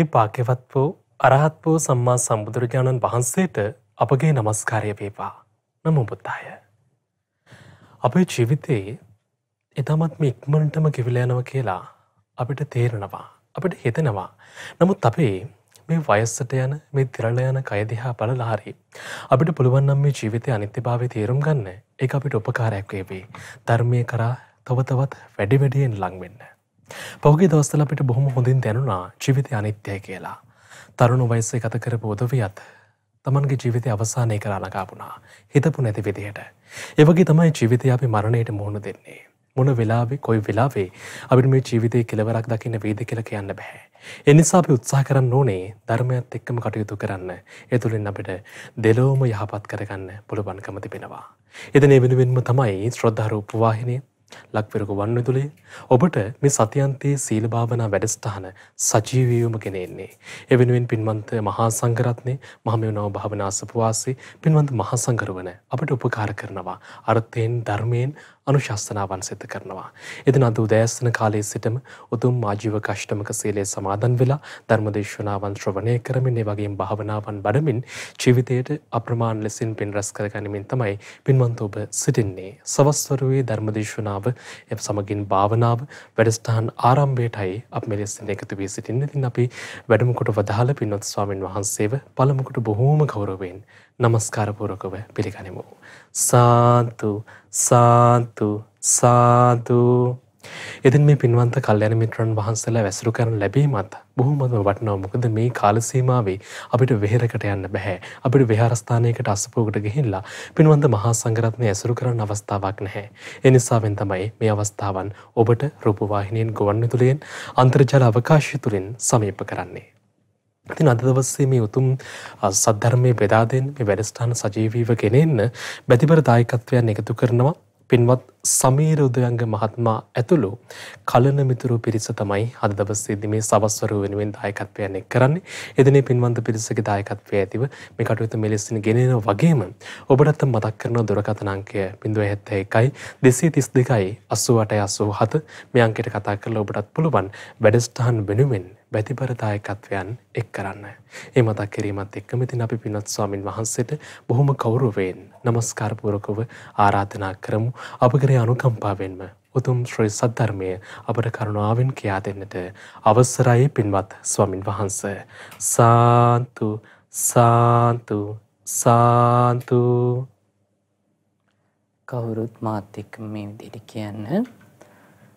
ඒ පාකෙවත් වූ අරහත් වූ සම්මා සම්බුදුරජාණන් වහන්සේට අපගේ නමස්කාරය වේවා නමුබුත්තාය. අපේ ජීවිතයේ එතාමත්ම ඉක්මනටම කිවිලයනව කියලා අපිට තේරෙනවා අපිට හිතෙනවා. නමුත් අපේ මේ වයස්සට යන මේ තිරල යන කයදිහා බලලාහරි. අපිට පුළුවන්නම් මේ ජීවිතය අනිත්‍යභාවය තේරුම් ගන්න එක අපිට උපකාරයක් වේවේ. ධර්මය කරා තවතවත් වැඩිවැඩියෙන් ලංවෙන්න. පෞගේ දවස්සල අපිට බොහොම හොඳින් දැනුනා ජීවිත අනිත්‍යය කියලා. තරුණු වයිස්සේ කත කරපු උදවියත් තමන්ගේ ජීවිතය අවසානය කරා ලගාපුනා හිතපු නැති විදිහට. ඒවගේ තමයි ජීවිතය අපි මරණයට මුහුණ දෙන්නේ. මොන වෙලාවේ කොයි වෙලාවේ අපිට මේ ජීවිතය කෙලවරක් දකින්න වේද කියල කියන්න බැහැ. එනිසා අපි උත්සා කරන්න ඕනේ ධර්මයත් එක්කම කටයුතු කරන්න එතුළින් අපිට දෙලෝම යහපත් කරගන්න පුළුවන්කම තිබෙනවා. එදන වෙනුවෙන්ම තමයි ශ්‍රද්ධාරූපවාහිනය ලක්වෙරකු වන්න තුළේ ඔබට මේ සතියන්තයේ සීලභාවනා වැඩස්ථාන සජීවීවම කෙනෙන්නේ. එවෙනුවෙන් පින්වන්ත මහා සංකරත්නය මහමවුණාව භාවනාසපවාසේ පින්වන්ත මහසංකරවන අපට උපකාර කරනවා. අර්ථයෙන් ධර්මයෙන් අනුශස්ථනාවන් සිත කරනවා. එදින අද උදෑසන කාලයේ සිටම උතුම් ආජීව කෂ්ටමක සීලය සමාදන් වෙලා ධර්මදේශනාවන් ශ්‍රවණය කරමින් ඒ වගේම භාවනාවන් වඩමින් ජීවිතයට අප්‍රමාණ ලෙසින් පින් රැස් කරගනිමින් තමයි පින්වන්ත ඔබ සිටින්නේ. සවස්වරුවේ ධර්මදේශනාව එම සමගින් භාවනාව වැඩසටහන් ආරම්භයටයි අප මෙලෙසින් එකතු වී සිටින්නේ. ඉතින් අපි වැඩම කොට වදාළ පින්වත් ස්වාමින් වහන්සේව පළමු කොට බොහෝම ගෞරවයෙන් নমස්කාර පූර්වකව පිළිගනිමු. සාතු සාතු සාතුූ. එතින් මේ පින්වන්ත කල්යන මිත්‍රන් වහන්සලා වැසරු කරන ලැබීමත් බොහොමදම වටනවා මොකද මේ කාලසීමාවේ අපිට වෙහෙරකට යන්න බැහැ අපිට විහාරස්ථානයකට අසපුවකට ගෙහිල්ලා පින්වන්ත මහා සංගරත්නය ඇසුරු කරන අවස්ථාවක් නැහැ. එනිසාවෙන් තමයි මේ අවස්ථාවන් ඔබට රූපවාහිනයෙන් ගොවන්න තුළින් අන්තර්ජල අවකාශය තුළින් සමීප කරන්නේ. ඉතින් අද දවස්සේ මේ උතුම් සද්ධර්මය බෙදා දෙන්න මේ වැඩස්ථාන සජීවීව ගෙනෙන්න බැතිබර දායකත්වයන් එකතු කරනවා පින්වත් සමීර උදයන්ග මහත්මා ඇතුළු කලන මිතුරු පිරිස තමයි අද දවසේදී මේ සවස්වරු වෙනුවෙන් දායකත්වයන් එක් කරන්නේ. එදිනේ පින්වන්ත පිරිසගේ දායකත්වය ඇතිව මේ කටයුතු මෙලෙසින් ගෙනෙන වගේම ඔබටත් මතක් කරන දුරකථන අංකය 071 232 88 87 මේ අංකයට කතා කරලා ඔබටත් පුළුවන් වැඩසටහන් වෙනුවෙන් වැතිබරදායකත්වයන් එක් කරන්න. ඒ මතක් කිරීමත් එක්කම ඉතින් අපි පින්වත් ස්වාමින් වහන්සේට බොහොම ගෞරවයෙන් নমස්කාරපූර්වකව ආරාධනා කරමු. අපගේ අනුකම්පාවෙන්ම උතුම් ශ්‍රී සද්ධර්මය අපට කරුණාවෙන් කියා දෙන්නට අවසරයි පින්වත් ස්වාමින් වහන්ස. සාන්තු සාන්තු සාන්තු කවුරුත් මාත් එක්ක මේ විදිහට කියන්න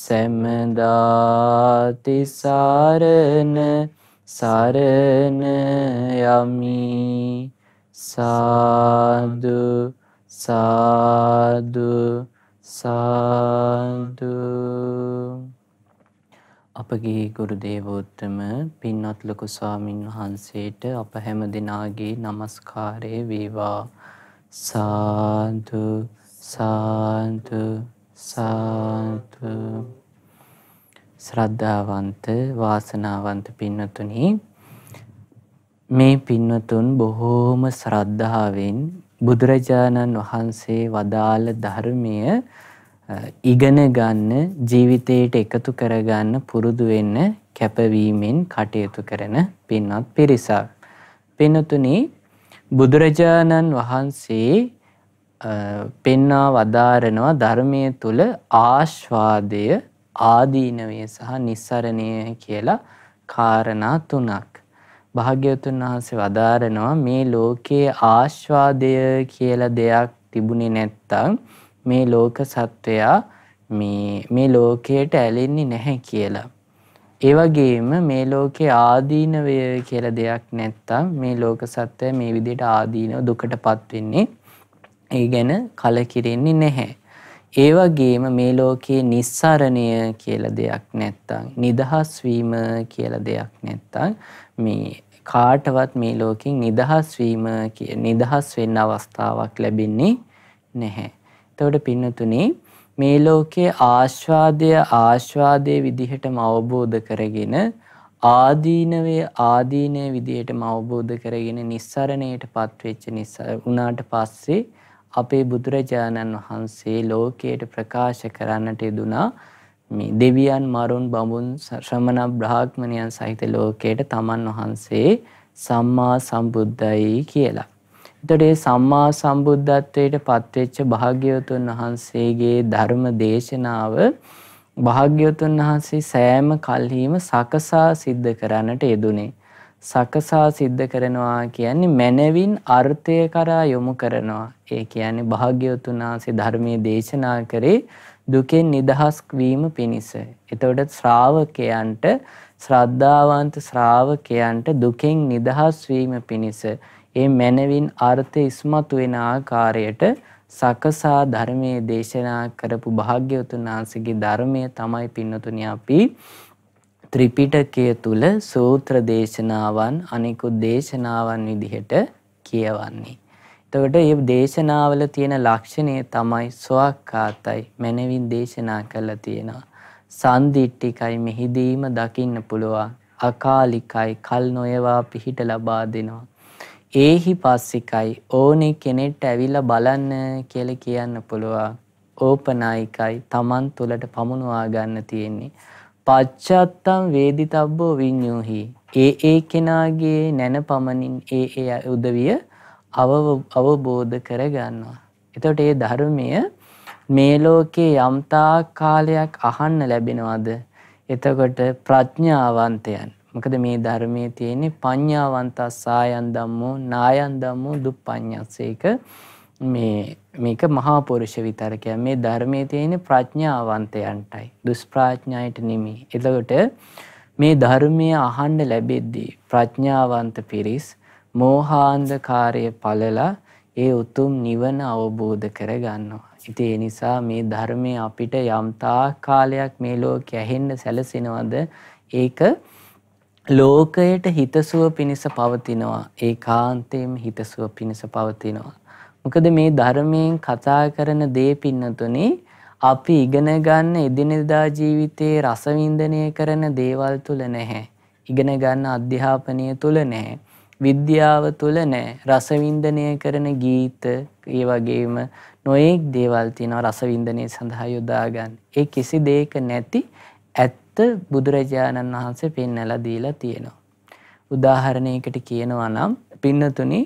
සැමදාති සාරණ සරණ යමි සාදු සාදු සාදු අපගේ ගුරු දේවෝත්තම පින්වත් ලොකු ස්වාමින් වහන්සේට අප හැම දිනාගේ নমස්කාරය වේවා සාදු සාදු සාතු ශ්‍රද්ධාවන්ත වාසනාවන්ත පින්නතුනි මේ පින්නතුන් බොහෝම ශ්‍රද්ධාවෙන් බුදුරජාණන් වහන්සේ වදාළ ධර්මය ඉගෙන ගන්න ජීවිතයට එකතු කරගන්න පුරුදු වෙන්න කැපවීමෙන් කටයුතු කරන පින්වත් පිරිසක්. පින්නතුනි බුදුරජාණන් වහන්සේ පෙන්වා වදාරනවා ධර්මය තුළ ආශ්වාදය ආදීනවේ සහ නිස්සරණය කියලා කාරණා තුනක්. භාග්‍යවතුන් වහන්සේ වදාරනවා මේ ලෝකයේ ආශ්වාදය කියලා දෙයක් තිබුණේ නැත්තම් මේ ලෝක සත්වයා මේ මේ ලෝකයට ඇලෙන්නේ නැහැ කියලා. ඒ වගේම මේ ලෝකේ ආදීනවය කියලා දෙයක් නැත්තම් මේ ලෝක සත්වය මේ විදිහට ආදීනව දුකටපත් වෙන්නේ ඒ ගැන කලකිරෙන්නේ නැහැ. ඒ වගේම මේ ලෝකයේ නිස්සරණය කියලා දෙයක් නැත්තම් නිදහස් වීම කියලා දෙයක් නැත්තම් මේ කාටවත් මේ ලෝකෙන් නිදහස් වීම නිදහස් වෙන්න අවස්ථාවක් ලැබෙන්නේ නැහැ. එතකොට පින්නතුනේ මේ ලෝකයේ ආස්වාදය ආස්වාදයේ විදිහටම අවබෝධ කරගෙන ආදීනවේ ආදීනයේ විදිහටම අවබෝධ කරගෙන නිස්සරණයටපත් වෙච්ච නිසා උනාට පස්සේ අපේ බුදුරජාණන් වහන්සේ ලෝකයට ප්‍රකාශ කරන්නට යෙදුනා මේ දෙවියන් මරුන් බඹුන් ශ්‍රමණ බ්‍රාහ්මණයන් සහිත ලෝකයට තමන් වහන්සේ සම්මා සම්බුද්ධයි කියලා. එතකොට මේ සම්මා සම්බුද්ධත්වයට පත්වෙච්ච භාග්‍යවතුන් වහන්සේගේ ධර්ම දේශනාව භාග්‍යවතුන් වහන්සේ සෑම කල්හිම සකසා සිද්ධ කරන්නට යෙදුනේ. සකසා සිද්ධ කරනවා කියන්නේ මැනවින් අර්ථය කරා යොමු කරනවා. ඒ කියන්නේ භාග්‍යවතුන් වහන්සේ ධර්මයේ දේශනා කරේ දුකෙන් නිදහස් වීම පිණිස. එතකොට ශ්‍රාවකයන්ට ශ්‍රද්ධාවන්ත ශ්‍රාවකයන්ට දුකෙන් නිදහස් වීම පිණිස ඒ මනවින් අර්ථය ඉස්මතු වෙන ආකාරයට සකසා ධර්මයේ දේශනා කරපු භාග්‍යවතුන් වහන්සේගේ ධර්මය තමයි පින්නතුනි අපි ත්‍රිපිටකය තුල සූත්‍ර දේශනාවන් අනිකුත් දේශනාවන් විදිහට කියවන්නේ. එතකොට මේ දේශනාවල තියෙන ලක්ෂණය තමයි සොක්කාතයි මනවින් දේශනා කළා තියෙනවා. සන්දිට්ටිකයි මෙහිදීම දකින්න පුළුවන්. අකාලිකයි කල් නොයවා පිහිට ලබා දෙනවා. ඒහි පස්සිකයි ඕනේ කෙනෙක්ට ඇවිල්ලා බලන්න කියලා කියන්න පුළුවන්. ඕපනායිකයි Taman තුලට පමුණවා ගන්න තියෙන්නේ. පච්චත්තම් වේදිතබ්බෝ විඤ්ඤෝහි ඒ ඒ කෙනාගේ නැන පමණින් ඒ ඒ උදවිය අවබෝධ කරගන්නවා. එතකොට ඒ ධර්මය මේ ලෝකේ යම්තා කාලයක් අහන්න ලැබෙනවද? එතකොට ප්‍රඥාවන්තයන්. මොකද මේ ධර්මයේ තියෙන්නේ පඤ්ඤාවන්තස්සායන් ධම්මෝ නායන් ධම්මෝ දුප්පඤ්ඤස්සේක මේ මේක මහා පුරුෂ විතරකයක්. මේ ධර්මයේ තියෙන ප්‍රඥාවන්තයන්ටයි. දුෂ්ප්‍රඥායට නෙමෙයි. එතකොට මේ ධර්මයේ අහන්න ලැබෙද්දී ප්‍රඥාවන්ත පිරිස් මෝහාන්ධකාරය පලලා ඒ උතුම් නිවන අවබෝධ කරගන්නවා. ඉතින් ඒ නිසා මේ ධර්මයේ අපිට යම්තා කාලයක් මේ ලෝකෙ ඇහෙන්න සැලසෙනවද ඒක ලෝකයට හිතසුව පිණිස පවතිනවා. ඒකාන්තයෙන් හිතසුව පිණිස පවතිනවා. මොකද මේ ධර්මයෙන් කතා කරන දේ පින්නතුනේ අපි ඉගෙන ගන්න එදිනෙදා ජීවිතයේ රසවින්දනය කරන දේවල් තුල නැහැ. ඉගෙන ගන්න අධ්‍යාපනය තුල නැහැ. විද්‍යාව තුල නැහැ. රසවින්දනය කරන ගීත, ඒ වගේම නොඑක් දේවල් තියෙනවා රසවින්දනය සඳහා යොදා ගන්න. ඒ කිසි දෙයක නැති ඇත්ත බුදුරජාණන් වහන්සේ පෙන්වලා දීලා තියෙනවා. උදාහරණයකට කියනවා නම් පින්නතුනි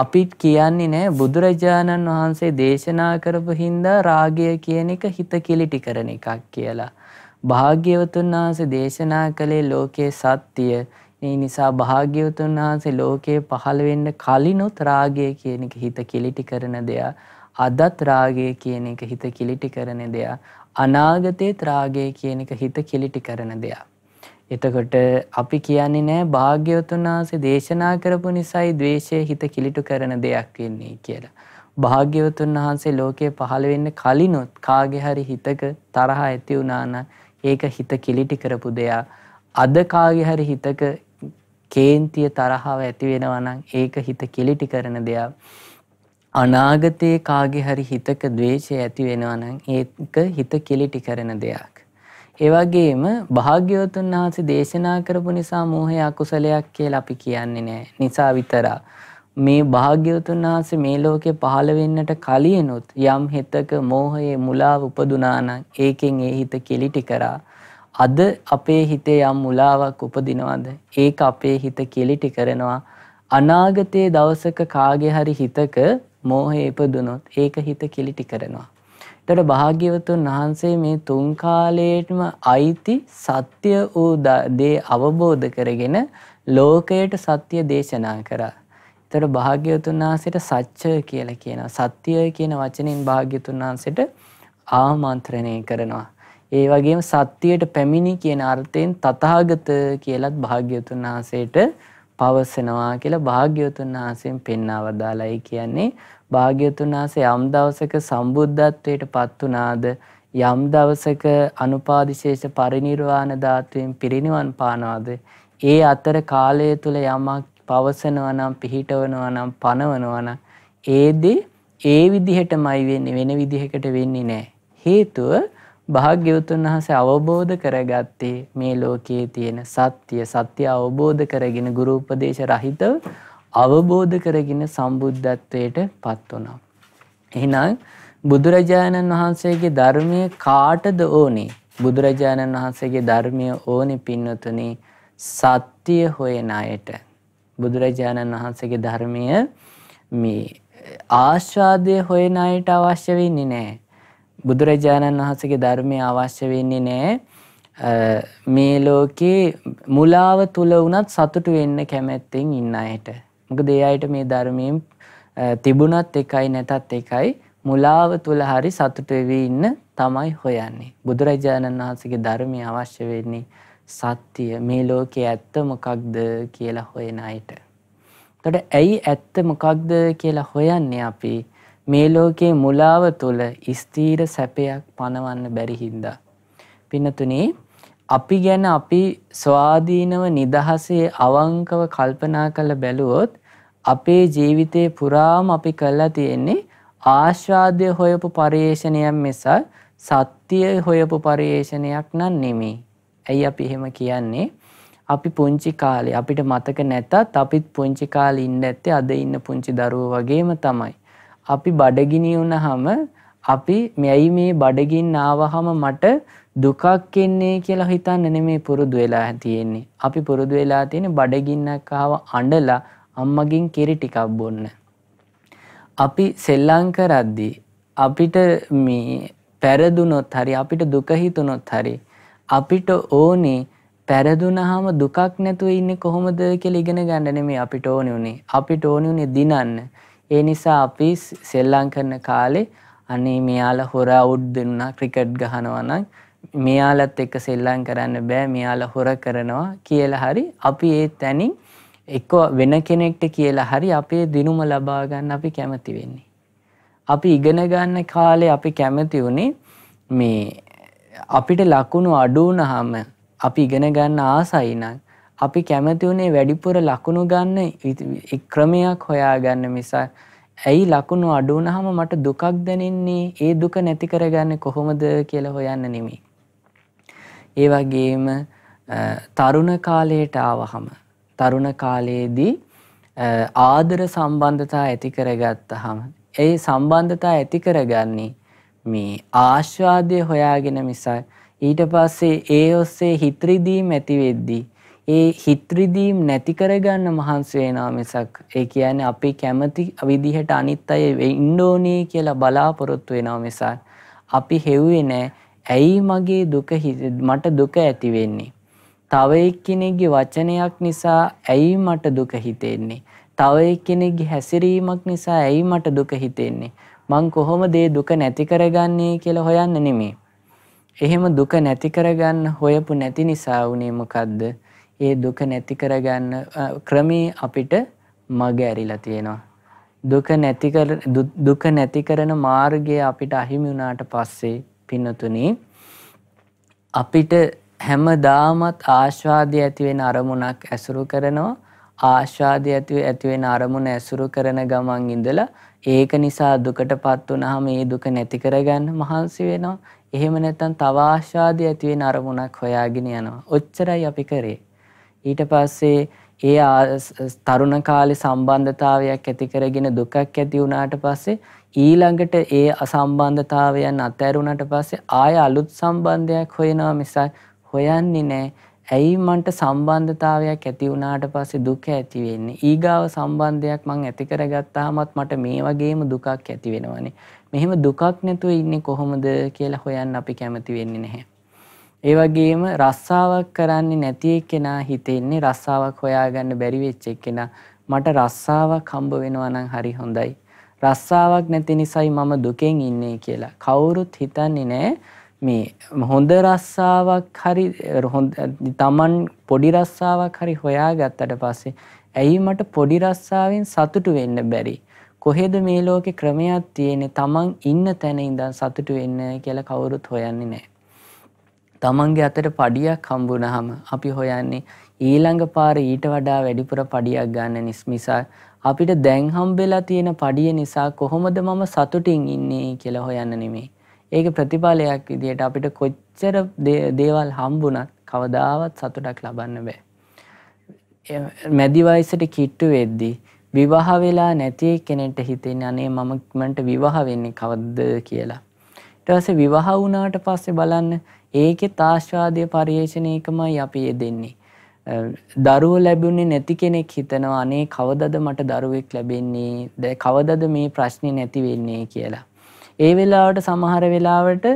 අපිත් කියන්නේ නෑ බුදුරජාණන් වහන්සේ දේශනා කරපු හින්දා රාගය කියන එක හිත කිලිටි කරන එකක් කියලා. භාග්‍යවතුන් වහන්සේ දේශනා කළේ ලෝකයේ සත්‍යය. ඒ නිසා භාග්‍යවතුන් වහන්සේ ලෝකයේ පහළ වෙන්න කලිනුත් රාගය කියන එක හිත කිලිටි කරන දෙයක්. අදත් රාගය කියන එක හිත කිලිටි කරන දෙයක්. අනාගතේ රාගය කියන එක හිත කිලිටි කරන දෙයක්. එතකොට අපි කියන්නේ නෑ භාග්‍යවතුන් වහන්සේ දේශනා කරපු නිසායි ද්වේෂය හිත කිලිටු කරන දෙයක් වෙන්නේ කියලා. භාග්‍යවතුන් වහන්සේ ලෝකයේ පහළ වෙන්න කලිනුත් කාගේ හරි හිතක තරහ ඇති වුණා නම් ඒක හිත කිලිටි කරපු දෙයක්. අද කාගේ හරි හිතක කේන්තිය තරහව ඇති වෙනවා නම් ඒක හිත කිලිටි කරන දෙයක්. අනාගතයේ කාගේ හරි හිතක ද්වේෂය ඇති වෙනවා නම් ඒක හිත කිලිටි කරන දෙයක්. ඒ වගේම භාග්‍යවතුන් වහන්සේ දේශනා කරපු නිසා මෝහය අකුසලයක් කියලා අපි කියන්නේ නෑ. නිසා විතරා මේ භාග්‍යවතුන් වහන්සේ මේ ලෝකේ පහළ වෙන්නට කලිනුත් යම් හිතක මෝහයේ මුලාව උපදුනා නම් ඒකෙන් ඒ හිත කිලිටි කරා. අද අපේ හිතේ යම් මුලාවක් උපදිනවද? ඒක අපේ හිත කිලිටි කරනවා. අනාගතයේ දවසක කාගේ හරි හිතක මෝහය ඉපදුනොත් ඒක හිත කිලිටි කරනවා. එතකොට භාග්‍යවතුන් වහන්සේ මේ තුන් කාලයේම අයිති සත්‍ය වූ දේ අවබෝධ කරගෙන ලෝකයට සත්‍ය දේශනා කරා. එතකොට භාග්‍යවතුන් වහන්සේට සත්‍ය කියලා කියනවා. සත්‍ය කියන වචනෙන් භාග්‍යවතුන් වහන්සේට ආමන්ත්‍රණය කරනවා. ඒ වගේම සත්‍යයට පැමිණි කියන අර්ථයෙන් තථාගත කියලත් භාග්‍යවතුන් වහන්සේට පවසනවා කියලා භාග්‍යවතුන් වහන්සේෙන් පෙන්වවදාලයි කියන්නේ භාග්‍යතුන් වහන්සේ යම් දවසක සම්බුද්ධත්වයට පත් වුණාද යම් දවසක අනුපාදිශේෂ පරිණිරවාණ ධාතුවෙන් පිරිනිවන් පානවාද ඒ අතර කාලය තුල යමක් පවසනවා නම් පිහිටවනවා නම් පනවනවා නම් ඒදී ඒ විදිහටමයි වෙන්නේ වෙන විදිහකට වෙන්නේ නැහැ හේතුව භාග්‍යවතුන් වහන්සේ අවබෝධ කරගත්තේ මේ ලෝකයේ තියෙන සත්‍ය සත්‍ය අවබෝධ කරගෙන ගුරු උපදේශ රහිතව අවබෝධ කරගෙන සම්බුද්ධත්වයට පත් වුණා. එහෙනම් බුදුරජාණන් වහන්සේගේ ධර්මය කාටද ඕනේ? බුදුරජාණන් වහන්සේගේ ධර්මය ඕනේ පින්නතුනි සත්‍ය හොයන අයට. බුදුරජාණන් වහන්සේගේ ධර්මය මේ ආස්වාදය හොයන අයට අවශ්‍ය වෙන්නේ නැහැ. බුදුරජාණන් වහන්සේගේ ධර්මය අවශ්‍ය වෙන්නේ නැහැ. මේ ලෝකේ මුලාව තුල වුණත් සතුටු වෙන්න කැමැත්තෙන් ඉන්න අයට මොකද ඒ අයට මේ ධර්මයෙන් තිබුණත් එකයි නැතත් එකයි මුලාව තුල හරි සතුට වෙවි ඉන්න තමයි හොයන්නේ. බුදුරජාණන් වහන්සේගේ ධර්මය අවශ්‍ය වෙන්නේ සත්‍ය මේ ලෝකයේ ඇත්ත මොකක්ද කියලා හොයන අයට. එතකොට ඇයි ඇත්ත මොකක්ද කියලා හොයන්නේ අපි මේ ලෝකයේ මුලාව තුල ස්ථීර සැපයක් පණවන්න බැරි හින්දා. පින්නතුනේ අපි ගැන අපි ස්වාධීනව නිදහසේ අවංකව කල්පනා කළ බැලුවොත් අපේ ජීවිතේ පුරාම අපි කළා තියෙන්නේ ආශාදය හොයපු පරිේශණයක් මිසක් සත්‍යය හොයපු පරිේශණයක් නම් නෙමෙයි. ඇයි අපි එහෙම කියන්නේ? අපි පුංචි කාලේ අපිට මතක නැතත් අපිත් පුංචි කාලේ ඉන්න ඇත්තේ අද ඉන්න පුංචි දරුවෝ වගේම තමයි. අපි බඩගිනි වුණාම අපි මෙයි මේ බඩගින්න ආවහම මට දුකක් එන්නේ කියලා හිතන්න නෙමේ පුරුදු වෙලා තියෙන්නේ. අපි පුරුදු වෙලා තියෙන බඩගින්නක් ආව අඬලා අම්මගෙන් කිරි ටිකක් බොන්න. අපි සෙල්ලම් කරද්දී අපිට මේ පැරදුනොත් හරි අපිට දුක හිතුනොත් හරි අපිට ඕනේ පැරදුනහම දුකක් නැතුව ඉන්නේ කොහොමද කියලා ඉගෙන ගන්න නෙමෙයි අපිට ඕනේ උනේ. අපිට ඕනේ උනේ දිනන්න. ඒ නිසා අපි සෙල්ලම් කරන කාලේ අනේ මෙයාලා හොර අවුට් දෙන්නා ක්‍රිකට් ගහනවා නම් මෙයාලත් එක්ක සෙල්ලම් කරන්න බෑ මෙයාලා හොර කරනවා කියලා හරි අපි ඒ තැනින් එක්ක වෙන කෙනෙක්ට කියලා හරි අපේ දිනුම ලබා ගන්න අපි කැමති වෙන්නේ. අපි ඉගෙන ගන්න කාලේ අපි කැමති උනේ මේ අපිට ලකුණු අඩු වුණාම අපි ඉගෙන ගන්න ආසයි නම් අපි කැමති උනේ වැඩිපුර ලකුණු ගන්න ක්‍රමයක් හොයාගන්න මිසක් ඇයි ලකුණු අඩු වුණාම මට දුකක් දැනෙන්නේ ඒ දුක නැති කරගන්නේ කොහොමද කියලා හොයන්න නෙමෙයි. ඒ වගේම තරුණ කාලයට ආවහම තරුණ කාලයේදී ආදර සම්බන්ධතා ඇති කරගත්තහම ඒ සම්බන්ධතා ඇති කරගන්නේ මේ ආශ්වාදය හොයාගෙන මිසක් ඊට පස්සේ ඒ ඔස්සේ හිත්‍රිදීම් ඇති වෙද්දී ඒ හිත්‍රිදීම් නැති කරගන්න මහන්සි වෙනවා මිසක් ඒ කියන්නේ අපි කැමති විදිහට අනිත් අය ඉන්න ඕනේ කියලා බලාපොරොත්තු වෙනවා මිසක් අපි හෙව්වේ නැහැ ඇයි මගේ දුක මට දුක ඇති වෙන්නේ? තව එක්කෙනෙක්ගේ වචනයක් නිසා ඇයි මට දුක හිතෙන්නේ? තව එක්කෙනෙක්ගේ හැසිරීමක් නිසා ඇයි මට දුක හිතෙන්නේ? මං කොහොමද ඒ දුක නැති කරගන්නේ කියලා හොයන්න නෙමෙයි. එහෙම දුක නැති කරගන්න හොයපු නැති නිසා වුණේ මොකද්ද? ඒ දුක නැති කරගන්න ක්‍රමී අපිට මග ඇරිලා තියෙනවා. දුක නැති දුක නැති කරන මාර්ගය අපිට අහිමි වුණාට පස්සේ පින්නතුනි අපිට හැමදාමත් ආශාදය ඇතිවෙන අරමුණක් ඇසුරු කරනවා ආශාදය ඇතිව ඇතිවෙන අරමුණ ඇසුරු කරන ගමන් ඉඳලා ඒක නිසා දුකටපත් වුනහම ඒ දුක නැති කරගන්න මහන්සි වෙනවා. එහෙම නැත්නම් තව ආශාදය ඇතිවෙන අරමුණක් හොයාගෙන යනවා. ඔච්චරයි අපි කරේ. ඊට පස්සේ ඒ තරුණ කාලේ සම්බන්ධතාවයක් ඇති කරගෙන දුකක් ඇති වුණාට පස්සේ ඊළඟට ඒ අසම්බන්ධතාවයන් අතෑරුණට පස්සේ ආය අලුත් සම්බන්ධයක් හොයනවා මිසක් හොයන්නේ නෑ ඇයි මන්ට සම්බන්ධතාවයක් ඇති වුණාට පස්සේ දුක ඇති වෙන්නේ ඊගාව සම්බන්ධයක් මං ඇති කරගත්තාමත් මට මේ වගේම දුකක් ඇති වෙනවනේ මෙහෙම දුකක් නැතුව ඉන්නේ කොහොමද කියලා හොයන්න අපි කැමති වෙන්නේ නැහැ ඒ වගේම රස්සාවක් කරන්නේ නැති එක්කෙනා හිතෙන්නේ රස්සාවක් හොයාගන්න බැරි වෙච්ච එක්කෙනා මට රස්සාවක් හම්බ වෙනවා නම් හරි හොඳයි රස්සාවක් නැති නිසායි මම දුකෙන් ඉන්නේ කියලා. කවුරුත් හිතන්නේ නෑ මේ හොඳ රස්සාවක් හරි තමන් පොඩි රස්සාවක් හරි හොයාගත්තට පස්සේ ඇයි මට පොඩි රස්සාවෙන් සතුටු වෙන්න බැරි? කොහෙද මේ ලෝකේ ක්‍රමයක් තියෙන්නේ තමන් ඉන්න තැන ඉඳන් සතුටු වෙන්න කියලා කවුරුත් හොයන්නේ නෑ. තමන්ගේ අතට පඩියක් හම්බුනහම අපි හොයන්නේ ඊළඟ පාර ඊට වඩා වැඩිපුර පඩියක් ගන්න නිසා අපිට දැන් හම්බෙලා තියෙන පඩිය නිසා කොහොමද මම සතුටින් ඉන්නේ කියලා හොයන්න නෙමෙයි. ඒක ප්‍රතිඵලයක් විදියට අපිට කොච්චර දේවල් හම්බුණත් කවදාවත් සතුටක් ලබන්න බෑ. මැදි වයසට කිට්ටු වෙද්දී විවාහ වෙලා නැති කෙනෙක්ට හිතෙන්නේ අනේ මම මන්ට විවාහ වෙන්නේ කවද්ද කියලා. ඊට පස්සේ විවාහ වුණාට පස්සේ බලන්න ඒකේ තාස්වාදයේ පරිේශණයකමයි අපි යෙදෙන්නේ. දරුව ලැබුණේ නැති කෙනෙක් හිතනවා අනේ කවදද මට දරුවෙක් ලැබෙන්නේ ද කවදද මේ ප්‍රශ්නේ නැති වෙන්නේ කියලා. ඒ වෙලාවට සමහර වෙලාවට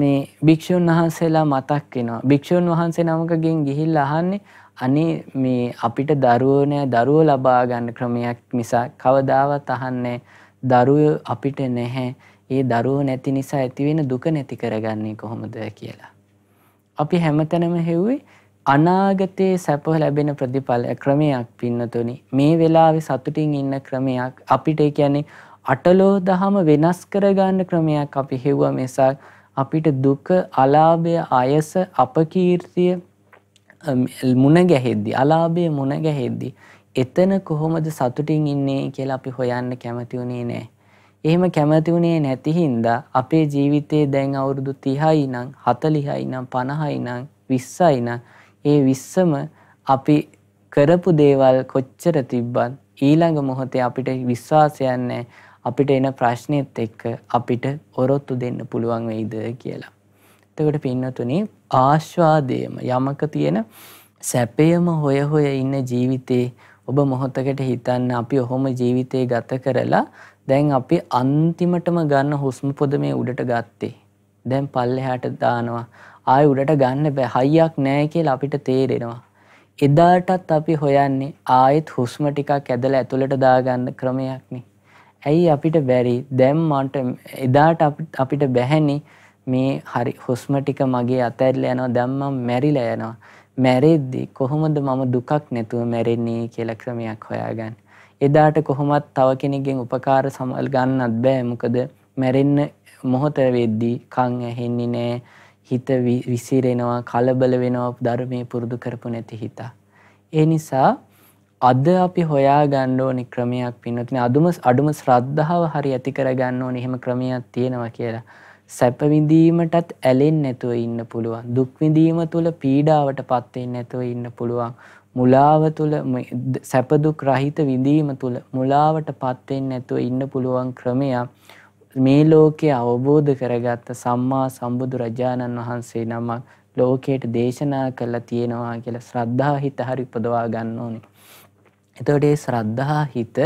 මේ භික්ෂුන් වහන්සේලා මතක් වෙනවා. භික්ෂුන් වහන්සේ නමකගෙන් ගිහිල්ලා අහන්නේ අනේ මේ අපිට දරුවෝ නෑ දරුවෝ ලබා ගන්න ක්‍රමයක් නිසා කවදාවත් අහන්නේ දරුවෝ අපිට නැහැ. ඒ දරුවෝ නැති නිසා ඇතිවෙන දුක නැති කරගන්නේ කොහොමද කියලා. අපි හැමතැනම හෙව්වේ අනාගතයේ සැප ලැබෙන ප්‍රතිඵල ක්‍රමයක් පින්නතුනි මේ වෙලාවේ සතුටින් ඉන්න ක්‍රමයක් අපිට කියන්නේ අටලෝ දහම වෙනස් කරගන්න ක්‍රමයක් අපි හෙව්වා මිසක් අපිට දුක අලාභය අයස අපකීර්තිය මුණ ගැහෙද්දි අලාභය මුණ ගැහෙද්දි එතන කොහොමද සතුටින් ඉන්නේ කියලා අපි හොයන්න කැමති වුණේ නැහැ. එහෙම කැමති වුණේ නැති හින්දා අපේ ජීවිතේ දැන් අවුරුදු 30යි නම් 40යි නම් 50යි නම් 20යි නම් ඒ විස්සම අපි කරපු දේවල් කොච්චර තිබ්බත් ඊළඟ මොහොතේ අපිට විශ්වාසයක් නැහැ අපිට එන ප්‍රශ්නෙත් එක්ක අපිට ඔරොත්තු දෙන්න පුළුවන් වෙයිද කියලා. එතකොට පින්නතුනි ආශ්වාදයම යමක තියෙන සැපයම හොය හොය ඉන්න ජීවිතේ ඔබ මොහොතකට හිතන්න අපි ඔහොම ජීවිතේ ගත කරලා දැන් අපි අන්තිමටම ගන්න හුස්ම පොද මේ උඩට ගත්තේ. දැන් පල්ලෙහාට දානවා. ආය උඩට ගන්න බෑ හයියක් නෑ කියලා අපිට තේරෙනවා. එදාටත් අපි හොයන්නේ ආයෙත් හුස්ම ටිකක් ඇදලා ඇතුළට දාගන්න ක්‍රමයක්නේ. ඇයි අපිට බැරි දැන් මට එදාට අපිට බැහැනි මේ හරි හුස්ම ටික මගේ අතහැරලා යනවා දැන් මම මැරිලා යනවා. මැරෙද්දි කොහොමද මම දුකක් නැතුව මැරෙන්නේ කියලා ක්‍රමයක් හොයාගන්න. එදාට කොහොමත් තව කෙනෙක්ගෙන් උපකාර සමල් ගන්නත් බෑ මොකද මැරෙන්න මොහොත වෙද්දී කන් ඇහෙන්නේ නැහැ හිත විසිරෙනවා කලබල වෙනවා ධර්මය පුරුදු කරපු නැති හිතා. ඒ නිසා අද අපි හොයා ගන්න ඕනි ක්‍රමයක් පින්නතින අදුම අඩුම ශ්‍රද්ධාව හරි ඇති කර ගන්න ඕනි එහෙම ක්‍රමයක් තියෙනවා කියලා. සැප විඳීමටත් ඇලෙන්නේ නැතුව ඉන්න පුළුවන්. දුක් විඳීම තුල පීඩාවටපත් වෙන්නේ නැතුව ඉන්න පුළුවන්. මුලාව තුල සැප දුක් රහිත විඳීම තුල මුලාවටපත් වෙන්නේ නැතුව ඉන්න පුළුවන් ක්‍රමයක් මේ ලෝකේ අවබෝධ කරගත්ත සම්මා සම්බුදු රජාණන් වහන්සේ නමක් ලෝකයට දේශනා කළා තියෙනවා කියලා ශ්‍රද්ධා හිත හරි උපදවා ගන්න ඕනේ. එතකොට මේ ශ්‍රද්ධා හිත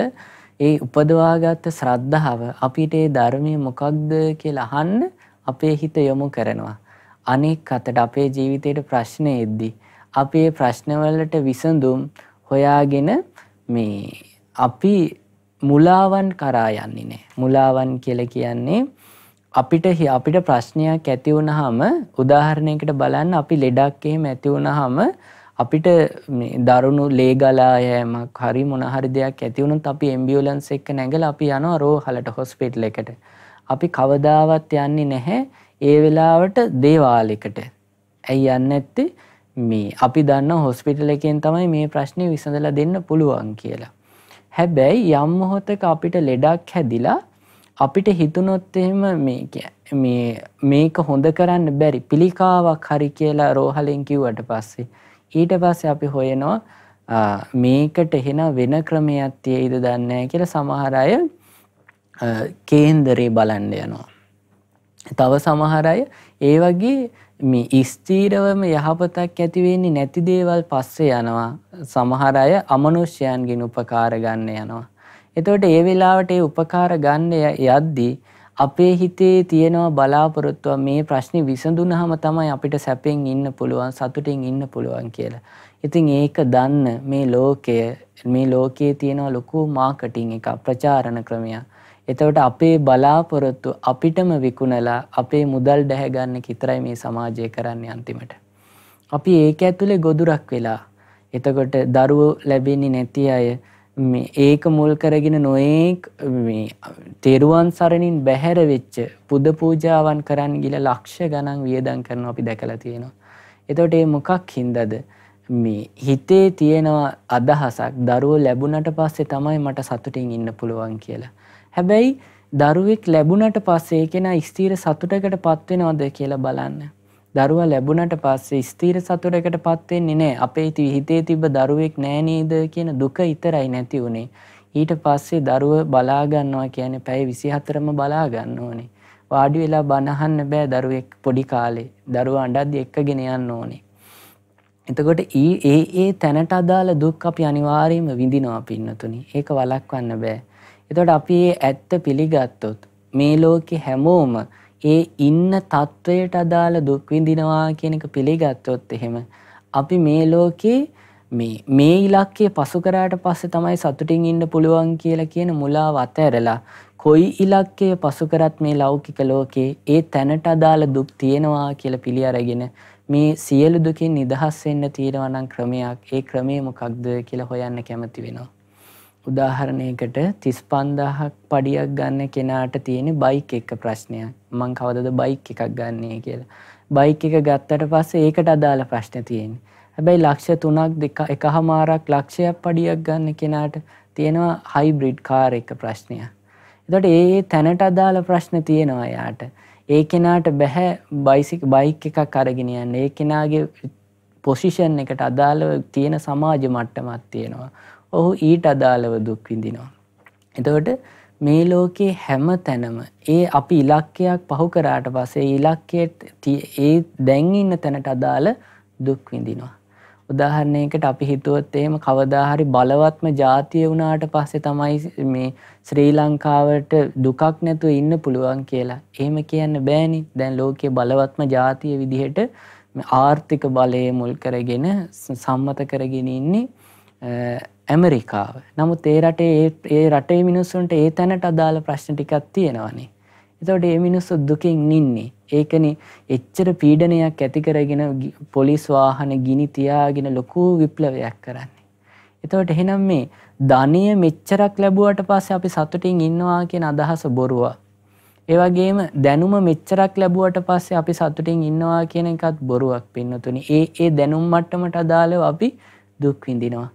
ඒ උපදවාගත්ත ශ්‍රද්ධාව අපිට ඒ ධර්මයේ මොකක්ද කියලා අහන්න අපේ හිත යොමු කරනවා. අනෙක් අතට අපේ ජීවිතේට ප්‍රශ්න එද්දී අපේ ප්‍රශ්නවලට විසඳුම් හොයාගෙන මේ අපි මුලාවන් කරා යන්නේ නෑ. මුලාවන් කියල කියන්නේ අපිට හි අපිට ප්‍රශ්නයක් ඇති වුණහම උදාහරණයකට බලන්න අපි ලෙඩක් එහෙම ඇති වුණහම අපිට දරුණු ලේගලා යෑමක් හරි මොනහරි දෙයක් ඇති වුණොත් අපි එම්බියුලන්ස් එක නැගලා අපි යනවා රෝහලට හොස්පිටල් එකට. අපි කවදාවත් යන්නේ නැහැ ඒ වෙලාවට දේවාලෙකට. ඇයි යන්නේ නැත්තේ? මේ අපි දන්න හොස්පිටල් එකෙන් තමයි මේ ප්‍රශ්නේ විසඳලා දෙන්න පුළුවන් කියලා. හැබැයි යම් මොහොතක අපිට ලෙඩක් හැදිලා අපිට හිතුනොත් එහෙම මේ මේ මේක හොඳ කරන්න බැරි පිළිකාවක් හරි කියලා රෝහලෙන් කිව්වට පස්සේ ඊට පස්සේ අපි හොයනවා මේකට එහෙන වෙන ක්‍රමයක් තියෙයිද දන්නේ කියලා සමහර අය කේන්දරේ බලන්න යනවා තව සමහරය ඒ වගේ මේ ස්තීරවම යහපතක් ඇතිවෙන්නේ නැති දේවල් පස්සේ යනවා සමහර අය අමනුෂ්‍යයන්ගෙන් උපකාර ගන්න යනවා. එතකොට ඒ වෙලාවට ඒ උපකාර ගන්න යද්දී අපේ හිතේ තියෙනවා බලාපොරොත්තුව මේ ප්‍රශ්නේ විසඳුනහම තමයි අපිට සැපෙන් ඉන්න පුළුවන් සතුටින් ඉන්න පුළුවන් කියලා. ඉතින් ඒක දන්න මේ ලෝකය මේ ලෝකයේ තියෙනවා ලොකු මාකටිං එකක් ප්‍රචාරණ ක්‍රමයක්. එතවට අපේ බලාපොරොත්තු අපිටම විකුණලා අපේ මුදල් ඩැහැගන්න කිතරයි මේ සමාජය කරන්නේ අන්තිමට. අපි ඒක ඇතුළේ ගොදුරක් වෙලා. එතකොට දරුවෝ ලැබෙන්නේ නැති අය ඒක මුල් කරගෙන නොයෙක් තෙරුවන් සරණින් බැහැර වෙච්ච පුද පූජාවන් කරන්න ගිල ලක්ෂ ගණන් වියදම් කරන අපි දැකලා තියෙනවා. එතකොට ඒ මොකක් හින්දද මේ හිතේ තියෙනවා අදහසක් දරුවෝ ලැබුණට පස්සේ තමයි මට සතුටින් ඉන්න පුළුවන් කියලා. හැබැයි දරුවෙක් ලැබුණට පස්සේ කෙන ස්තීර සතුටකට පත්වෙනවද කියලා බලන්න. දරුවා ලැබුණට පස්සේ ස්තීර සතුටකට පත්වෙන්නේ නෑ අපේ ති හිතේ තිබ දරුවෙක් නෑනේද කියන දුක ඉතරයි නැති වුණේ. ඊට පස්සේ දරුව බලාගන්නවා කියන පැයි විසිහතරම බලාගන්න ඕනේ. වාඩි වෙලා බණහන්න බෑ දරුවෙක් පොඩි කාලේ දරුව අඩද්දි එක්කගෙන යන්න ඕනේ. එතකොට ඒ ඒ තැනට අදාළ දුක් අපි අනිවාර්යයෙන්ම විඳිනවා පින්නතුනි. ඒක වළක්වන්න බෑ. එතකොට අපි ඇත්ත පිළිගත්තොත් මේ ලෝකේ හැමෝම ඒ ඉන්න තත්වයට අදාළ දුක් විඳිනවා කියන එක පිළිගත්තොත් එහෙම අපි මේ ලෝකේ මේ මේ ඉලක්කය පසු කරාට පස්සේ තමයි සතුටින් ඉන්න පුළුවන් කියලා කියන මුලාව අතහැරලා කොයි ඉලක්කය පසු කරත් මේ ලෞකික ලෝකේ ඒ තැනට අදාළ දුක් තියෙනවා කියලා පිළි අරගෙන මේ සියලු දුකින් නිදහස් වෙන්න තියෙනවා නම් ක්‍රමයක් ඒ ක්‍රමය මොකක්ද කියලා හොයන්න කැමති වෙනවා උදාහරණයකට තිස් පන්දාහක් පඩියක් ගන්න කෙනාට තියෙන බයික් එක ප්‍රශ්නයක් මං කවදද බයික් එකක් ගන්නේ කියලා. බයික් එක ගත්තට පස්සේ ඒකට අදාළ ප්‍රශ්න තියෙන. හැබැයි ලක්ෂ තුනක් දෙක එක හමාරක් ලක්ෂයක් පඩියක් ගන්න කෙනාට තියෙනවා හයිබ්‍රිඩ් කාර එක ප්‍රශ්නය. එතට ඒ තැනට අදාළ ප්‍රශ්න තියෙනවා යාට. ඒ කෙනාට බැහැ බයිසික බයික් එකක් අරගෙනයන්න ඒ කෙනාගේ පොසිෂන් එකට අදාළව තියෙන සමාජ මට්ටමත් තියෙනවා. ඔහු ඊට අදාළව දුක් විඳිනවා. එතකොට මේ ලෝකයේ හැම තැනම ඒ අපි ඉලක්කයක් පහු කරාට පස්සේ ඉලක්කයට ඒ දැන් ඉන්න තැනට අදාළ දුක් විඳිනවා. උදාහරණයකට අපි හිතුවත් එහෙම කවදා හරි බලවත්ම ජාතිය වුණාට පස්සේ තමයි මේ ශ්‍රී ලංකාවට දුකක් නැතුව ඉන්න පුළුවන් කියලා. එහෙම කියන්න බෑනි. දැන් ලෝකයේ බලවත්ම ජාතිය විදිහට ආර්ථික බලය මුල් කරගෙන සම්මත කරගෙන ඉන්නේ ඇමරිකාව නමුත් ඒ රටේ ඒ රටේ මිනිස්සුන්ට ඒ තැනට අදාළ ප්‍රශ්න ටිකක් තියෙනවනේ එතවට ඒ මිනිස්සු දුකින් නින්නේ ඒකන එච්චර පීඩනයක් ඇති කරගෙන පොලිස් වාහන ගිනි තියාගෙන ලොකු විප්ලවයක් කරන්නේ එතවට එහෙනම් මේ ධනය මෙච්චරක් ලැබුවට පස්සේ අපි සතුටින් ඉන්නවා කියන අදහස බොරුවා ඒවගේම දැනුම මෙච්චරක් ලැබුවට පස්සේ අපි සතුටින් ඉන්නවා කියන එකත් බොරුවක් පින්නතුනි ඒ ඒ දැනුම් මට්ටමට අදාළව අපි දුක් විඳිනවා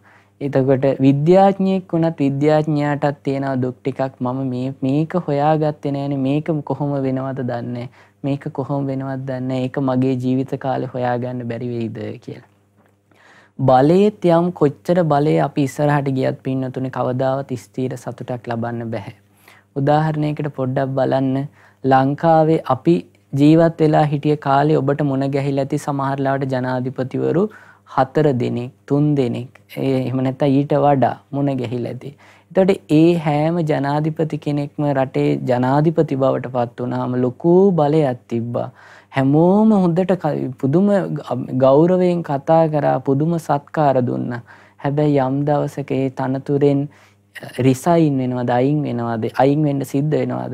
එතකොට විද්‍යාඥයෙක් වුණත් විද්‍යාඥයාටත් තියෙනවා දුක් ටිකක් මම මේ මේක හොයාගත්තේ නෑනේ මේක කොහොම වෙනවද දන්නේ මේක කොහොම වෙනවද දන්නේ ඒක මගේ ජීවිත කාලේ හොයාගන්න බැරි වෙයිද කියලා. බලයේත් යම් කොච්චර බලය අපි ඉස්සරහට ගියත් පින්නතුනේ කවදාවත් ස්ථීර සතුටක් ලබන්න බෑ. උදාහරණයකට පොඩ්ඩක් බලන්න ලංකාවේ අපි ජීවත් වෙලා හිටිය කාලේ ඔබට මුණ ගැහිලා ඇති සමහරලාට ජනාධිපතිවරු හතර දෙනෙක් තුන් දෙනෙක් එහෙම නැත්නම් ඊට වඩා මුණ ගැහිලා ඇති. එතකොට ඒ හැම ජනාධිපති කෙනෙක්ම රටේ ජනාධිපති බවට පත් වුණාම ලොකු බලයක් තිබ්බා. හැමෝම හොඳට පුදුම ගෞරවයෙන් කතා කරා පුදුම සත්කාර දුන්නා. හැබැයි යම් දවසක ඒ තනතුරෙන් රිසයින් වෙනවද අයින් වෙනවද අයින් වෙන්න සිද්ධ වෙනවද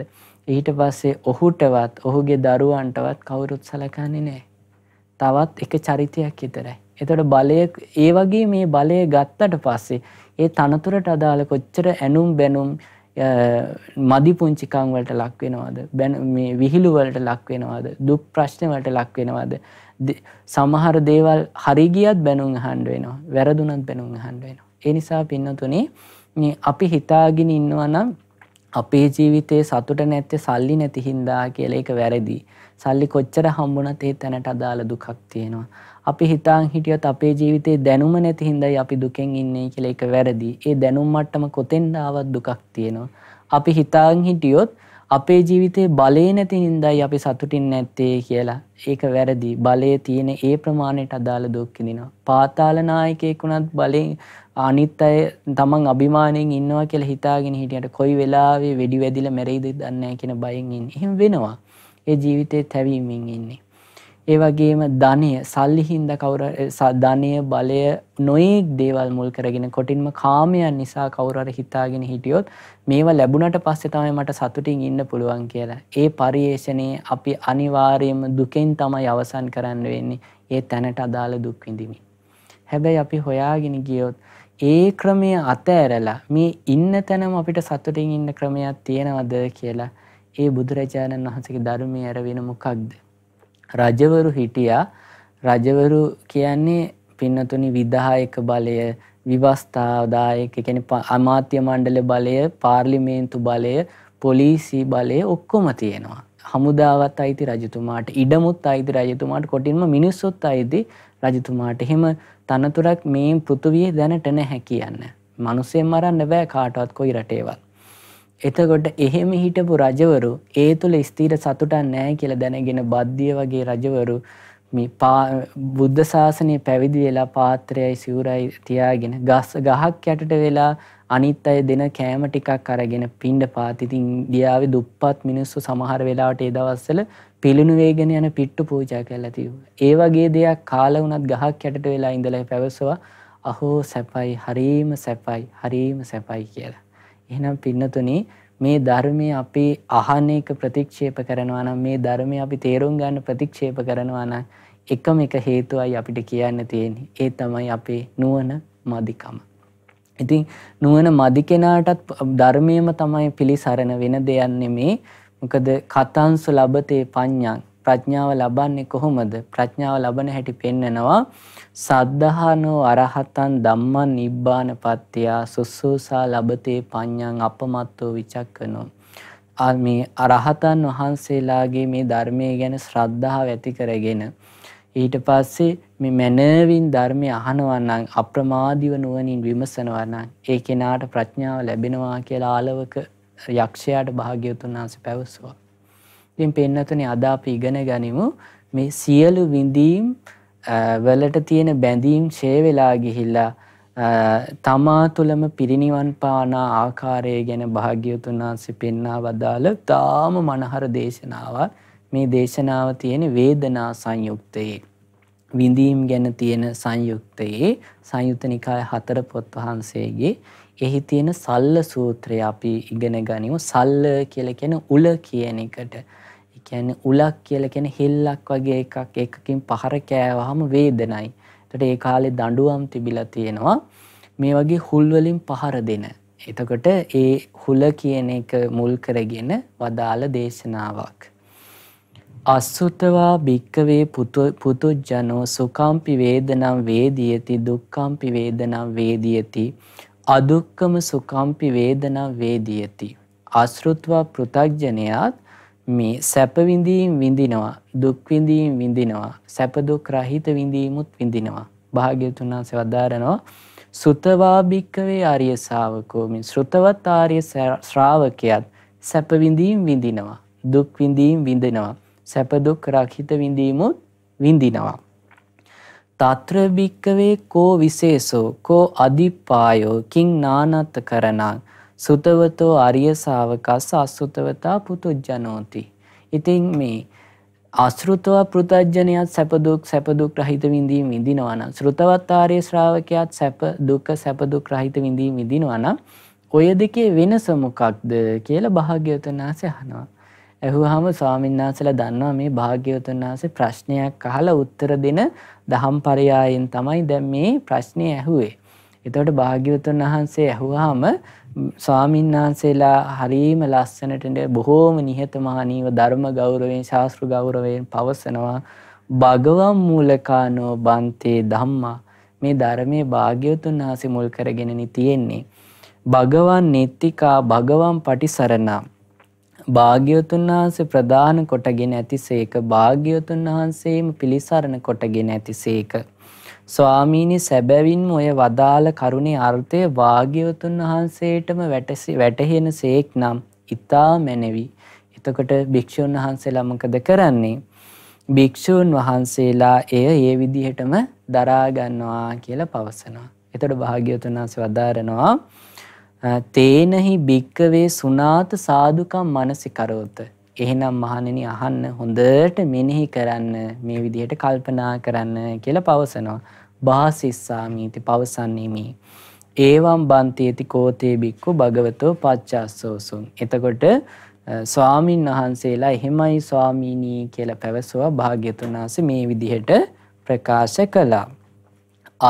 ඊට පස්සේ ඔහුටවත් ඔහුගේ දරුවන්ටවත් කවුරුත් සලකන්නේ නැහැ. තවත් එක චරිතයක් විතරයි. එතට බලය ඒ වගේ මේ බලය ගත්තට පස්සේ ඒ තනතුරට අදාළ කොච්චර ඇනුම් බැනුම් මදි පුංචිකං වලට ලක්වෙනවාද බැන මේ විහිළු වලට ලක්වෙනවාද දුක් ප්‍රශ්න වලට ලක්වෙනවාද සමහර දේවල් හරිගියත් බැනුම් හන්ඩ වෙනවා වැරදුනත් බැනුම් හන්ඩ වෙනවා ඒ නිසා පින්නතුනේ මේ අපි හිතාගෙන ඉන්නවා නම් අපේ ජීවිතයේ සතුට නැත්තේ සල්ලි නැති හින්දා කියලා ඒක වැරදි. සල්ලි කොච්චර හම්බුණත් ඒ තැනට අදාළ දුකක් තියෙනවා. අපි හිතාන් හිටියොත් අපේ ජීවිතේ දැනුම නැති හින්දායි අපි දුකෙන් ඉන්නේ කියලා ඒක වැරදි. ඒ දැනුම් මට්ටම කොතෙන්ද ආවත් දුකක් තියෙනවා. අපි හිතාන් හිටියොත් අපේ ජීවිතේ බලය නැති හින්දායි අපි සතුටින් නැත්තේ කියලා. ඒක වැරදි. බලය තියෙන ඒ ප්‍රමාණයට අදාළ දුක් විඳිනවා. පාතාල නායකයෙක් වුණත් බලෙන් අනිත් අය තමන් අභිමානයෙන් ඉන්නවා කියලා හිතාගෙන හිටියට කොයි වෙලාවෙ වෙඩි වැදිලා මැරෙයිද දන්නේ නැහැ කියන බයෙන් ඉන්නේ. එහෙම වෙනවා. ඒ ජීවිතේ තැවීමෙන් ඉන්නේ. ඒ වගේම ධනය සල්ලි හින්ද කවුර ධනය බලය නොයෙක් දේවල් මුල් කරගෙන කොටින්ම කාමයන් නිසා කවුරර හිතාගෙන හිටියොත් මේවා ලැබුණට පස්සේ තමයි මට සතුටින් ඉන්න පුළුවන් කියලා. ඒ පරිේෂණයේ අපි අනිවාර්යයෙන්ම දුකෙන් තමයි අවසන් කරන්න වෙන්නේ. ඒ තැනට අදාළ දුක් විඳින්න. හැබැයි අපි හොයාගෙන ගියොත් ඒ ක්‍රමය අතෑරලා මේ ඉන්න තැනම අපිට සතුටින් ඉන්න ක්‍රමයක් තියෙනවද කියලා ඒ බුදුරජාණන් වහන්සේගේ ධර්මයේ අර වෙන මොකක්ද? රජවරු හිටියා රජවරු කියන්නේ පින්නතුනි විදායක බලය විවස්ථාදායක කියන්නේ අමාත්‍ය මණ්ඩල බලය පාර්ලිමේන්තු බලය පොලිසි බලය ඔක්කොම තියෙනවා හමුදාවත් අයිති රජතුමාට ඉඩමුත් අයිති රජතුමාට කොටින්ම මිනිස්සුත් අයිති රජතුමාට එහෙම තනතුරක් මේ පෘථුවිය දැනට නැහැ කියන්න. මිනිස්සෙන් මරන්න බෑ කාටවත් කොයි රටේවත්. එතකොට එහෙම හිටපු රජවරු ඒ තුළ ස්තීර සතුටන් නෑ කියලා දැනගෙන බද්ධිය වගේ රජවරු මේ බුද්ධ ශාසනය පැවිදි වෙලා පාත්‍රයයි සිවුරයි තියාගෙන ගස් ගහක් යටට වෙලා අනිත් අය දෙන කෑම ටිකක් අරගෙන පින්ඩ පාතිතින් ගියාවේ දුප්පත් මිනිස්සු සමහර වෙලාවට ඒ දවස්සල පිළිුණු වේගෙන යන පිට්ටු පූජා කරලා තිබුණා. ඒ වගේ දෙයක් කාලා වුණත් ගහක් යටට වෙලා ඉඳලා පැවසුවා අහෝ සැපයි හරීම සැපයි හරීම සැපයි කියලා. එහෙනම් පින්නතුනේ මේ ධර්මයේ අපි අහන එක ප්‍රතික්ෂේප කරනවා නම් මේ ධර්මයේ අපි තේරුම් ගන්න ප්‍රතික්ෂේප කරනවා නම් එකම එක හේතුවයි අපිට කියන්න තියෙන්නේ. ඒ තමයි අපේ නුවණ මදිකම. ඉතින් නුවණ මදි කෙනාටත් ධර්මයේම තමයි පිළිසරණ වෙන දෙයක් නෙමේ. මොකද කතංසු ලබතේ පඤ්ඤං ප්‍රඥාව ලබන්නේ කොහොමද? ප්‍රඥාව ලබන හැටි පෙන්නනවා. සද්ධානෝ අරහතන් ධම්මං නිබ්බාන පත්‍යා සුසුසා ලබතේ පඤ්ඤං අපමත්තෝ විචක්කනෝ මේ අරහතන් වහන්සේලාගේ මේ ධර්මයේ ගැන ශ්‍රද්ධාව ඇති කරගෙන ඊට පස්සේ මේ මනවින් ධර්මය අහනවා නම් අප්‍රමාදීව නුවණින් විමසනවා නම් ඒ කෙනාට ප්‍රඥාව ලැබෙනවා කියලා ආලවක යක්ෂයාට භාග්‍යවතුන් වහන්සේ පැවසුවා. ඉතින් පෙන්නතුනේ අද අපි ඉගෙන ගනිමු මේ සියලු විඳීම් වලට තියෙන බැඳීම් ෂේවෙලා ගිහිල්ලා තමා තුළම පිරිනිවන් පානා ආකාරය ගැන භාග්‍යවතුන් වහන්සේ පෙන්වා වදාළ තාම මනහර දේශනාව මේ දේශනාව තියෙන වේදනා සංයුක්තයේ විඳීම් ගැන තියෙන සංයුක්තයේ සංයුත නිකාය හතර පොත් වහන්සේගේ එහි තියෙන සල්ල සූත්‍රය අපි ඉගෙන ගනිමු සල්ල කියලා කියන උල කියන එකට කියන්නේ උලක් කියලා කියන්නේ හිල්ලක් වගේ එකක් එකකින් පහර කෑවහම වේදනයි. එතකොට ඒ කාලේ දඬුවම් තිබිලා තියෙනවා මේ වගේ හුල් වලින් පහර දෙන. එතකොට ඒ හුල කියන එක මුල් කරගෙන වදාළ දේශනාවක්. අස්සුතවා භික්කවේ පුතුජ්ජනෝ සුකම්පි වේදනම් වේදියති දුක්කම්පි වේදනම් වේදියති අදුක්කම සුකම්පි වේදනම් වේදියති. අස්ෘත්වා පෘතග්ජනයාත් මේ සැප විඳීම් විඳිනවා දුක් විඳීම් විඳිනවා සැප දුක් රහිත විඳීමුත් විඳිනවා භාග්‍යතුන් වහන්සේ වදාරනවා සුතවා භික්කවේ ආර්ය ශාවකෝ මේ ශ්‍රුතවත් ආර්ය ශ්‍රාවකයාත් සැප විඳීම් විඳිනවා දුක් විඳීම් විඳිනවා සැප දුක් රහිත විඳීමුත් විඳිනවා තත්‍ර භික්කවේ කෝ විශේෂෝ කෝ අදිපායෝ කිං නානත් කරණං සුතවතෝ අරිය ශාවකස්ස අසුතවතා පුතුජ්ජනෝති. ඉතින් මේ අස්ෘතව පෘතජ්ජනයත් සැපදුක් සැපදුක් රහිත විඳීම විඳිනවනම් ශෘතවත් ආර්ය ශ්‍රාවකයාත් සැප දුක සැපදුක් රහිත විඳීම විඳිනවනම් ඔය දෙකේ වෙනස මොකක්ද කියලා භාග්‍යවතුන් වහන්සේ අහනවා. ඇහුවාම ස්වාමීන් වහන්සේලා දන්නවා මේ භාග්‍යවතුන් වහන්සේ ප්‍රශ්නයක් අහලා උත්තර දෙන දහම් පරයායෙන් තමයි දැන් මේ ප්‍රශ්නේ ඇහුවේ. එතකොට භාග්‍යවතුන් වහන්සේ ඇහුවාම ස්වාමින්වහන්සේලා හරීම ලස්සනටට බොහෝම නිහතමානීව ධර්ම ගෞරවයෙන් ශාස්ත්‍ර ගෞරවයෙන් පවසනවා භගවන් මූලකානෝ බන්තේ ධම්මා මේ ධර්මයේ භාග්‍යවතුන් වහන්සේ මුල් කරගෙනනි තියෙන්නේ භගවන් නෙත්තිකා භගවන් පටිසරණා භාග්‍යවතුන් වහන්සේ ප්‍රධාන කොටගෙන ඇතිසේක භාග්‍යවතුන් වහන්සේම පිළිසරණ කොටගෙන ඇතිසේක ස්වාමීනි සැබැවින්ම ඔය වදාළ කරුණේ අර්ථය වාග්‍යවතුන් වහන්සේටම වැටහෙන සේක් නම් ඉතා මැනවි. එතකොට භික්‍ෂූන් වහන්සේලා මොකද කරන්නේ. භික්‍ෂූන් වහන්සේලා එය ඒ විදිහටම දරාගන්නවා කියලා පවසනවා. එතට භාග්‍යවතුන් වහන්සේ වදාරනවා. තේනහි භික්කවේ සුනාත සාධකම් මනසිකරෝත එහෙනම් මහණෙනි අහන්න හොඳට මෙනෙහි කරන්න මේ විදිහට කල්පනා කරන්න කියලා පවසනවා. බාසිස්සාමීති පවසන්නේ මේ. ඒවම් බන්තියති කෝතේ බික්කු භගවතෝ පච්චාස්සෝසුන්. එතකොට ස්වාමීන් වහන්සේලා එහෙමයි ස්වාමීනී කියලා පැවසුවා භාග්‍යතුන් වහන්සේ මේ විදිහට ප්‍රකාශ කළා.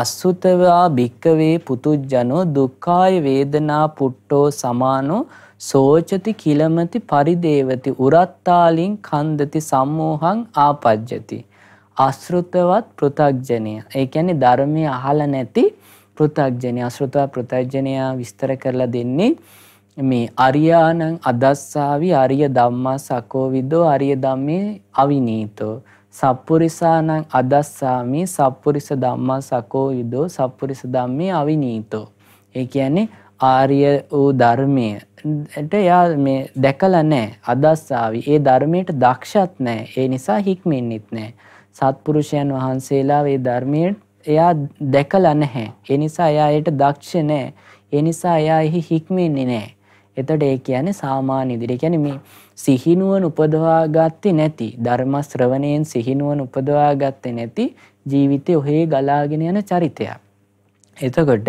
අසුතවා භික්කවේ පුතුජනෝ දුක්ඛාය වේදනා පුට්ටෝ සමානෝ සෝචති කිලමති පරිදේවති උරත්තාලින් කන්දති සම්මෝහං ආපජ්ජති. අශෘතවත් පෘථග්ජනය. ඒ කියන්නේ ධර්මය අහලා නැති පෘථග්ජනය අශෘතව පෘථග්ජනයා විස්තර කරලා දෙන්නේ මේ අරියානං අදස්සාවි අරිය ධම්මා සකෝවිදෝ අරිය ධම්මේ අවිනීතෝ සප්පුරිසානං අදස්සාමි සප්පුරිස ධම්මා සකෝවිදෝ සප්පුරිස ධම්මේ අවිනීතෝ ඒ කියන්නේ ආර්ය වූ ධර්මයේ ධර්මයට එයා මේ දැකලා නැහැ අදස්සාවි ඒ ධර්මයට දක්ෂත් නැහැ ඒ නිසා හික්මෙන්නෙත් නැහැ සත්පුරුෂයන් වහන්සේලා ඒ ධර්මයේ එයා දැකලා නැහැ ඒ නිසා එයා ඒට දක්ෂ නැහැ ඒ නිසා එයා එහි හික්මෙන්නේ නැහැ එතට ඒ කියන්නේ සාමාන්‍ය ඉදිරි ගැන මේ සිහිනුවන් උපදවාගත්තේ නැති ධර්ම ශ්‍රවණයෙන් සිහිනුවන් උපදවාගත්තේ නැති ජීවිතය ඔහේ ගලාගෙන යන චරිතයක්. එතකොට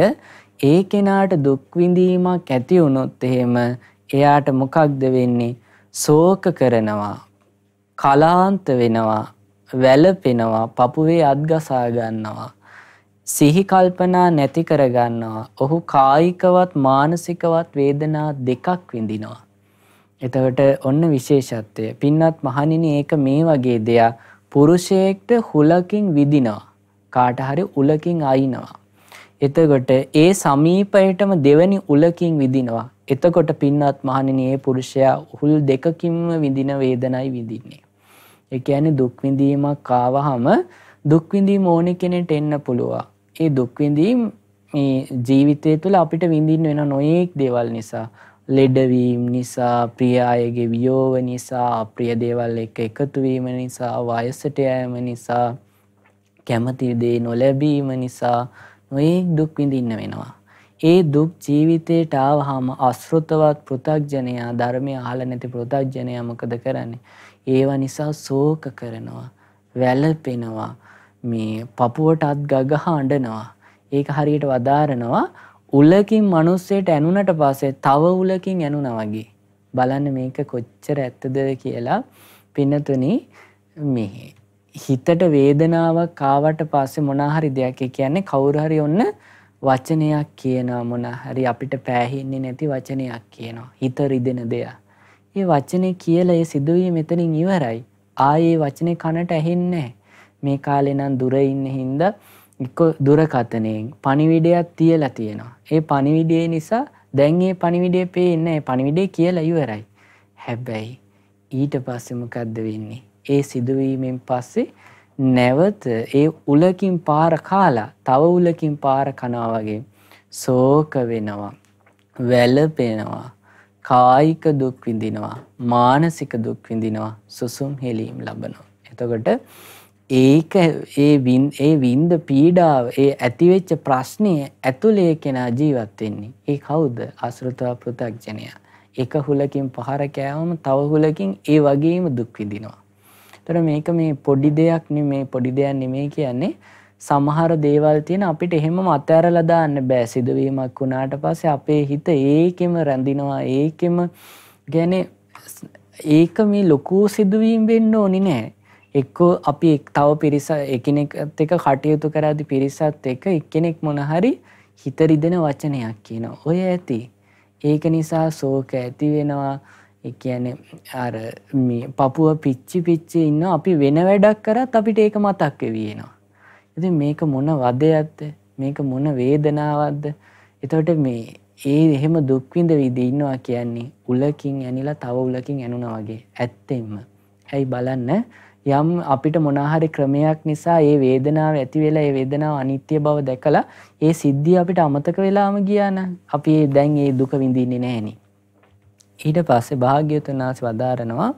ඒ කෙනාට දුක්විඳීමක් ඇති වුණොත් එහෙම එයාට මොකක්ද වෙන්නේ සෝක කරනවා කලාන්ත වෙනවා වැළපෙනවා පපුවේ අත්ගසා ගන්නවා සිහි කල්පනා නැති කරගන්නවා ඔහු කායිකවත් මානසිකවත් වේදනා දෙකක් විඳිනවා එතකොට ඔන්න විශේෂත්වය පින්නත් මහණෙනි ඒක මේ වගේ දෙයක් පුරුෂයෙක්ට හුලකින් විදිනවා කාට හරි උලකින් අයිනවා එතකොට ඒ සමීපයටම දෙවැනි උලකින් විදිනවා. එතකොට පින්නත් මහණෙනි ඒ පුරුෂයා උහුල් දෙකකින්ම විඳින වේදනයි විඳින්නේ. ඒ කියන්නේ දුක් විඳීමක් ආවහම දුක් විඳීම ඕන කෙනෙට එන්න පුළුවන්. ඒ දුක් විඳීම මේ ජීවිතය තුළ අපිට විඳින්න වෙන නොයෙක් දේවල් නිසා ලෙඩවීම් නිසා ප්‍රිය අයගේ වියෝව නිසා ප්‍රිය දේවල් එක්ක එකතු වීම නිසා වයසට යෑම නිසා කැමති දේ නොලැබීම නිසා නොයේ දුක් විඳින්න වෙනවා. ඒ දුක් ජීවිතයට ආවහම අශෘතවත් පෘථග්ජනයා ධර්මය අහලා නැති පෘථග්ජනයා මොකද කරන්නේ? ඒවා නිසා ශෝක කරනවා, වැළපෙනවා, මේ පපුවට අත් ගගහ අඬනවා. ඒක හරියට වදාරනවා උලකින් මිනිස්සෙට ඇනුනට පස්සේ තව උලකින් ඇනුනා වගේ. බලන්න මේක කොච්චර ඇත්තද කියලා පින්නතුනි මෙහි හිතට වේදනාවක් කාවට පස්සේ මොනාහරි දෙයක් කියන්නේ කවුරු හරි ඔන්න වචනයක් කියනවා මොනාහරි අපිට පෑහින්නේ නැති වචනයක් කියනවා හිත රිදෙන දෙයක්. ඒ වචනේ කියලා ඒ සිදුවීම මෙතනින් ඉවරයි. ආයේ වචනේ කනට ඇහෙන්නේ මේ කාලේ නම් දුර ඉන්න හින්දා එක්ක දුරකතනෙන් පණිවිඩයක් තියලා තියෙනවා. ඒ පණිවිඩය නිසා දැන් ඒ පණිවිඩය පේන්නේ නැහැ. පණිවිඩය කියලා ඉවරයි. හැබැයි ඊට පස්සේ මොකද්ද වෙන්නේ? ඒ සිදුවීමෙන් පස්සේ නැවත ඒ උලකින් පාර කාලා තව උලකින් පාර කනවා වගේ සෝක වෙනවා වැළපෙනවා කායික දුක් විඳිනවා මානසික දුක් විඳිනවා සුසුම් හෙලීම් ලබනවා එතකොට ඒක ඒ ඒ වින්ද පීඩාව ඒ ඇතිවෙච්ච ප්‍රශ්නය ඇතුලේ කෙනා ජීවත් වෙන්නේ. ඒ කවුද? අසෘතව පෘථග්ජනයා. එක හුලකින් පහර කෑවම තව හුලකින් ඒ වගේම දුක් විඳිනවා. තොර මේක මේ පොඩි දෙයක් මේ පොඩි දෙයක් නෙමේ කියන්නේ සමහර දේවල් තියෙන අපිට එහෙමම අතෑරලා දාන්න බෑ සිදුවීමක් වුණාට පස්සේ අපේ හිත ඒකෙම රැඳිනවා ඒකෙම ගැන ඒක මේ ලොකු සිදුවීම් වෙන්න ඕනි නෑ එක්කෝ අපි තව පිරිස එකනෙකත් එක කටයුතු කරදි පිරිසත් එක එක්කෙනෙක් මොනහරි හිත රිදෙන වචනයක් කියන ඔය ඇති ඒක නිසා සෝක ඇති වෙනවා එකන අර පපුුව පිච්චි පිච්චි ඉන්න අපි වෙන වැඩක් කරත් අපිට ඒක මතක්ක වයෙනවා. ඇති මේක මොන වදය ඇත්ත මේක මොන වේදනාවත්ද එතවට මේ ඒ එහෙම දුක්විඳ විදින්නවා කියන්නේ උලකින් ඇනිලා තව උලකින් ඇනුන වගේ ඇත්තෙම. ඇයි බලන්න යම් අපිට මොනාහරි ක්‍රමයක් නිසා ඒ වේදනාව ඇති වෙලා ඒ වේදනාව අනිත්‍ය බව දැකලා ඒ සිද්ධිය අපිට අමතක වෙලාම ගියාන අපි දැන් ඒ දුක විඳින්නේ නෑනේ ඊට පස්සේ භාග්‍යවතුන් වහන්සේ වදාරනවා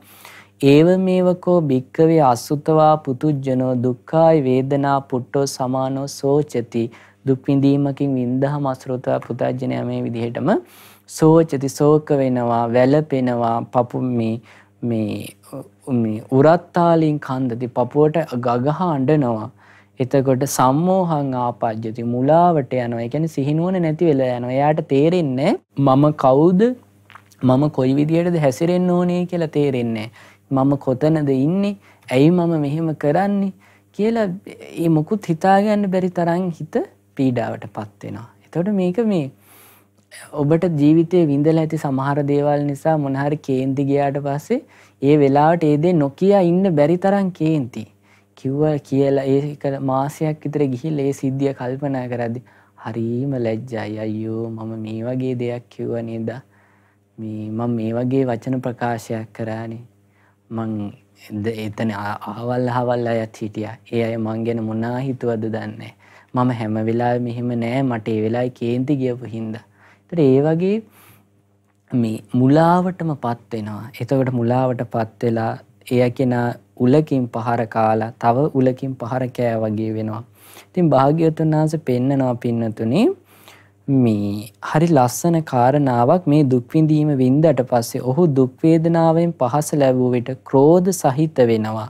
ඒව මේවකෝ භික්කවේ අසුතවා පුතුජ්ජනෝ දුක්ඛායි වේදනා පුට්ටෝ සමානෝ සෝචති දුක් විඳීමකින් වින්දහම අසුතවා පුතජ්ජනය මේ විදිහටම සෝචති සෝක වෙනවා වැළපෙනවා පපු මේ මේ මේ උරත්තාලින් කන්දති පපුවට ගගහ අඬනවා එතකොට සම්මෝහං ආපජ්ජති මුලාවට යනවා. ඒ කියන්නේ සිහිනුවන නැති වෙලා යනවා. එයාට තේරෙන්නේ මම කවුද? මම කොයි විදියටද හැසිරෙන්න්න ඕනේ කියලා තේරෙන්නේ. මම කොතනද ඉන්නේ ඇයි මම මෙහෙම කරන්නේ කියලා ඒ මොකුත් හිතාගන්න බැරි තරන් හිත පීඩාවට පත්වෙනවා. එතොට මේක මේ ඔබට ජීවිතය විඳල ඇති සමහර දේවල් නිසා මොනහරි කේන්ති ගයාට පස්සේ ඒ වෙලාට ඒදේ නොකයා ඉන්න බැරි තරන් කේන්ති. කිව්ව කියලා ඒක මාසයක් විතර ගිහිල් ඒ සිද්ධිය කල්පනා කරදි. හරීම ලැජ්ජයි අයෝ මම මේ වගේ දෙයක් කිව්ව නේදා. මේ මම මේ වගේ වචන ප්‍රකාශයක් කරානේ මං එතන අහවල් අහවල් අයත් හිටියා. ඒ අය මං ගැන මොනා හිතුවද දන්නේ මම හැම වෙලාවෙ මෙහෙම නෑ මට ඒ වෙලාවේ කේන්ති ගියපු හින්දා. ඒතර ඒ වගේ මේ මුලාවටමපත් වෙනවා. එතකොට මුලාවටපත් වෙලා එයා කෙනා උලකින් පහර කාලා තව උලකින් පහර කෑ වගේ වෙනවා. ඉතින් භාග්‍යවතුන් වහන්සේ පෙන්නනවා පින්නතුනේ මේ හරි ලස්සන කාරණාවක් මේ දුක්විඳීම වින්දට පස්සේ ඔහු දුක්වේදනාවෙන් පහස ලැබූ විට ක්‍රෝධ සහිත වෙනවා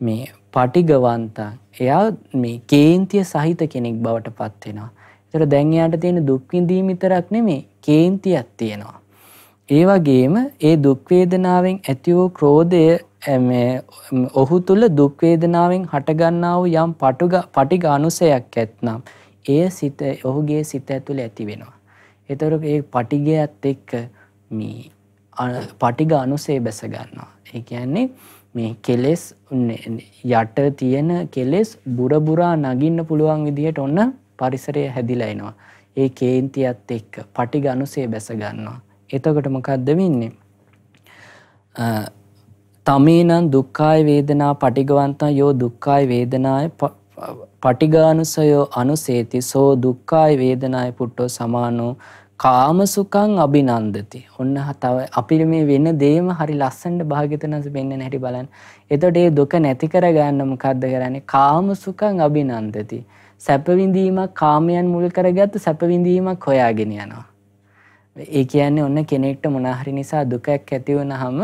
මේ පටිගවන්තා එයා මේ කේන්තිය සහිත කෙනෙක් බවට පත්වෙනවා. තර දැන්යාට තියෙන දුක්විඳීම විතරක් නෙමේ කේන්තියක් තියෙනවා. ඒ වගේම ඒ දුක්වේදනාවෙන් ඇති වූ ක්‍රෝධය ඔහු තුළ දුක්වේදනාවෙන් හටගන්නාව යම් පටිග අනුසයක් ඇත්නම් ඒ සිත ඔහුගේ සිත ඇතුළ ඇති වෙනවා. එතොර ඒ පටිගයත් එක්ක මේ පටිග අනුසේ බැසගන්නවා. ඒ කියන්නේ මේ කෙලෙස් යට තියෙන කෙලෙස් බුරබුරා නගින්න පුළුවන් විදිහට ඔන්න පරිසරය හැදිලා එනවා. ඒ කේන්තියත් එක්ක පටිග අනුසේ බැස ගන්නවා. එතකොට මොකක්ද වෙන්නේ? තමේනම් දුක්ඛාය වේදනා පටිගවන්තං යෝ දුක්ඛාය වේදනාය පටිගානුසයෝ අනුසේති සෝ දුක්ඛාය වේදනාය පුට්ටෝ සමානෝ කාමසුකං අභිනන්දති. ඔන්න තව අපිට මේ වෙන දේම හරි ලස්සනට භාග්‍යතුන් වහන්සේ පෙන්වන හැටි බලන්න. එතකොට මේ දුක නැති කරගන්න මොකද්ද කරන්නේ? කාමසුකං අභිනන්දති. සැප විඳීමක් කාමයන් මුල් කරගත්තු සැප විඳීමක් හොයාගෙන යනවා. ඒ කියන්නේ ඔන්න කෙනෙක්ට මොනහරි නිසා දුකක් ඇති වුණාම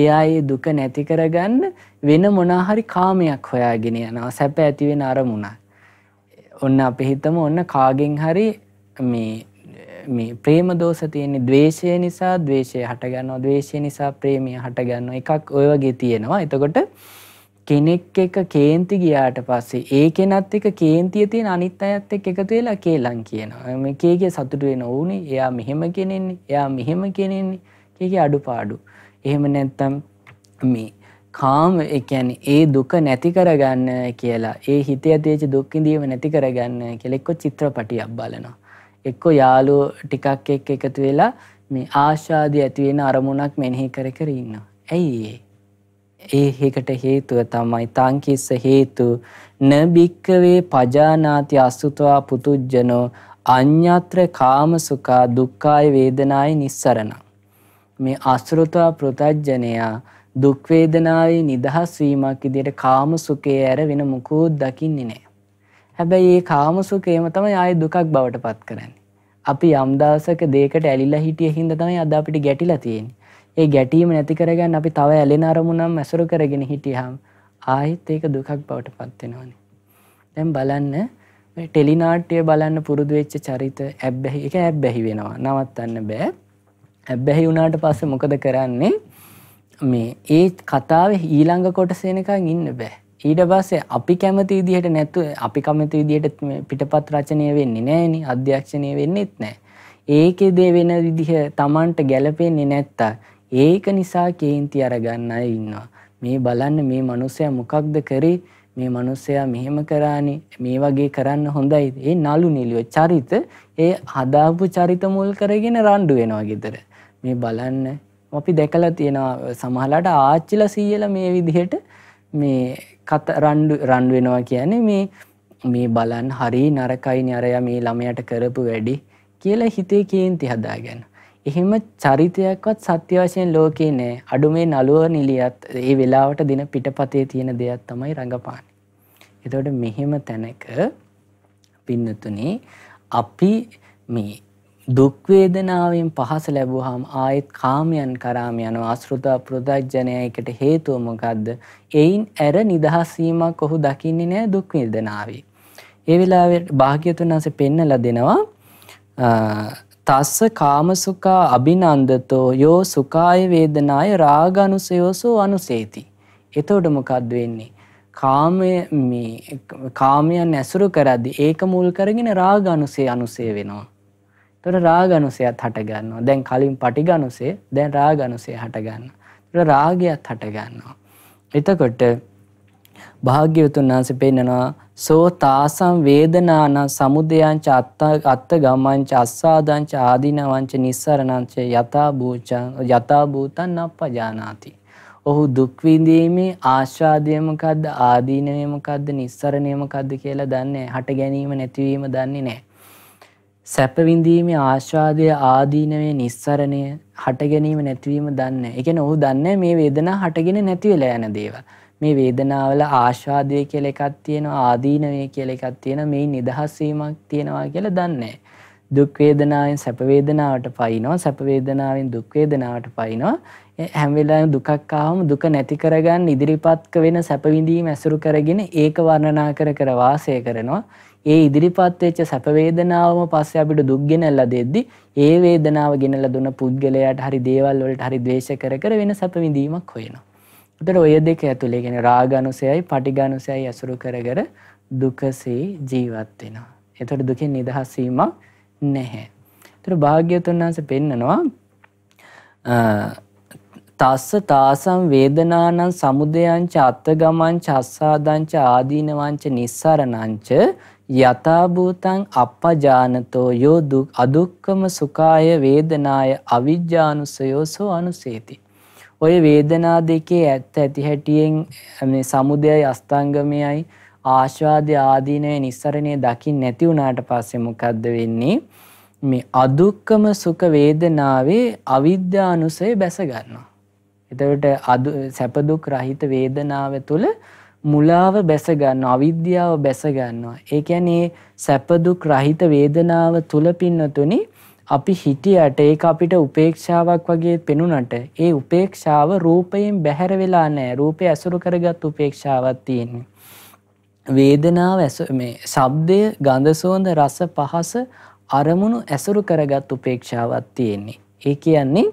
එයා ඒ දුක නැති කරගන්න වෙන මොනාහරි කාමයක් හොයාගෙන යනවා සැප ඇතිවෙන අරමුණක්. ඔන්න අපි හිතම ඔන්න කාගෙන් හරි මේ ප්‍රේම දෝස තියෙන්නේ ද්වේෂය නිසා ද්වේෂය හටගන්නවා ද්වේෂය නිසා ප්‍රේමය හටගන්නවා එකක් ඔය වගේ තියෙනවා. එතකොට කෙනෙක් එක කේන්ති ගියාට පස්සේ ඒ කෙනත් එක කේන්තිය තියෙන අනිත් අයත් එක්ක එකතු වෙලා කේලම් කියනවා. මේකේගේ සතුට වෙන වුනේ එයා මෙහෙම කෙනෙන්නේ. එයා මෙහෙම කෙනෙන්නේ. කේගේ අඩුපාඩු. එහෙම නැත්තම් මේ කාම එකැන ඒ දුක නැති කරගන්න කියලා ඒ හිතේ ඇතිේච දුක්කිදීම නැති කරගන්න කෙලෙක්කො චිත්‍රපටියක් බලනවා. එක්කෝ යාලු ටිකක් එක් එකතු වෙලා මේ ආශාදී ඇතිවෙන අරමුණක් මෙනෙහි කර කර ඉන්න. ඇයි ඒ. ඒ හකට හේතුව තමයි තංකිස්ස හේතු නභික්කවේ පජානාති අස්සුතවා පුතුජ්ජනෝ අඤ්‍යත්‍ර කාමසුකා දුක්කාය වේදනායි නිස්සරණක්. මේ අසෘතව ප්‍රතඥයා දුක් වේදනාවේ නිදහස් වීමක් විදිහට කාම සුඛයේ ඇර වෙන මොකුත් දකින්නේ නැහැ. හැබැයි මේ කාම සුඛයම තමයි ආයේ දුකක් බවට පත් කරන්නේ. අපි යම් දවසක දෙයකට ඇලිලා හිටිය හින්දා තමයි අද අපිට ගැටිලා තියෙන්නේ. ඒ ගැටීම නැති කරගන්න අපි තව ඇලෙන අරමුණක් ඇසුරු කරගෙන හිටියහම ආයෙත් ඒක දුකක් බවට පත් වෙනවනේ. දැන් බලන්න මේ ටෙලි නාට්‍ය බලන්න පුරුදු වෙච්ච චරිත ඇබ්බැහි ඒක ඇබ්බැහි වෙනවා. නවත්තන්න බෑ. ඇබ්බැහි වුණාට පස්සේ මොකද කරන්නේ මේ ඒ කතාවේ ඊළඟ කොටසෙන එකන් ඉන්න බෑ. ඊට පස්සේ අපි කැමති විදිහට නැතුව අපි කැමති විදිහට මේ පිටපත් රචනය වෙන්නේ නැහෙනි අධ්‍යක්ෂණය වෙන්නෙත් නැහැ. ඒකේ දේ වෙන විදිහ Tamanට ගැළපෙන්නේ නැත්තා. ඒක නිසා කේන්ති අරගන්න අය ඉන්නවා. මේ බලන්න මේ මිනිස්සයා මොකක්ද කරේ? මේ මිනිස්සයා මෙහෙම කරානේ. මේ වගේ කරන්න හොඳයි. ඒ නලු නිලිය චරිත ඒ හදාපු චරිත මුල් කරගෙන රණ්ඩු වෙනවා gedara. මේ බලන්න අපි දැකලා තියෙනවා සමහලාට ආච්චිල සීයල මේ විදිහට මේ කත රන්ඩු රන්ඩ වෙනවා කියන්නේ මේ මේ බලන් හරි නරකයි අරය මේ ළමයට කරපු වැඩි කියලා හිතේ කේන්ති හදාගන්න. එහෙම චරිතයක්වත් සත්‍ය වශයෙන් ලෝකේ නෑ අඩු මේ නළුව නිලියත් ඒ වෙලාවට දින පිටපතේ තියෙන දෙයක් තමයි රඟපාන. එතවට මෙහෙම තැනක පින්නතුනේ අපි මේ දුක් වේදනාවෙන් පහස ලැබුවාම ආයෙත් කාමයන් කරාම යන ආශෘත ප්‍රදජ්ජනයකට හේතුව මොකද්ද? එයින් ඇර නිදහස් වීමක් ඔහු දකින්නේ නැහැ දුක් වේදනාවේ. ඒ වෙලාවේ භාග්‍යතුන් වහන්සේ පෙන්නලා දෙනවා තස්ස කාමසුඛා අබිනන්දතෝ යෝ සුඛාය වේදනාය රාගනුසයෝසෝ අනුසේති. එතකොට මොකද්ද වෙන්නේ? කාමය මේ කාමයන් ඇසුරු කරද්දී ඒක මුල් කරගෙන රාග අනුසය අනුසය වෙනවා. තොට රාගනුසයත් හටගන්නවා දැන් කලින් පටිගනුසේ දැන් රාගනුසේ හටගන්න. තොට රාගයත් හටගන්නවා. එතකොට භාග්‍යවතුන් වහන්සේ පෙන්නනවා සෝ තාසම් වේදනාන සමුදයංච අත්ත ගමංච අස්සාදංච ආදීනවංච නිස්සරණංච යථාභූතං යථාභූතං අපජානාති. ඔහු දුක් විඳීමේ ආශාදය මොකද්ද ආදීනවය මොකද්ද නිස්සරණය මොකද්ද කියලා දන්නේ හට ගැනීම නැතිවීම දන්නේ නැහැ. සැපවිඳීමේ ආශාදය ආදීනවේ නිස්සරණය හටගැනීම නැතිවීම දන්න එකන ඔහු දන්න මේ වේදනා හටගෙන නැතිවෙලා යන දේව. මේ වේදනාවල ආශාදය කියල එකක් තියෙන ආදීනවය කියල එකක් තියෙන මේ නිදහස්වීමක් තියෙනවා කියල දන්නේ. දුක්වේදනාවෙන් සැපවේදනාවට පයිනවා සැපවේදනාවෙන් දුක්වේදනාවට පයිනවා හැමවෙලා දුකක්කාහම දුක නැති කරගන්න ඉදිරිපත්ක වෙන සැපවිඳීම ඇසුරු කරගෙන ඒක වර්ණනා කර කරවාසය කරනවා ඒ ඉදිරිපත් වෙච්ච සැප වේදනාවම පස්සේ අපිට දුක් ගෙනල්ලා දෙද්දි ඒ වේදනාව ගෙනල්ලා දුන පුද්ගලයාට හරි දේවල් වලට හරි ද්වේෂ කර කර වෙන සැප විඳීමක් හොයනවා. උතට ඔය දෙක ඇතුළේ කියන්නේ රාගානුසයයි පටිඝානුසයයි ඇසුරු කර කර දුකසේ ජීවත් වෙනවා. එතකොට දුකෙන් නිදහස් වීමක් නැහැ. එතකොට භාග්‍යතුන් වහන්සේ පෙන්නනවා තස්ස තාසම් වේදනානං සමුදයංච අත්තගමංච අස්සාදංච ආදීනවංච නිස්සරණංච යථාභූතං අප්පජානතෝ යෝ දුක් අදුක්කම සුඛාය වේදනාය අවිජ්ජානුසයෝ සෝ අනුසේති. ඔය වේදනා දෙකේ ඇත්ත ඇති හැටියෙන් මේ සමුදයයි අස්තංගමයයි ආශාද ආදීනවේ නිස්සරණය දකින් නැති වුණාට පස්සේ මොකද්ද වෙන්නේ? මේ අදුක්කම සුඛ වේදනාවේ අවිද්‍යානුසය බැස ගන්නවා. එතකොට සැප දුක් රහිත වේදනාව තුළ මුලාව බැස ගන්නවා අවිද්‍යාව බැස ගන්නවා. ඒ කියන්නේ සැප දුක් රහිත වේදනාව තුල පින්නතුනි අපි හිටියට ඒක අපිට උපේක්ෂාවක් වගේ පෙනුනට ඒ උපේක්ෂාව රූපයෙන් බැහැර වෙලා නැහැ. රූපය ඇසුරු කරගත් උපේක්ෂාවක් තියෙන්නේ. වේදනාව මේ ශබ්දය ගඳ සුවඳ රස පහස අරමුණු ඇසුරු කරගත් උපේක්ෂාවක් තියෙන්නේ. ඒ කියන්නේ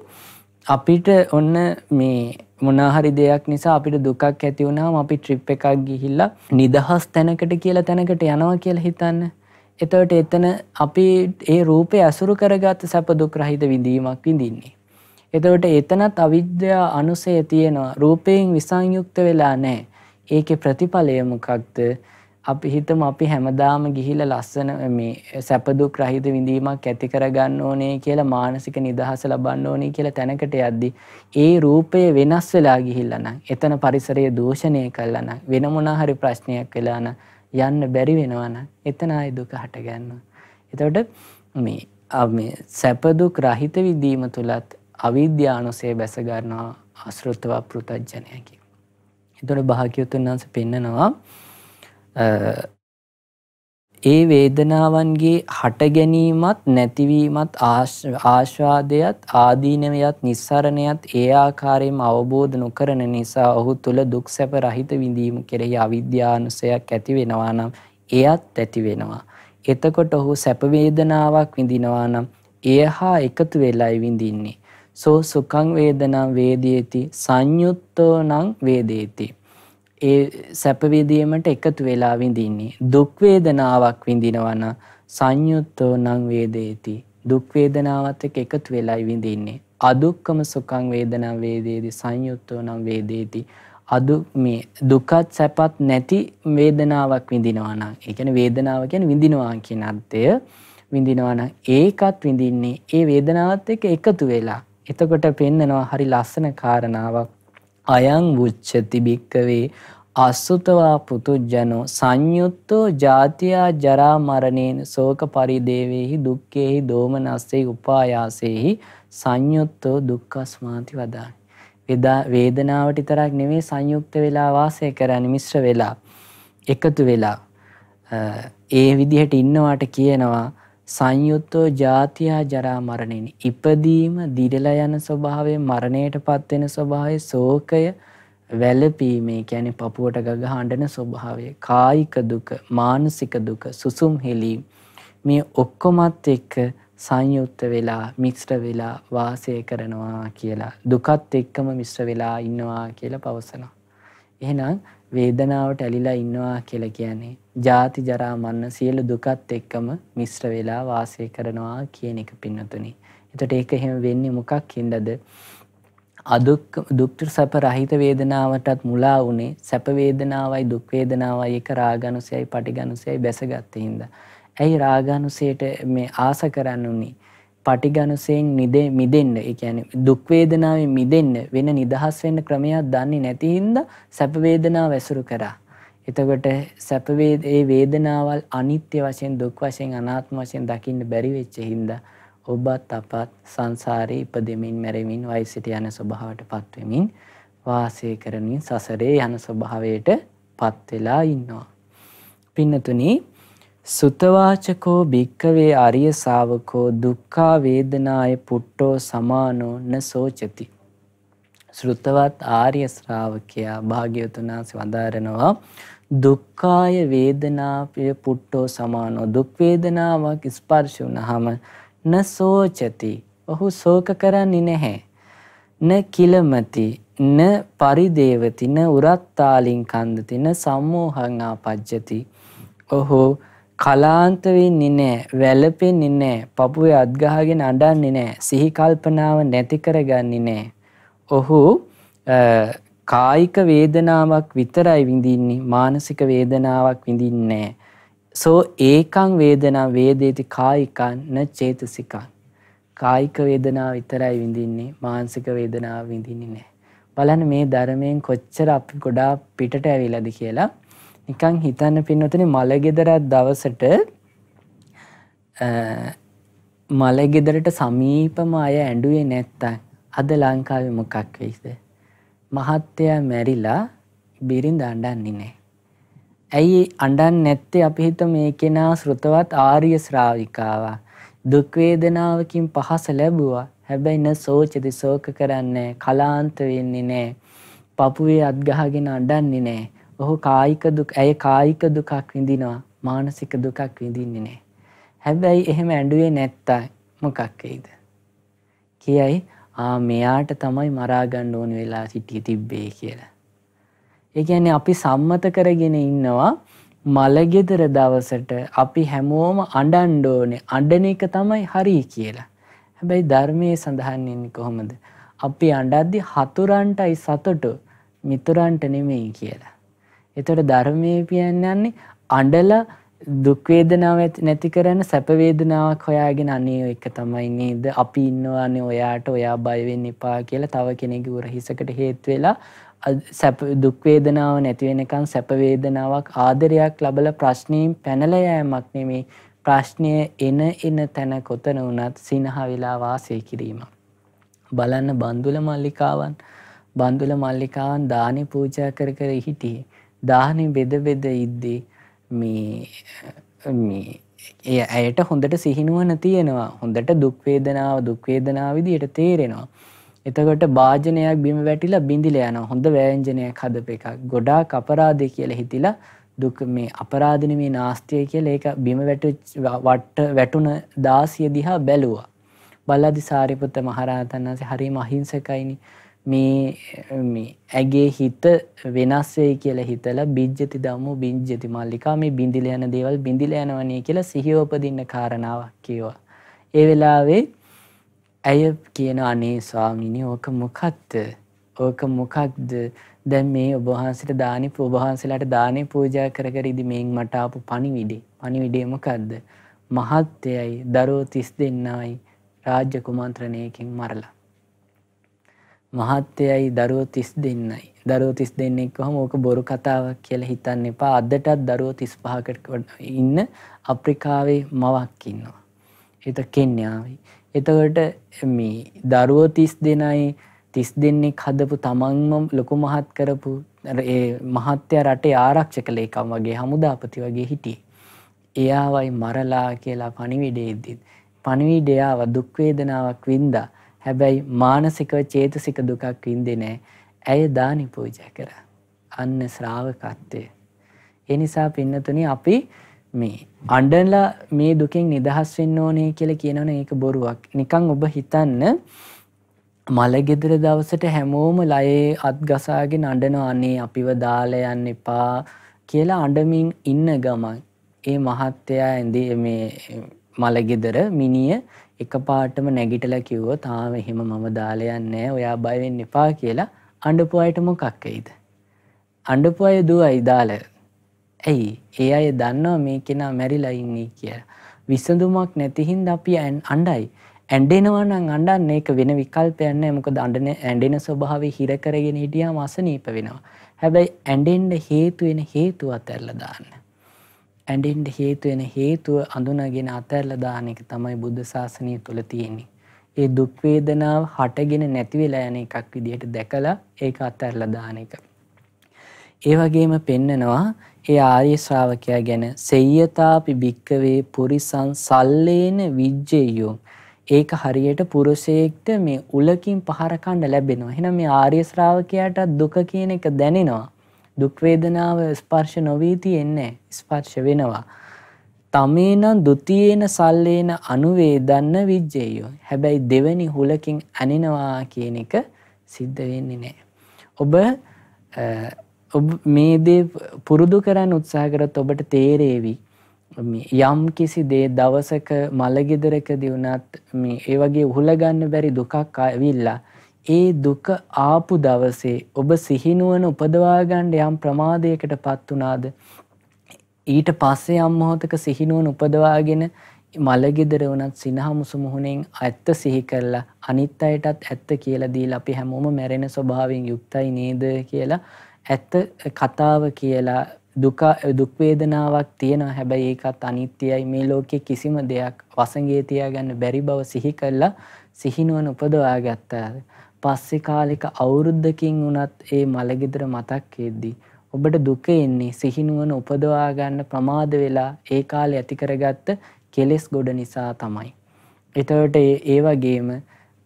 අපිට ඔන්න මේ මොනාහරි දෙයක් නිසා අපිට දුකක් ඇති වුණාම අපි ට්‍රිප් එකක් ගිහිල්ලා නිදහස් තැනකට කියලා තැනකට යනවා කියලා හිතන්න. එතකොට එතන අපි ඒ රූපය ඇසුරු කරගත් සැප දුක් රහිත විඳීමක් විඳින්නේ. එතකොට එතනත් අවිද්‍යා අනුසය තියෙනවා. රූපයෙන් විසංයුක්ත වෙලා නැහැ. ඒකේ ප්‍රතිඵලය මොකක්ද? අපි හිතමු අපි හැමදාම ගිහිල්ලා ලස්සන මේ සැප දුක් රහිත විඳීමක් ඇති කරගන්න ඕනේ කියලා මානසික නිදහස ලබන්න ඕනේ කියලා තැනකට යද්දී ඒ රූපය වෙනස් වෙලා ගිහිල්ලා නම් එතන පරිසරය දූෂණය කළා නම් වෙන මොනවා හරි ප්‍රශ්නයක් වෙලා නම් යන්න බැරි වෙනවා නම් එතන ආයි දුක හට ගන්නවා. එතකොට මේ මේ සැප දුක් රහිත විඳීම තුලත් අවිද්‍යානුසය බැස ගන්නවා අසෘතව පෘතජ්ජනය කියන. එතකොට භාග්‍යවතුන් වහන්සේ පෙන්නනවා ඒ වේදනාවන්ගේ හට ගැනීමත් නැතිවීමත් ආශ්වාදයත් ආදීනවයත් නිස්සරණයත් ඒ ආකාරයෙන් අවබෝධ නොකරන නිසා ඔහු තුළ දුක් සැප රහිත විඳීම කෙරෙහි අවිද්‍යානුසයක් ඇති වෙනවා නම් එයත් ඇති වෙනවා. එතකොට ඔහු සැපවේදනාවක් විඳිනවා නම් එය හා එකතු වෙලායි විඳින්නේ. සෝ සුකං වේදනම් වේදේති සංයුත්තෝ නං වේදේති. ඒ සැප විඳීමට එකතු වෙලා විඳින්නේ. දුක් වේදනාවක් විඳිනවා නම් සංයුත්තෝ නම් වේදේති. දුක් වේදනාවත් එක්ක එකතු වෙලායි විඳින්නේ. අදුක්කම සුඛං වේදනා වේදේති සංයුත්තෝ නම් වේදේති. අදු මේ දුකත් සැපත් නැති වේදනාවක් විඳිනවා නම් ඒ කියන්නේ වේදනාව කියන්නේ විඳිනවා කියන අර්ථය විඳිනවා නම් ඒකත් විඳින්නේ ඒ වේදනාවත් එක්ක එකතු වෙලා. එතකොට පෙන්නනවා හරි ලස්සන කාරණාවක්. අයං වුච්චති භික්කවේ අස්සුතවා පුතුජ්ජනෝ සංයුත්තෝ ජාතියා ජරා මරණේන ශෝක පරිදේවේහි දුක්ඛේහි දෝමනස්සෙහි උපායාසෙහි සංයුත්තෝ දුක්ඛස්මාති වදාමි. වේදා වේදනාවට විතරක් නෙමෙයි සංයුක්ත වෙලා වාසය කරන්නේ මිශ්‍ර වෙලා එකතු වෙලා ඒ විදිහට ඉන්නවාට කියනවා සංයුත්තෝ ජාතිය ජරා මරණයනි. ඉපදීම දිරලා යන ස්වභාවය මරණයටපත් වෙන ස්වභාවය ශෝකය වැළපීමේ කියන්නේ පපුවට ගග හඬන ස්වභාවය කායික දුක මානසික දුක සුසුම් හෙලීම් මේ ඔක්කොමත් එක්ක සංයුක්ත වෙලා මිශ්‍ර වෙලා වාසය කරනවා කියලා දුකත් එක්කම මිශ්‍ර වෙලා ඉන්නවා කියලා පවසනවා. එහෙනම් වේදනාවට ඇලිලා ඉන්නවා කියලා කියන්නේ ජාති ජරා මරණ සියලු දුකත් එක්කම මිශ්‍ර වෙලා වාසය කරනවා කියන එක පින්නතුනි. එතකොට ඒක එහෙම වෙන්නේ මොකක් හින්දාද? අදුක් දුක්ඛ සැප රහිත වේදනාවටත් මුලා වුනේ සැප වේදනාවයි දුක් වේදනාවයි එක රාගනුසයයි පටිඝනුසයයි බැසගත්තේ හින්දා. ඇයි රාගනුසයට මේ ආස කරන්නුනේ? පටිඝනසයෙන් නිදේ මිදෙන්න ඒ කියන්නේ දුක් වේදනාවෙන් මිදෙන්න වෙන නිදහස් වෙන්න ක්‍රමයක් දන්නේ නැති හින්දා සැප වේදනාව ඇසුරු කරා එතකොට සැප ඒ වේදනාවල් අනිත්‍ය වශයෙන් දුක් වශයෙන් අනාත්ම වශයෙන් දකින්න බැරි වෙච්ච හින්දා ඔබත් අපත් සංසාරේ ඉපදෙමින් මැරෙමින් වයසට යන ස්වභාවයටපත් වෙමින් වාසය කරමින් සසරේ යන ස්වභාවයටපත් වෙලා ඉන්නවා. පින්නතුනි සුතවාචකෝ භික්කවේ අරිය ශාවකෝ දුක්ඛා වේදනාය පුට්ටෝ සමානෝ න සෝචති. ශ්‍රුතවත් ආර්ය ශ්‍රාවකයා භාග්‍යවතුන් වහන්සේ වදාරනවා දුක්ඛාය වේදනාපිය පුට්ටෝ සමානෝ දුක් වේදනාවක් ස්පර්ශ වුනහම නසෝචති ඔහු ශෝක කරන්නේ නැහැ න කිලමති න පරිදේවති න උරත්තාලින් කන්දති න සම්මෝහං ආපජ්ජති ඔහු කලාන්ත වෙන්නේ නැහැ වැළපෙන්නේ නැහැ පපුවේ අත් ගහගෙන අඬන්නේ නැහැ සිහි කල්පනාව නැති කරගන්නේ නැහැ ඔහු කායික වේදනාවක් විතරයි විඳින්නේ මානසික වේදනාවක් විඳින්නේ නැහැ. සෝ ඒකං වේදනා වේදේති කායිකං න චේතසිකං. කායික වේදනාව විතරයි විඳින්නේ මානසික වේදනාව විඳින්නේ නැහැ. බලන්න මේ ධර්මයෙන් කොච්චර අපි ගොඩාක් පිටට ඇවිලාද කියලා නිකන් හිතන්න පින්නොතනේ මලගෙදරත් දවසට මලගෙදරට සමීපම අය ඇඬුවේ නැත්තම් අද ලංකාවේ මොකක් වෙයිද? මහත්තයා මැරිලා බිරිඳ අඬන්නේ නැහැ. ඇයි අඬන්නේ නැත්තේ අපි හිත මේ කෙනා ශ්‍රතවත් ආර්ය ශ්‍රාවිකාවා. දුක් වේදනාවකින් පහස ලැබුවා. හැබැයි න සෝචද ශෝක කරන්නේ කලාන්ත වෙන්නේ නැහැ. පපුවේ අත් ගහගෙන අඬන්නේ නැහැ. ඔහු කායික දුක් ඇය කායික දුකක් විඳිනවා. මානසික දුකක් විඳින්නේ නැහැ. හැබැයි එහෙම ඇඬුවේ නැත්තම් මොකක් වෙයිද? කියයි ආ මෙයාට තමයි මරාගන්න ඕන වෙලා සිටිය තිබ්බේ කියලා. ඒ කියන්නේ අපි සම්මත කරගෙන ඉන්නවා මලගෙදර දවසට අපි හැමෝම අඬන්න ඕනේ අඬන එක තමයි හරි කියලා. හැබැයි ධර්මයේ සඳහන් වෙන්නේ කොහොමද? අපි අඬද්දි හතුරන්ටයි සතුට මිතුරන්ට නෙමෙයි කියලා. එතකොට ධර්මයේ කියන්නේ අඬලා දුක් වේදනාව නැති කරන සැප වේදනාවක් හොයාගෙන අනේ එක තමයි නේද අපි ඉන්නවානේ ඔයාට ඔයා බය වෙන්න එපා කියලා තව කෙනෙකුගේ උරහිසකට හේතු වෙලා සැප දුක් වේදනාව නැති වෙනකන් සැප වේදනාවක් ආදරයක් ලැබලා ප්‍රශ්නීම් පැනලා යෑමක් නෙමේ ප්‍රශ්නය එන එන තැන කොතන වුණත් සිනහ වෙලා වාසය කිරීම බලන්න බන්දුල මල්ලිකාවන් බන්දුල මල්ලිකාවන් දානි පූජා කර කර හිටියේ දාහනි බෙද බෙද ඉද්දී මේ ඒ ඇයට හොඳට සිහිනුවන තියෙනවා හොඳට දුක්වේදනාව දුක්වේදනා විදියට තේරෙනවා. එතකොට භාජනයක් බිම වැටිලා බිඳිල යන හොඳ වෑංජනයක් හදප එකක් ගොඩා කපරාදය කියල හිතිලා දුක මේ අපරාධන මේ නාස්තිය කියල ඒක බිම වැට වැටුන දාසිය දිහා බැලුවා. බල්ලදි සාරිපුත්ත මහරහතන් වන්සේ හරිම අහිංසකයිනි මේ ඇගේ හිත වෙනස්සේ කියලා හිතලා බිජ්ජති දමු බිංජති මල්ලිකා මේ බිඳිල යන දේවල් බිඳිල යනවනේ කියලා සිහිවපදින්න කාරණාවක් කියවා. ඒ වෙලාවේ ඇය කියන අනේ ස්වාමිනී ඕක මොකක්ද? ඕක මොකක්ද? දැන් මේ ඔබ වහන්සේට දානි ඔබ වහන්සේලාට දානේ පූජා කර කර ඉදි මේන් මට ආපු පණිවිඩේ. පණිවිඩේ මොකද්ද? මහත්යයි දරුවෝ 30 දෙන්නයි රාජ්‍ය කුමන්ත්‍රණයකින් මරලා මහත්තයයි දරුවෝ 30 දෙන්නයි. දරුවෝ 30 දෙන්නෙක් කොහොම ඕක බොරු කතාවක් කියලා හිතන්න එපා. අදටත් දරුවෝ 35කට ඉන්න අප්‍රිකාවේ මවක් ඉන්නවා. ඒත කෙන්යාවේ. එතකොට මේ දරුවෝ 30 දෙනයි 30 දෙන්නෙක් හදපු තමන්ම ලොකු මහත් කරපු ඒ මහත්ය රටේ ආරක්ෂක ලේකම් වගේ හමුදාපති වගේ හිටියේ. එයාවයි මරලා කියලා පණිවිඩයේදී පණිවිඩයාව දුක් වේදනාවක් වින්දා හැබැයි මානසිකව චේතසික දුකක් වින්දේ නෑ. ඇය දානි පූජා කරා. අන්න ශ්‍රාවකත්වය. ඒ නිසා පින්නතුනි අපි මේ අඬලා මේ දුකෙන් නිදහස් වෙන්න ඕනේ කියලා කියනවනේ ඒක බොරුවක්. නිකන් ඔබ හිතන්න මලගෙදර දවසට හැමෝම ලයේ අත් ගසාගෙන අඬන අනේ අපිව දාලා යන්න එපා කියලා අඬමින් ඉන්න ගමන් ඒ මහත්තයා ඇඳේ මේ මලගෙදර මිනිය එකපාරටම නැගිටලා කිව්වෝ තාම එහෙම මම දාලා යන්නේ ඔයා බය වෙන්න එපා කියලා අඬපු අයට මොකක් වෙයිද අඬපු අය දුවයි දාලා ඇයි ඒ අය දන්නවා මේ කෙනා මැරිලා ඉන්නේ කියලා විසඳුමක් නැති හින්දා අපි අඬයි ඇඬෙනවා නම් අඬන්න ඒක වෙන විකල්පයක් නැහැ මොකද අඬන ඇඬෙන ස්වභාවය හිර කරගෙන හිටියාම අසනීප වෙනවා හැබැයි ඇඬෙන්න හේතු වෙන හේතු අතහැරලා දාන්න ඇඩෙන්ඩ හේතුවෙන හේතුව අඳුනගෙන අතැරල දාන එක තමයි බුද්ධ ශාසනය තුළ තියෙන්නේ. ඒ දුක්වේදනාව හටගෙන නැතිවෙලා යන එකක් විදිහට දැකලා ඒක අතැරල දාන එක. ඒ වගේම පෙන්නනවා ඒ ආර්ය ශ්‍රාවකයා ගැන සෙය්‍යතාපි භික්කවේ පුරිසන් සල්ලේන විජ්ජේයෝ. ඒක හරියට පුරුෂයෙක්ට මේ උලකින් පහරකණ්ඩ ලැබෙනවා. එහෙනම් මේ ආර්ය ශ්‍රාවකයාට දුක කියන එක දැනෙනවා. දුක් වේදනාව ස්පර්ශ නොවී තියෙන්නේ ස්පර්ශ වෙනවා. තමේනම් ဒ ුතියේන සල්ලේන අනුවේදන්න විජ්ජේයෝ. හැබැයි දෙවෙනි හුලකින් ඇනිනවා කියන එක සිද්ධ වෙන්නේ නැහැ. ඔබ ඔබ මේ දේ පුරුදු කරන්න උත්සාහ කරත් ඔබට තේරේවි. යම් කිසි දේ දවසක මළගෙදරකදී වුණත් මේ ඒ වගේ උහුලගන්න බැරි දුකක් ආවිල්ලා ඒ දුක ආපු දවසේ ඔබ සිහිනුවන උපදවාගණ්ඩ යම් ප්‍රමාදයකට පත් වනාද ඊට පස්සේ යම් මොහොතක සිහිනුවන උපදවාගෙන මළගෙදර වනත් සිනහමුසු මුහුණෙන් ඇත්ත සිහි කරලා අනිත් අයටත් ඇත්ත කියලා දීලා අපි හැමෝම මැරෙන ස්වභාවයෙන් යුක්තයි නේද කියලා ඇත්ත කතාව කියලා දුක දුක්වේදනාවක් තියෙනවා හැබැයි ඒකත් අනිත්‍යයි මේ ලෝකෙ කිසිම දෙයක් වසගේ තියාගන්න බැරි බව සිහි කරලා සිහිනුවන උපදවා ගත්තාද පස්සේ කාලෙක අවුරුද්දකින් වුණත් ඒ මළගෙදර මතක් එද්දී ඔබට දුක එන්නේ සිහිනුවන උපදවා ගන්න ප්‍රමාද වෙලා ඒ කාලේ ඇති කරගත්ත කෙලෙස් ගොඩ නිසා තමයි. එතකොට ඒ වගේම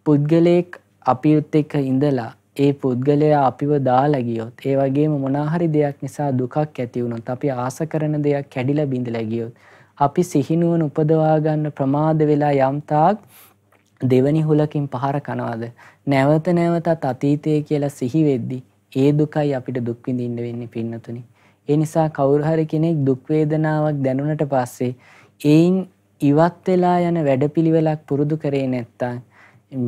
පුද්ගලයෙක් අපියුත් එක්ක ඉඳලා ඒ පුද්ගලයා අපිව දාලා ගියොත් ඒ වගේම මොනාහරි දෙයක් නිසා දුකක් ඇති වුණොත් අපි ආස කරන දෙයක් කැඩිලා බිඳලා ගියොත් අපි සිහිනුවන උපදවා ගන්න ප්‍රමාද වෙලා යම්තාක් දෙවනි හුලකින් පහර කනවද නැවත නැවතත් අතීතය කියලා සිහිවෙද්දි ඒ දුකයි අපිට දුක්විඳින්න වෙන්නේ පින්නතුනි. ඒ නිසා කවුරුහරි කෙනෙක් දුක්වේදනාවක් දැනුනට පස්සේ එයින් ඉවත් වෙලා යන වැඩපිළිවෙලක් පුරුදු කරේ නැත්තං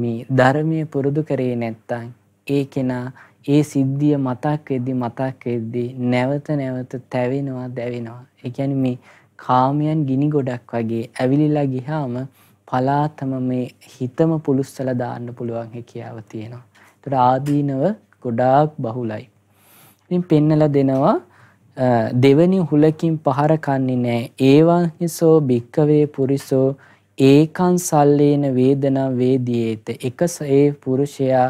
මේ ධර්මය පුරුදු කරේ නැත්තං ඒ කෙනා ඒ සිද්ධිය මතක් වෙද්දි මතක් වෙද්දි නැවත නැවත තැවෙනවා දැවෙනවා. ඒ කියන්නේ මේ කාමයන් ගිනි ගොඩක් වගේ ඇවිලිලා ගිහාම පලාතම මේ හිතම පුළුස්සල දාන්න පුළුවන් හැකියාව තියෙනවා. ඒතර ආදීනව ගොඩාක් බහුලයි. ඉතින් පෙන්නලා දෙනවා දෙවනි හුලකින් පහර කන්නේ නැහැ. ඒවං හිසෝ භික්කවේ පුරිසෝ ඒකං සල්ලේන වේදනා වේදීයේත. එක ඒ පුරුෂයා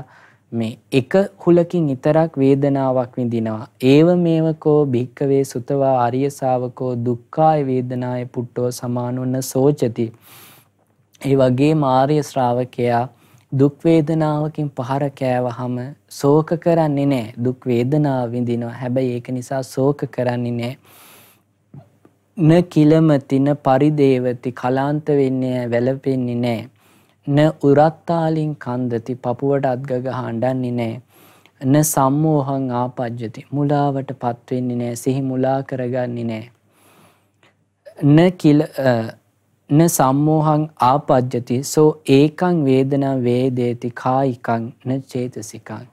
මේ එක හුලකින් විතරක් වේදනාවක් විඳිනවා. ඒව මේවකෝ භික්කවේ සුතවා අරිය ශාවකෝ දුක්ඛාය වේදනාය පුට්ටෝ සමානුන්න සෝචති. ඒ වගේ මාර්ය ශ්‍රාවකයා දුක් වේදනාවකින් පහර කෑවහම ශෝක කරන්නේ නැහැ. දුක් වේදනාව විඳිනවා. හැබැයි ඒක නිසා ශෝක කරන්නේ නැහැ. න කිලමතින පරිදේවති කලාන්ත වෙන්නේ වැළපෙන්නේ නැහැ. න උරත්තාලින් කන්දති පපුවට අද්ගග හඬන්නේ නැහැ. න සම්මෝහං ආපජ්ජති මුලාවටපත් වෙන්නේ නැහැ. සිහි මුලා කරගන්නේ නැහැ. න කිල න සම්මෝහං ආපජ්ජති සෝ ඒකං වේදනා වේදේති කායිකං න චේතසිකං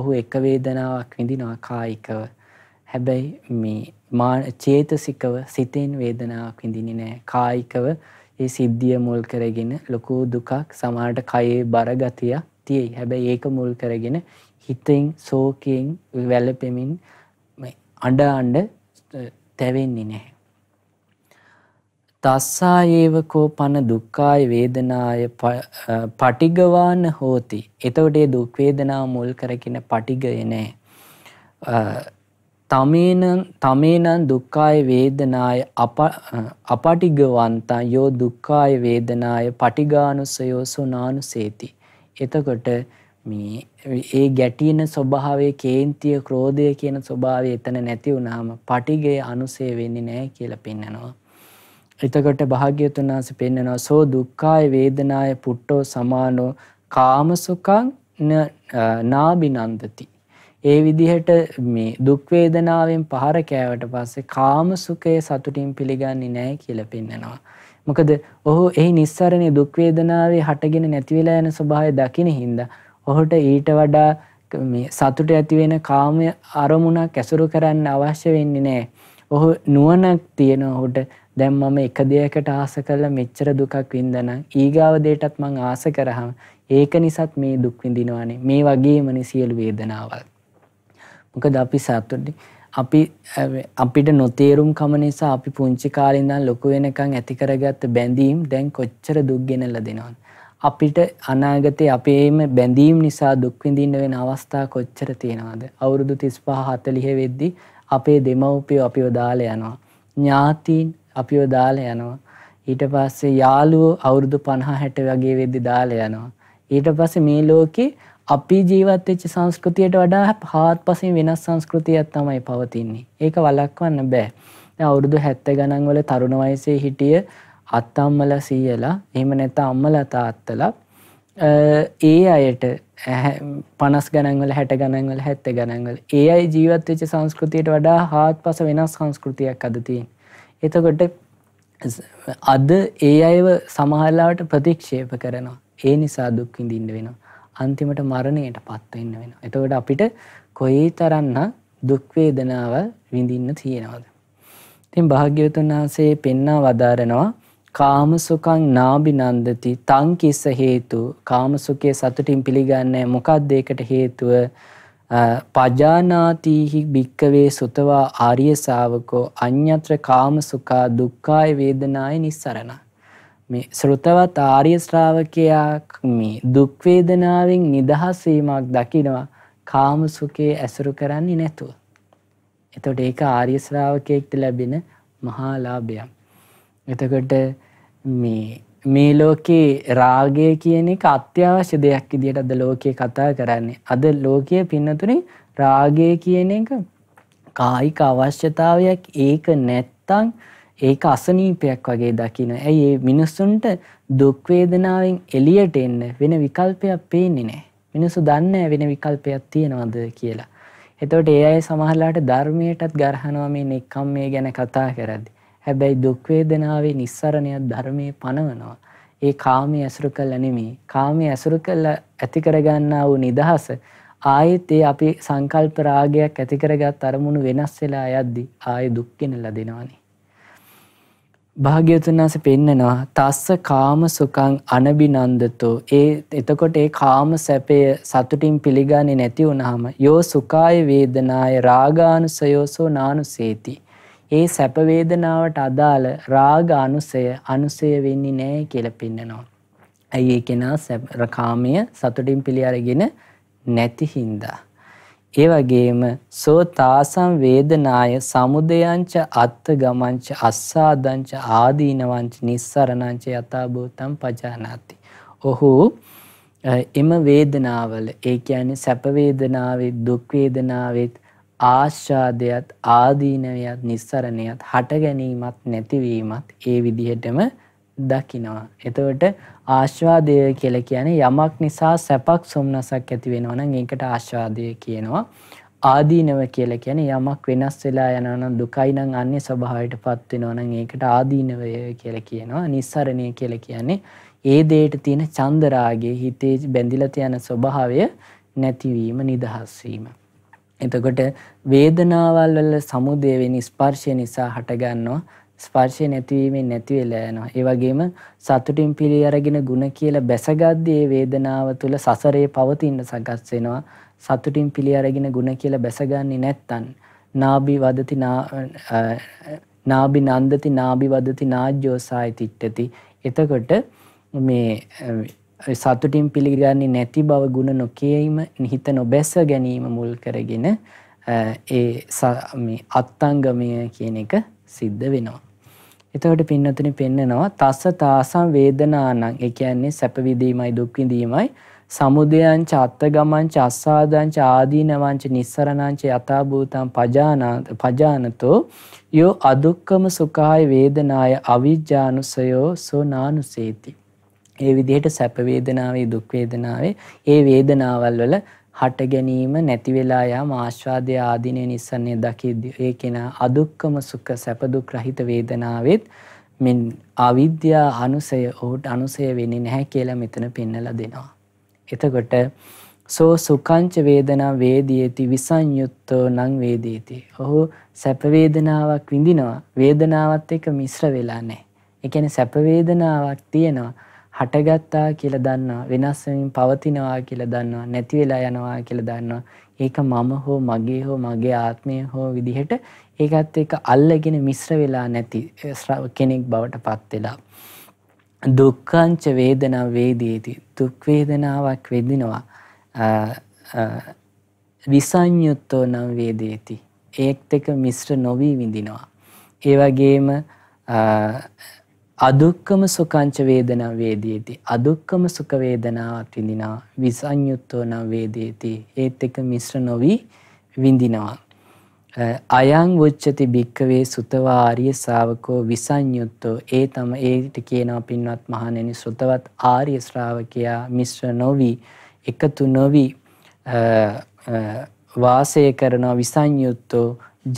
ඔහු එක වේදනාවක් විඳිනවා කායිකව හැබැයි මේ මා චේතසිකව සිතෙන් වේදනාවක් විඳින්නේ නැහැ කායිකව ඒ සිද්ධිය මුල් කරගෙන ලොකු දුකක් සමහරට කයේ බරගතිය තියෙයි හැබැයි ඒක මුල් කරගෙන හිතෙන් සෝකයෙන් වැළපෙමින් අඬ අඬ තැවෙන්නේ නැහැ තස්සායේව කෝ පන දුක්ඛාය වේදනාය පටිගවාන හෝති. එතකොට ඒ දුක් වේදනාව මුල් කරගෙන පටිගය නෑ. තමේන තමේනං දුක්ඛාය වේදනාය අපටිගවන්තා යෝ දුක්ඛාය වේදනාය පටිගානුසයෝ සුනානුසේති. එතකොට මේ ඒ ගැටීන ස්වභාවයේ කේන්තිය ක්‍රෝධය කියන ස්වභාවය එතන නැති වුණාම පටිගය අනුසය වෙන්නේ නැහැ කියලා පෙන්නනවා. එතකොට භාග්‍යවතුන් වහන්සේ පෙන්වනවා සෝ දුක්ඛාය වේදනාය පුට්ටෝ සමානෝ කාමසුඛං නාබිනන්දති. ඒ විදිහට මේ දුක් වේදනාවෙන් පහර කෑවට පස්සේ කාමසුඛයේ සතුටින් පිළිගන්නේ නැහැ කියලා පෙන්වනවා. මොකද ඔහු එහි නිස්සරණේ දුක් වේදනාවේ හටගෙන නැති වෙලා යන ස්වභාවය දකින හින්දා ඔහුට ඊට වඩා මේ සතුට ඇති වෙන කාම අරමුණක් ඇසුරු කරන්න අවශ්‍ය වෙන්නේ නැහැ. ඔහු නුවණක් තියෙන ඔහුට දැන් මම එක දෙයකට ආස කරලා මෙච්චර දුකක් වින්දනම් ඊගාව දෙයටත් මං ආස කරාම ඒක නිසාත් මේ දුක් විඳිනවානේ මේ වගේමනේ සියලු වේදනාවල් මොකද අපි සතුටුනේ අපි අපිට නොතේරුම් කම නිසා අපි පුංචි කාලේ ඉඳන් ලොකු වෙනකන් ඇති කරගත්ත බැඳීම් දැන් කොච්චර දුක් ගෙනල්ලා දෙනවද අපිට අනාගතේ අපේම බැඳීම් නිසා දුක් විඳින්න වෙන අවස්ථා කොච්චර තියෙනවද අවුරුදු 35 40 වෙද්දී අපේ දෙමව්පියෝ අපිව දාලා යනවා ඥාතීන් අපිව දාලා යනවා. ඊට පස්සේ යාළුවෝ අවුරුදු 50 60 වගේ වෙද්දි දාලා යනවා. ඊට පස්සේ මේ ලෝකේ අපි ජීවත් වෙච්ච සංස්කෘතියට වඩා හාත්පසින් වෙනස් සංස්කෘතියක් තමයි පවතින්නේ. ඒක වළක්වන්න බෑ. දැන් අවුරුදු 70 ගණන් වල තරුණ වයසේ හිටිය අත්තම්මලා සීයලා එහෙම නැත්නම් අම්මලා තාත්තලා ඒ අයට පනස් ගණන්වල හැට ගණන්වල හැත්ත ගණන්වල ඒ අයි ජීවත් වෙච්ච සංස්කෘතියට වඩා හාත් පස වෙනස් සංස්කෘතියක් අදතින් එතකොට අද ඒ අයව සමහල්ලාවට ප්‍රතික්ෂේප කරනවා. ඒ නිසා දුක්විඳින්න වෙනවා. අන්තිමට මරණයට පත්වෙන්න වෙනවා. එතකොට අපිට කොයි තරන්න දුක්වේදනාව විඳින්න තියෙනවද. ඉතින් භාග්‍යවතුන් වහන්සේ පෙන්නා වදාරනවා කාමසුකං නාබිනන්දති තංකිස්ස හේතු කාමසුකේ සතුටින් පිළිගන්නේ මොකක්ද ඒකට හේතුව පජානාතිහි භික්කවේ සුතවා ආරිය ශාවකෝ අඤ්ඤත්‍ර කාම සුඛා දුක්ඛාය වේදනාය නිස්සරණ මේ ශ්‍රොතවත් ආර්ය ශ්‍රාවකයා මේ දුක් වේදනාවෙන් නිදහස් වීමක් දකිනවා කාම සුඛේ ඇසුරු කරන්නේ නැතුව. එතකොට ඒක ආර්ය ශ්‍රාවකයෙක්ට ලැබෙන මහා ලාභයක්. එතකොට මේ මේ ලෝකේ රාගය කියන එක අත්‍යවශ්‍ය දෙයක් විදිහට අද ලෝකයේ කතා කරන්නේ. අද ලෝකයේ පින්නතුනේ රාගය කියන එක කායික අවශ්‍යතාවයක් ඒක නැත්තම් ඒක අසනීපයක් වගේ දකින්න. ඇයි මේ මිනිස්සුන්ට දුක් වේදනාවෙන් එළියට එන්න වෙන විකල්පයක් පේන්නේ නැහැ. මිනිස්සු දන්නේ වෙන විකල්පයක් තියනවද කියලා. එතකොට ඒ අය සමහරලාට ධර්මයටත් ගරහනවා මේ නෙක්ඛම් මේ ගැන කතා කරද්දී. හැබැයි දුක් වේදනාවේ නිස්සරණයක් ධර්මයේ පනවනවා. ඒ කාමයේ ඇසුරු කළා නෙමෙයි. කාමයේ ඇසුරු කළා ඇති කරගන්නා වූ නිදහස ආයෙත් ඒ අපි සංකල්ප රාගයක් ඇති කරගත් අරමුණු වෙනස් වෙලා යද්දී ආයෙ දුක් ගෙනලා දෙනවනේ. භාග්‍යවතුන් වහන්සේ පෙන්නනවා තස්ස කාම සුඛං අනබිනන්දතෝ ඒ එතකොට ඒ කාම සැපය සතුටින් පිළිගන්නේ නැති වුනහම යෝ සුඛාය වේදනාය රාගානුසයෝසෝ නානුසේති ඒ සැප වේදනාවට අදාළ රාග අනුසය අනුසය වෙන්නේ නැහැ කියලා පෙන්නනවා. ඇයි ඒ කෙනා රකාමය සතුටින් පිළිඅරගෙන නැති හින්දා. ඒ වගේම සෝ තාසං වේදනාය සමුදයංච අත්ත ගමංච අස්සාදංච ආදීනවංච නිස්සරණංච යථාභූතං පජානාති. ඔහු එම වේදනාවල ඒ කියන්නේ සැප වේදනාවේ දුක් වේදනාවේ ආශ්චාදයත් ආදීනවයත් නිස්සරණයත් හට ගැනීමත් නැතිවීමත් ඒ විදිහටම දකිනවා. එතවට ආශ්වාදය කියල කියන යමක් නිසා සැපක් සොම්නසක් ඇති වෙනවන ඒකට ආශ්වාදය කියනවා. ආදීනව කියල කියන යමක් වෙනස් වෙලා යනන දුකයිනං අන්‍ය ස්වභාවට පත්වෙනවන ඒකට ආදීනවය කියල කියනවා නිස්සරණය කියල කියන්නේ ඒ දේට තියෙන චන්දරාගේ හිතේ බැඳිලතියන ස්වභාවය නැතිවීම නිදහස්වීම. එතකොට වේදනාවල් වල සමුදය වෙන ස්පර්ශය නිසා හටගන්නවා ස්පර්ශය නැතිවීමෙන් නැති වෙලා යනවා. ඒ වගේම සතුටින් පිළි අරගෙන ಗುಣ කියලා බැසගද්දී ඒ වේදනාව තුළ සසරේ පවතින සකස් වෙනවා. සතුටින් පිළි අරගෙන ಗುಣ කියලා බැසගන්නේ නැත්තම් නාභි වදති නාභි නන්දති නාභි වදති නාජ්ජෝසායි තිට්ඨති. එතකොට මේ සතුටින් පිළිගන්නේ නැති බව ගුණ නොකියීම නිහිත නොබැස ගැනීම මුල් කරගෙන ඒ අත්තංගමය කියන එක සිද්ධ වෙනවා. එතවට පින්නතුනි පෙන්නනවා තස්ස තාසම් වේදනානං ඒ කියන්නේ සැපවිදීමයි දුක්විඳීමයි සමුදයන් චත්ත ගමන් චස්සාදං චාදීනවංච නිස්සරණංච යථාභූතං පජානතෝ යෝ අදුක්කම සුඛාය වේදනාය අවිජ්ජානුසයෝ සෝ නානුසේති ඒ විදිහට සැප වේදනාවේ දුක් වේදනාවේ ඒ වේදනාවල් වල හට ගැනීම නැති වෙලා යාම ආස්වාදය ආදීනේ නිස්සන්නේ දකිද්දී ඒ කෙනා අදුක්කම සුඛ සැප දුක් රහිත වේදනාවෙත් මින් අවිද්‍යා අනුසය ඔහුට අනුසය වෙන්නේ නැහැ කියලා මෙතන පෙන්වලා දෙනවා. එතකොට සෝ සුඛංච වේදනා වේදීති විසඤ්යුත්තෝ නං වේදීති. ඔහු සැප වේදනාවක් විඳිනවා. වේදනාවත් එක්ක මිශ්‍ර වෙලා නැහැ. ඒ කියන්නේ සැප වේදනාවක් තියෙනවා. හටගත්තා කියලා දන්නවා වෙනස් වෙමින් පවතිනවා කියලා දන්නවා නැති වෙලා යනවා කියලා දන්නවා ඒක මම හෝ මගේ හෝ මගේ ආත්මය හෝ විදිහට ඒකත් එක්ක අල්ලගෙන මිශ්‍ර වෙලා නැති කෙනෙක් බවට පත් වෙලා දුක්ඛංච වේදනා වේදේති දුක් වේදනාවක් වෙදිනවා විසඤ්යුත්තෝ නම් වේදේති ඒත් එක මිශ්‍ර නොවී විඳිනවා ඒ වගේම අදුක්කම සුකංච වේදනා වේදේති අදුක්කම සුඛ වේදනාවත් විඳිනා විසඤ්යුත්තෝ නම් වේදේති ඒත් එක මිශ්‍ර නොවි විඳිනවා අයං වොච්චති භික්කවේ සුතවා ආර්ය ශාවකෝ විසඤ්යුත්තෝ ඒ තම ඒට කියනවා පින්වත් මහණෙනි සුතවත් ආර්ය ශ්‍රාවකයා මිශ්‍ර නොවි එකතු නොවි වාසය කරන විසඤ්යුත්තෝ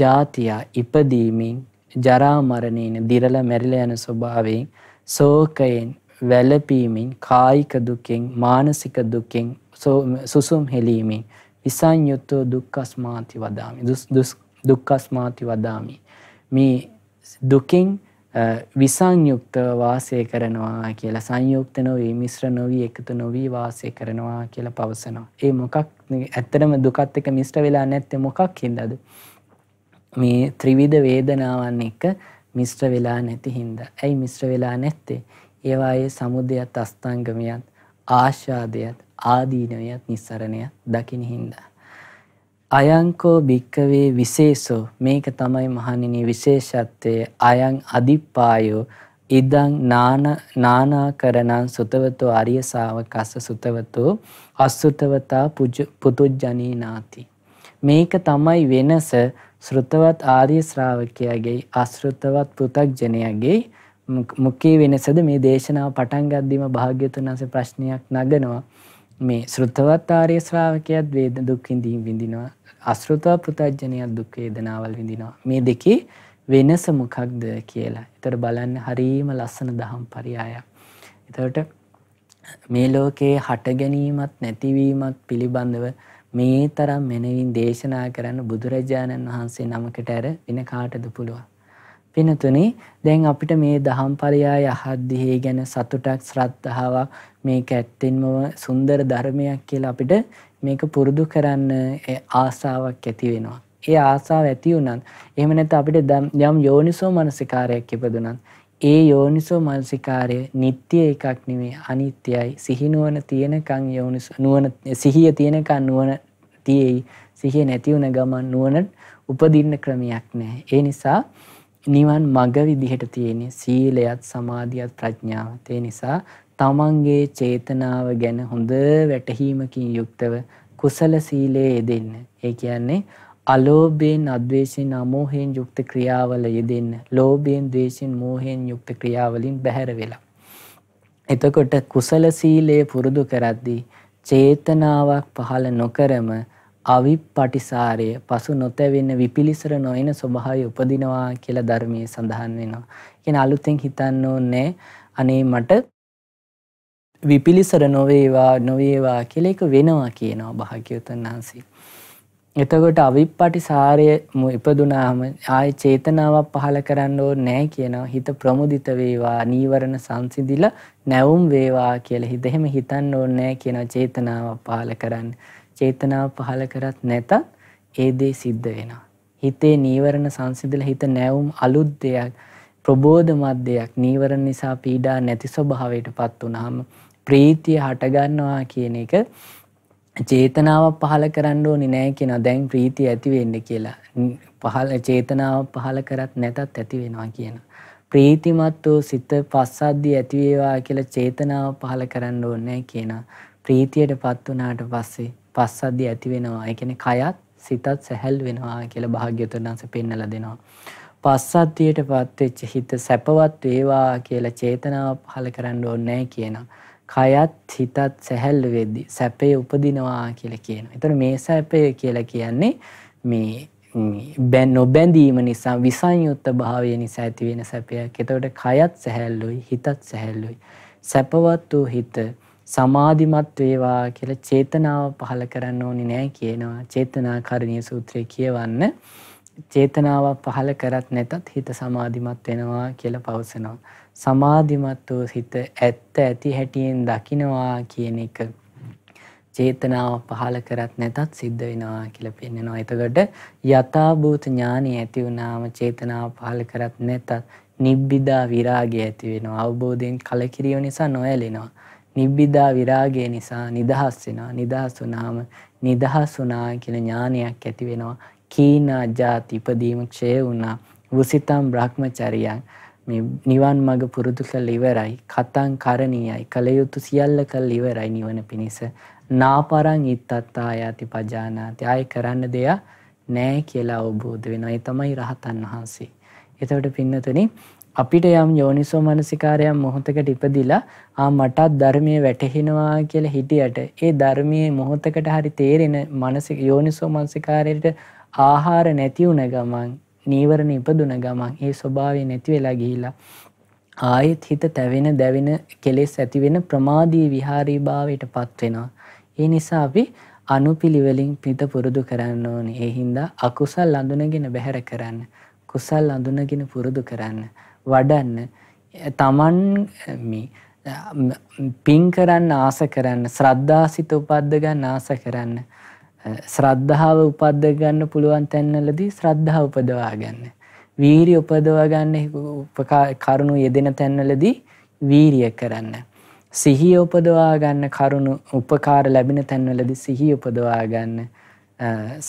ජාතිය ඉපදීමින් ජරා මරණයෙන් දිරලා මැරිලා යන ස්වභාවයෙන් ශෝකයෙන් වැළපීමෙන් කායික දුකෙන් මානසික දුකෙන් සුසුම් හෙලීමෙන් විසංයුත්ව දුක්ඛස්මාති වදාමි දුක්ඛස්මාති වදාමි මේ දුකෙන් විසංයුක්ත වාසය කරනවා කියලා සංයුක්ත නොවී මිශ්‍ර නොවී එකතු නොවී වාසය කරනවා කියලා පවසනවා. ඒ මොකක් ඇත්තටම දුකත් එක්ක මිශ්‍ර වෙලා නැත්තේ මොකක් හින්දාද? මේ ත්‍රිවිධ වේදනාවන් එක මිශ්‍ර වෙලා නැති හින්දා. ඇයි මිශ්‍ර වෙලා නැත්තේ? ඒවායේ සමුදයත් අස්තංගමයත් ආශාදයත් ආදීනවයත් නිස්සරණයත් දකින හින්දා. අයංකෝ භික්කවේ විශේෂෝ මේක තමයි මහණෙනි විශේෂත්වයේ අයං අදිප්පායෝ ඉදං නාන නානාකරණං සුතවතෝ අරිය ශාවකස්ස සුතවතෝ අසුතවතා පුතුජ්ජනී නාති මේක තමයි වෙනස ශ්‍රෘතවත් ආර්ය ශ්‍රාවකයාගේ අශෘතවත් පෘථග්ජනයාගේ මුඛී වෙනසද මේ දේශනාව පටන් ගද්දීම භාග්‍යතුන් වහන්සේ ප්‍රශ්නයක් නගනවා මේ ශ්‍රෘතවත් ආර්ය ශ්‍රාවකයාත් වේද දුක් විඳින් විඳිනවා අශෘතවත් පෘථග්ජනයාත් දුක් වේදනාවල් විඳිනවා මේ දෙකේ වෙනස මොකක්ද කියලා. ඒතර බලන්න හරීම ලස්සන දහම් පරයයක්. ඒතරට මේ ලෝකේ හට ගැනීමත් නැතිවීමත් පිළිබඳව මේ තරම් මැනවින් දේශනා කරන්න බුදුරජාණන් වහන්සේ නමකට ඇර වෙන කාටද පුළුවන්. පිනතුනේ දැන් අපිට මේ දහම් පරයාය අහද්දිහේ ගැන සතුටක් ශ්‍රද්ධාවක් මේ කැත්තෙන්ම සුන්දර ධර්මයක් කියලා අපිට මේක පුරුදු කරන්න ආසාවක් ඇති වෙනවා. ඒ ආසාව ඇති වුණත් එහෙම නැත්නම් අපිට යම් යෝනිසෝ මනසිකාරයක් ඉපදුණත් ඒ යෝනිසෝ මනසිකාරය නිත්‍ය එකක් නෙමේ අනිත්‍යයි සිහිනුවන තියෙනකං යෝනිස නුවන සිහිය තියෙනකන් නුවන තියෙයි සිහිය නැතිවුණ ගමන් නුවනට උපදින්න ක්‍රමයක් නෑ. ඒ නිසා නිවන් මග විදිහට තියෙන සීලයත් සමාධියත් ප්‍රඥාව ඒ නිසා තමන්ගේ චේතනාව ගැන හොඳ වැටහීමකින් යුක්තව කුසල සීලයේ යෙදෙන්න. ඒ කියන්නේ අලෝභයෙන් අද්වේෂයෙන් අමෝහයෙන් යුක්ත ක්‍රියාවල යෙදෙන්න. ලෝභයෙන් ද්වේෂයෙන් මෝහයෙන් යුක්ත ක්‍රියාවලින් බැහැර වෙලා. එතකොට කුසල සීලය පුරුදු කරද්දී චේතනාවක් පහළ නොකරම අවිප්පටිසාරය පසු නොතැවෙන විපිලිසර නොයන ස්වභාවය උපදිනවා කියලා ධර්මයේ සඳහන් වෙනවා. කියන්නේ අලුතෙන් හිතන්න ඕනේ අනේ මට විපිලිසර නොවේවා නොවේවා කියලා එක වෙනවා කියනවා භාග්‍යවතුන් වහන්සේ. එතකොට අවිප්පටි සාරයම ඉපදුනාම ආය චේතනාවක් පහළ කරන්න ඕනේ නැහැ කියනවා. හිත ප්‍රමුදිත වේවා, නීවරණ සංසිඳිලා නැවුම් වේවා කියලා හිත එහෙම හිතන්න ඕනේ නැහැ කියනවා චේතනාවක් පහළ කරන්න. චේතනාව පහළ කරත් නැතත් ඒ දේ සිද්ධ වෙනවා. හිතේ නීවරණ සංසිඳිලා හිත නැවුම් අලුත් දෙයක්, ප්‍රබෝධමත් දෙයක්, නීවරණ නිසා පීඩා නැති ස්වභාවයටපත් වුනහම ප්‍රීතිය හටගන්නවා කියන එක චේතනාවක් පහළ කරන්න ඕනේ නෑ කියනවා දැන් ප්‍රීතිය ඇති වෙන්න කියලා. පහළ චේතනාව පහළ කරත් නැතත් ඇති වෙනවා කියනවා. ප්‍රීතිමත් වූ සිත පස්සද්ධිය ඇති වේවා කියලා චේතනාව පහළ කරන්න ඕනේ කියනවා. ප්‍රීතියටපත් වුණාට පස්සේ පස්සද්ධිය ඇති වෙනවා. ඒ කියන්නේ කයත් සිතත් සැහැල් වෙනවා කියලා භාග්‍යවතුන් වහන්සේ පෙන්වලා දෙනවා. පස්සද්ධියටපත් වෙච්ච හිත සැපවත් වේවා කියලා චේතනාව පහළ කරන්න ඕනේ කියනවා. කයත් හිතත් සැහැල්ලු වෙද්දි සැපේ උපදිනවා කියලා කියනවා. එතන මේ සැපය කියලා කියන්නේ මේ බැන් නොබැඳීම නිසා විසංයුත්ත භාවය නිසා ඇති වෙන සැපයක්. එතකොට කයත් සැහැල්ලුයි හිතත් සැහැල්ලුයි. සැපවත් වූ හිත සමාධිමත් වේවා කියලා චේතනාව පහළ කරන්න ඕනේ නෑ කියනවා. චේතනාකරණීය සූත්‍රය කියවන්න. චේතනාව පහළ කරත් නැතත් හිත සමාධිමත් වෙනවා කියලා පවසනවා. සමාධිමත් වූ සිත ඇත්ත ඇති හැටියෙන් දකිනවා කියන එක චේතනාව පහල කරත් නැතත් සිද්ධ වෙනවා කියලා පෙන්වනවා. එතකොට යථාභූත ඥානය ඇති වුණාම චේතනාව පහල කරත් නැතත් නිබ්බිදා විරාගය ඇති වෙනවා. අවබෝධයෙන් කලකිරීම නිසා නොඇලෙනවා. නිබ්බිදා විරාගය නිසා නිදහස් වෙනවා. නිදහස් වුණාම නිදහස් වුණා කියලා ඥානයක් ඇති වෙනවා. කීනා ජාති ඉදීම ක්ෂය වුණා. වුසිතම් බ්‍රහ්මචරියන් මේ නිවන් මඟ පුරුදු කළ ඉවරයි කතං කරණීයයි කළ යුතු සියල්ල කළ ඉවරයි නිවන පිණිස නාපරං ඉත්තත්තා යති පජානාති ආය කරන්න දෙයක් නෑ කියලා අවබෝධ වෙනවා ඒ තමයි රහතන් වහන්සේ. එතකොට පින්නතුනි අපිට යම් යෝනිසෝ මනසිකාරයම් මොහොතකට ඉපදිලා ආ මටත් ධර්මයේ වැටහෙනවා කියලා හිටියට ඒ ධර්මයේ මොහොතකට හරි තේරෙන මානසික යෝනිසෝ මනසිකාරයට ආහාර නැති වුණ ගමන් නීවරණ ඉපදුන ගමන් ඒ ස්වභාවය නැති වෙලා ගිහිලා ආයෙත් හිත තැවෙන දැවෙන කෙලෙස් ඇතිවෙන ප්‍රමාදී විහාරී භාවයට පත්වෙනවා. ඒ නිසා අපි අනුපිළිවෙලින් පිත පුරුදු කරන්න ඕනේ. ඒ හින්දා අකුසල් අඳුනගෙන බැහැර කරන්න. කුසල් අඳුනගෙන පුරුදු කරන්න. වඩන්න. තමන් මේ පින් කරන්න ආස කරන්න ශ්‍රද්ධාසිත උපද්ද ගන්න ආස කරන්න ශ්‍රද්ධාව උපද්ද ගන්න පුළුවන් තැන්නලදී ශ්‍රද්ධා උපදවා ගන්න. වීරි උපදවා ගන්න කරුණු යෙදෙන තැන්නලදී වීරිය කරන්න. සිහිය උපදවා ගන්න කරුණු උපකාර ලැබෙන තැන්වලදී සිහිය උපදවා ගන්න.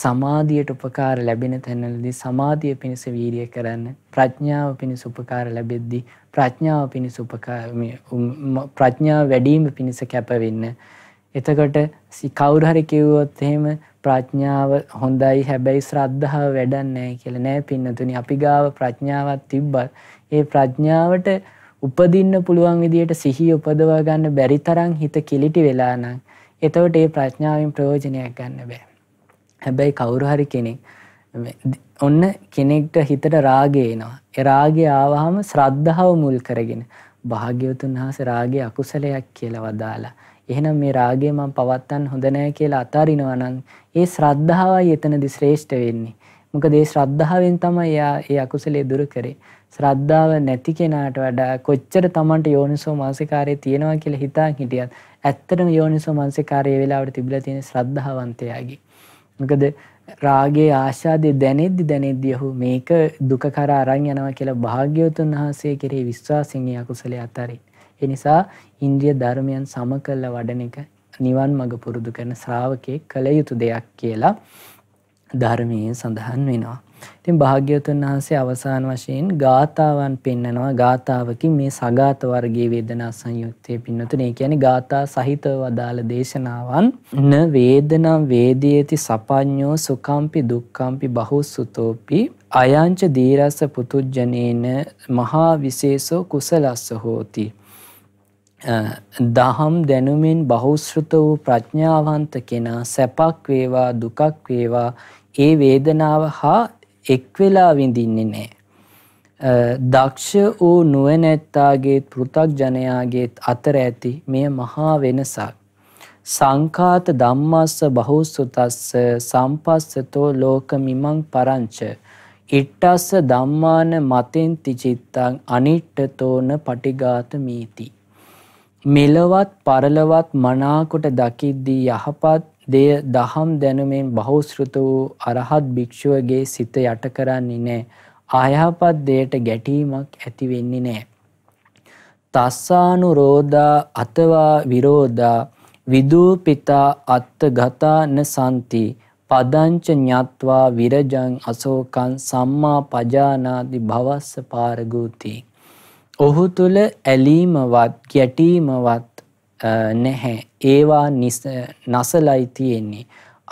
සමාධියට උපකාර ලැබෙන තැනලදී සමාධිය පිණිස වීරිය කරන්න ප්‍රඥාව පිණිස උපකාර ලැබෙද්දී ප්‍රඥාව පිණිස උපකාර ප්‍රඥාව වැඩිම පිණිස කැපවෙන්න එතකොට කවුරු හරි කිව්වොත් එහෙම ප්‍රඥාව හොඳයි හැබැයි ශ්‍රද්ධාව වැඩක් නැහැ කියලා නෑ පින්නතුනි. අපි ගාව ප්‍රඥාවක් තිබ්බත් ඒ ප්‍රඥාවට උපදින්න පුළුවන් විදියට සිහිය උපදවා ගන්න බැරි තරම් හිත කිලිටි වෙලා නම් එතකොට ඒ ප්‍රඥාවෙන් ප්‍රයෝජනයක් ගන්න බෑ. හැබැයි කවුරු හරි කෙනෙක් ඔන්න කෙනෙක්ට හිතට රාගය එනවා. ඒ රාගය ආවහම ශ්‍රද්ධාව මුල් කරගෙන භාග්‍යවතුන් වහන්සේ රාගය අකුසලයක් කියලා වදාලා. එහෙනම් මේ රාගය මම පවත්තන්න හොඳ නැහැ කියලා අතාරිනවා නම් ඒ ශ්‍රද්ධාවයි එතනදි ශ්‍රේෂ්ඨ වෙන්නේ. මොකද ඒ ශ්‍රද්ධාවෙන් තමයි එයා ඒ අකුසලයේ දුරු කරේ. ශ්‍රද්ධාව නැති කෙනාට වඩා කොච්චර Tamanට යෝනිසෝ මානසිකාරය තියෙනවා කියලා හිතා හිටියත් ඇත්තටම යෝනිසෝ මානසිකාරය වෙලාවට තිබිලා තියෙන ශ්‍රද්ධාවන්තයාගේ. මොකද රාගේ ආශාදය දැනෙද්දි දැනෙද්දි ඔහු මේක දුක කරා අරන් යනවා කියලා භාග්‍යවතුන් වහන්සේ කෙරෙහි විශ්වාසයෙන් ඒ අකුසලයේ අතාරේ. එනිසා ඉන්ද්‍රිය ධර්මයන් සම කල්ල වඩන එක නිවන් මඟ පුරුදු කරන ශ්‍රාවකය කළ යුතු දෙයක් කියලා ධර්මයෙන් සඳහන් වෙනවා. ඉතින් භාග්‍යවතුන් වහන්සේ අවසාන වශයෙන් ගාථාවන් පෙන්නනවා ගාථාවකින් මේ සගාත වර්ගයේ වේදනා සංයුත්තේ පින්නතුන ඒ කියන්නේ ගාථා සහිතව වදාළ දේශනාවන් න වේදනම් වේදේති සපඤ්ඤෝ සුකම්පි දුක්ඛම්පි බහුසුතෝපි අයංච දීරස්ස පුතුජ්ජනේන මහා විශේෂෝ කුසලස්ස හෝති දහම් දැනුමින් බහුශෘත වූ ප්‍රඥාවන්ත කෙනා සැපක් වේවා දුකක් වේවා ඒ වේදනාව හා එක් වෙලා විඳින්නේ නැහැ. දක්ෂ වූ නුවණැත්තාගේ පෘථග්ජනයාගේ අතර ඇති මෙය මහා වෙනසක්. සංඛාත ධම්මස්ස බහුසුතස්ස සම්පස්සතෝ ලෝකමිමං පරංච ඉට්ටස්ස ධම්මාන මතෙන්ති චිත්තං අනිට්ඨතෝන පටිඝාත මීති මෙලවත් පරලවත් මනාකොට දකිද්දී යහපත් දෙය දහම් දැනුමෙන් බහුශෘත වූ අරහත් භික්ෂුවගේ සිත යට කරන්නේ නෑ. අයහපත් දෙයට ගැටීමක් ඇති වෙන්නේ නෑ. තස්සානුරෝධා අතවා විරෝධා විදූපිතා අත්තගතා න සම්ති පදංච ඥාත්වා විරජං අසෝකං සම්මා පජානාති භවස්ස පාරගූති ඔහු තුළ ඇලීමවත් ගැටීමවත් නැහැ. ඒවා නසලයි තියෙන්නේ.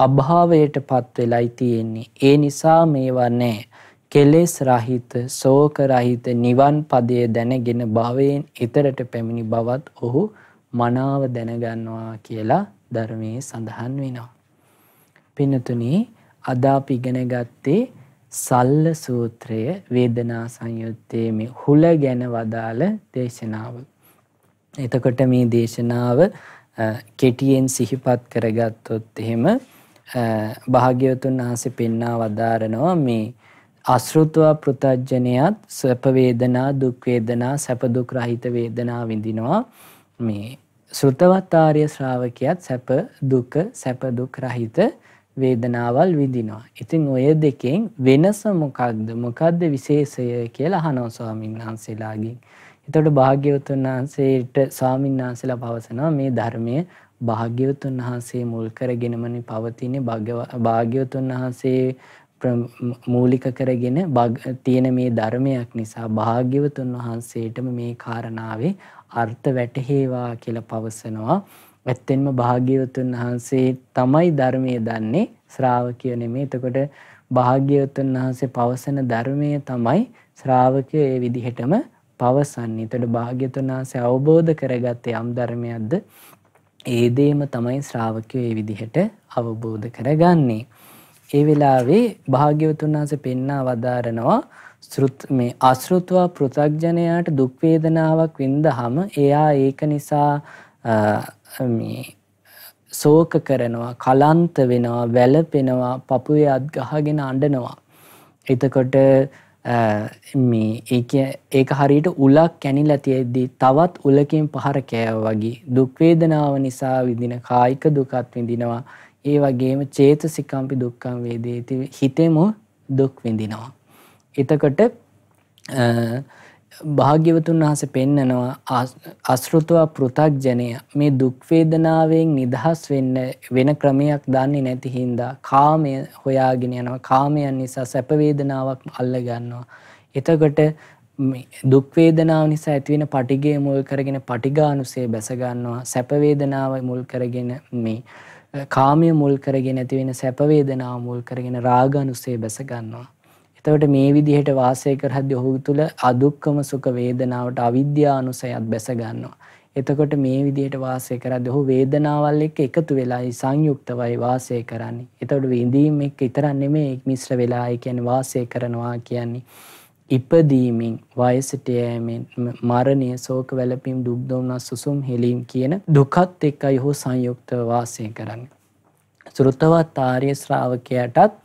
අභාවයට පත් වෙලයි තියෙන්නේ. ඒ නිසා මේවා නෑ. කෙලෙස් රහිත, ශෝක රහිත නිවන් පදයේ දැනගෙන භවයෙන් ඊතරට පැමිණි බවත් ඔහු මනාව දැනගන්නවා කියලා ධර්මයේ සඳහන් වෙනවා. පින්නතුනි අද අපි ඉගෙන ගත්තේ සල්ල සූත්‍රය වේදනා සංයුත්තේ මේ හුල ගැන වදාළ දේශනාව. එතකොට මේ දේශනාව කෙටියෙන් සිහිපත් කරගත්තොත් එහෙම භාග්‍යවතුන් වහන්සේ පෙන්වා වදාරනවා මේ අශෘතවා පෘතජ්ජනයත් සැප වේදනා දුක් වේදනා සැප දුක් රහිත වේදනා විඳිනවා මේ ශ්‍රුතවත් ආර්ය ශ්‍රාවකයාත් සැප දුක සැප දුක් රහිත වේදනාවල් විඳිනවා. ඉතින් ඔය දෙකෙන් වෙනස මොකක්ද? මොකද්ද විශේෂය කියලා අහනවා ස්වාමීන් වහන්සේලාගෙන්. එතකොට භාග්‍යවතුන් වහන්සේට ස්වාමීන් වහන්සේලා පවසනවා මේ ධර්මයේ භාග්‍යවතුන් වහන්සේ මුල් කරගෙනමනේ පවතින භාග්‍යවතුන් වහන්සේ මූලික කරගෙන තියෙන මේ ධර්මයක් නිසා භාග්‍යවතුන් වහන්සේටම මේ කාරණාවේ අර්ථ වැටහේවා කියලා පවසනවා. ඇත්තෙන්ම භාග්‍යවතුන් වහන්සේ තමයි ධර්මයේ දන්නේ ශ්‍රාවකය නෙමෙයි. එතකොට භාග්‍යවතුන් වහන්සේ පවසන ධර්මය තමයි ශ්‍රාවකය ඒ විදිහටම පවසන්නේ. එතකොට භාග්‍යවතුන් වහන්සේ අවබෝධ කරගත්තේ යම් ධර්මයක්ද? ඒ දෙයම තමයි ශ්‍රාවකයෝ ඒ විදිහට අවබෝධ කරගන්නේ. ඒ වෙලාවේ භාග්‍යවතුන් වහන්සේ පෙන්වා වදාරනවා ශෘත් මේ අශෘත්වා පෘථග්ජනයාට දුක් වේදනාවක් වින්දහම එයා ඒක නිසා සෝක කරනවා කලන්ත වෙනවා වැලපෙනවා පපුයත් ගහගෙන අඩනවා. එතකොට ඒක හරියට උලක් කැනිල තියෙද්දී තවත් උලකින් පහර කෑව වගේ දුක්වේදනාව නිසා විදින කායික දුකත් විඳිනවා ඒ වගේම චේතසිකම්පි දුක්කම් වේදේති හිතෙම දුක් විඳිනවා. එතකොට භාග්‍යවතුන් වහස පෙන්නනවා අස්ෘතවා පෘථක්ජනය මේ දුක්වේදනාවෙන් නිදහස් වෙන්න වෙන ක්‍රමයක් දන්නේ නැති හින්දා කාමය හොයාගෙන යනවා කාමයන් නිසා සැපවේදනාවක් අල්ලගන්නවා. එතකොට දුක්වේදනාව නිසා ඇතිවෙන පටිගේ මුල් කරගෙන පටිගානුසේ බැසගන්නවා සැපවේදනාව මුල් කරගෙන මේ කාමය මුල් කරගෙන ඇතිවෙන සැපවේදනාව මුල් කරගෙන රාගනුසේ බැසගන්නවා. එතකොට මේ විදිහට වාසය කරද්දී ඔහු තුල අදුක්කම සුඛ වේදනාවට අවිද්‍යානුසයත් බැස ගන්නවා. එතකොට මේ විදිහට වාසය කරද්දී ඔහු වේදනාවල් එක්ක එකතු වෙලායි සංයුක්තවයි වාසය කරන්නේ. එතකොට විඳීම් එක්ක ඉතරක් නෙමෙයි මිශ්‍ර වෙලා ඒ කියන්නේ වාසය කරනවා කියන්නේ. ඉපදීමෙන් වයසට යෑමෙන් මරණය ශෝක වැළපීම් දුක් දුම්නස් සුසුම් හෙලීම් කියන දුකත් එක්කයි ඔහු සංයුක්තව වාසය කරන්නේ. ශ්‍රුතවත් ආර්ය ශ්‍රාවකයාටත්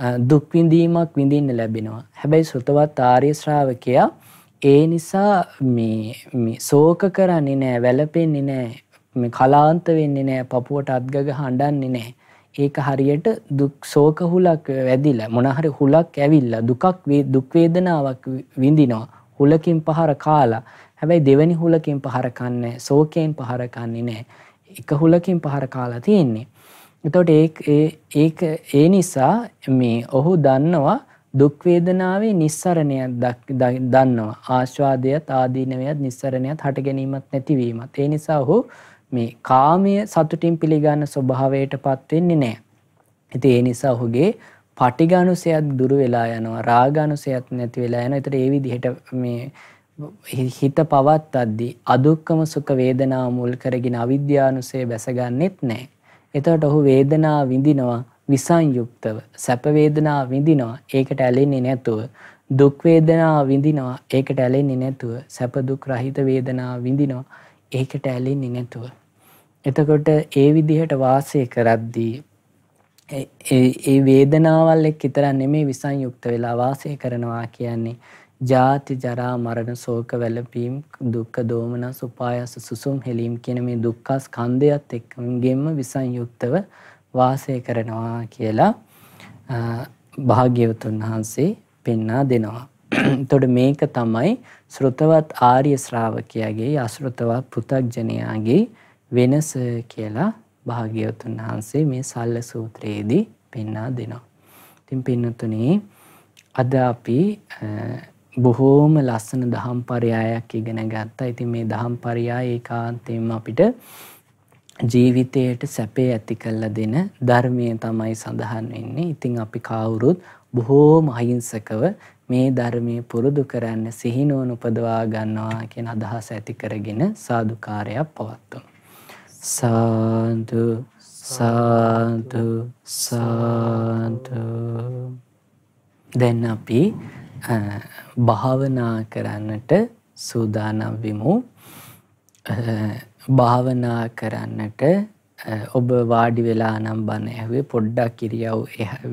දුක් විඳීමක් විඳින්න ලැබෙනවා. හැබැයි සෘතවත් ආර්ය ශ්‍රාවකයා ඒ නිසා මේ මේ ශෝක කරන්නේ නැහැ, වැළපෙන්නේ නැහැ, මේ කලාන්ත වෙන්නේ නැහැ, පපුවට අත්ගග හඬන්නේ නැහැ. ඒක හරියට දුක් ශෝක හුලක් වැදිලා මොන හරි හුලක් ඇවිල්ලා දුකක් දුක් වේදනාවක් විඳිනවා. හුලකින් පහර කාලා. හැබැයි දෙවැනි හුලකින් පහර කන්නේ ශෝකයෙන් පහර කන්නේ නැහැ. එක හුලකින් පහර කාලා තියෙන්නේ. එතොට ඒ ඒ නිසා මේ ඔහු දන්නවා දුක්වේදනාවේ නිස්සරණයක් දන්නවා ආශ්වාදයත් ආදීනවයත් නිස්සරණයත් හට ගැනීමත් නැතිවීමත්. ඒ නිසා ඔහු මේ කාමය සතුටින් පිළිගන්න ස්වභාවයට පත්වෙන්නේ නෑ. ඇති ඒ නිසා ඔහුගේ පටිගනුසයත් දුරු වෙලා යනවා රාගනුසයත් නැති වෙලා යන එතට ඒවි දිහට මේ හිත පවත් අද්දී අදුක්කම සුක වේදනා මුල් කරගෙන අවිද්‍යානුසේ බැසගන්නෙත් නෑ. එතකොට ඔහු වේදනාව විඳිනවා විසංයුක්තව. සැප වේදනාව විඳිනවා ඒකට ඇලෙන්නේ නැතුව. දුක් වේදනාව විඳිනවා ඒකට ඇලෙන්නේ නැතුව. සැප දුක් රහිත වේදනාව විඳිනවා ඒකට ඇලෙන්නේ නැතුව. එතකොට ඒ විදිහට වාසය කරද්දී ඒ වේදනාවල් එක්ක විතරක් නෙමෙයි විසංයුක්ත වෙලා වාසය කරනවා කියන්නේ ජාති ජරා මරණ ශෝක වැළපීම් දුක්ඛ දෝමනස් උපායස සුසුම් හෙලීම් කියන මේ දුක්ඛ ස්කන්ධයත් එක්කගෙම විසංයුක්තව වාසය කරනවා කියලා භාග්‍යවතුන් වහන්සේ පෙන්වා දෙනවා. එතකොට මේක තමයි ශ්‍රොතවත් ආර්ය ශ්‍රාවකයාගේ අශ්‍රොතවත් පෘථග්ජනයාගේ වෙනස කියලා භාග්‍යවතුන් වහන්සේ මේ සල්ල සූත්‍රයේදී පෙන්වා දෙනවා. ඉතින් පින්නතුනේ අද අපි බොහෝම ලස්සන දහම් පරයායක් ඉගෙන ගත්තා ඉතින් මේ දහම් පරයා ඒ කාන්තෙම අපිට ජීවිතයට සැපේ ඇති කල්ල දෙන ධර්මය තමයි සඳහන් වෙන්නේ ඉතිං අපි කවුරුත් බොහෝම අහිංසකව මේ ධර්මය පුරුදු කරන්න සිහිනුවන උපදවා ගන්නවා කියෙන අදහස ඇති කරගෙන සාධකාරයක් පවත්තුම්. සාදු සාදු සාදු දැන් අපි භාවනා කරන්නට සූදානම් වෙමු. භාවනා කරන්නට ඔබ වාඩි වෙලා නම් බණ ඇහුවේ පොඩ්ඩක් ඉරියව්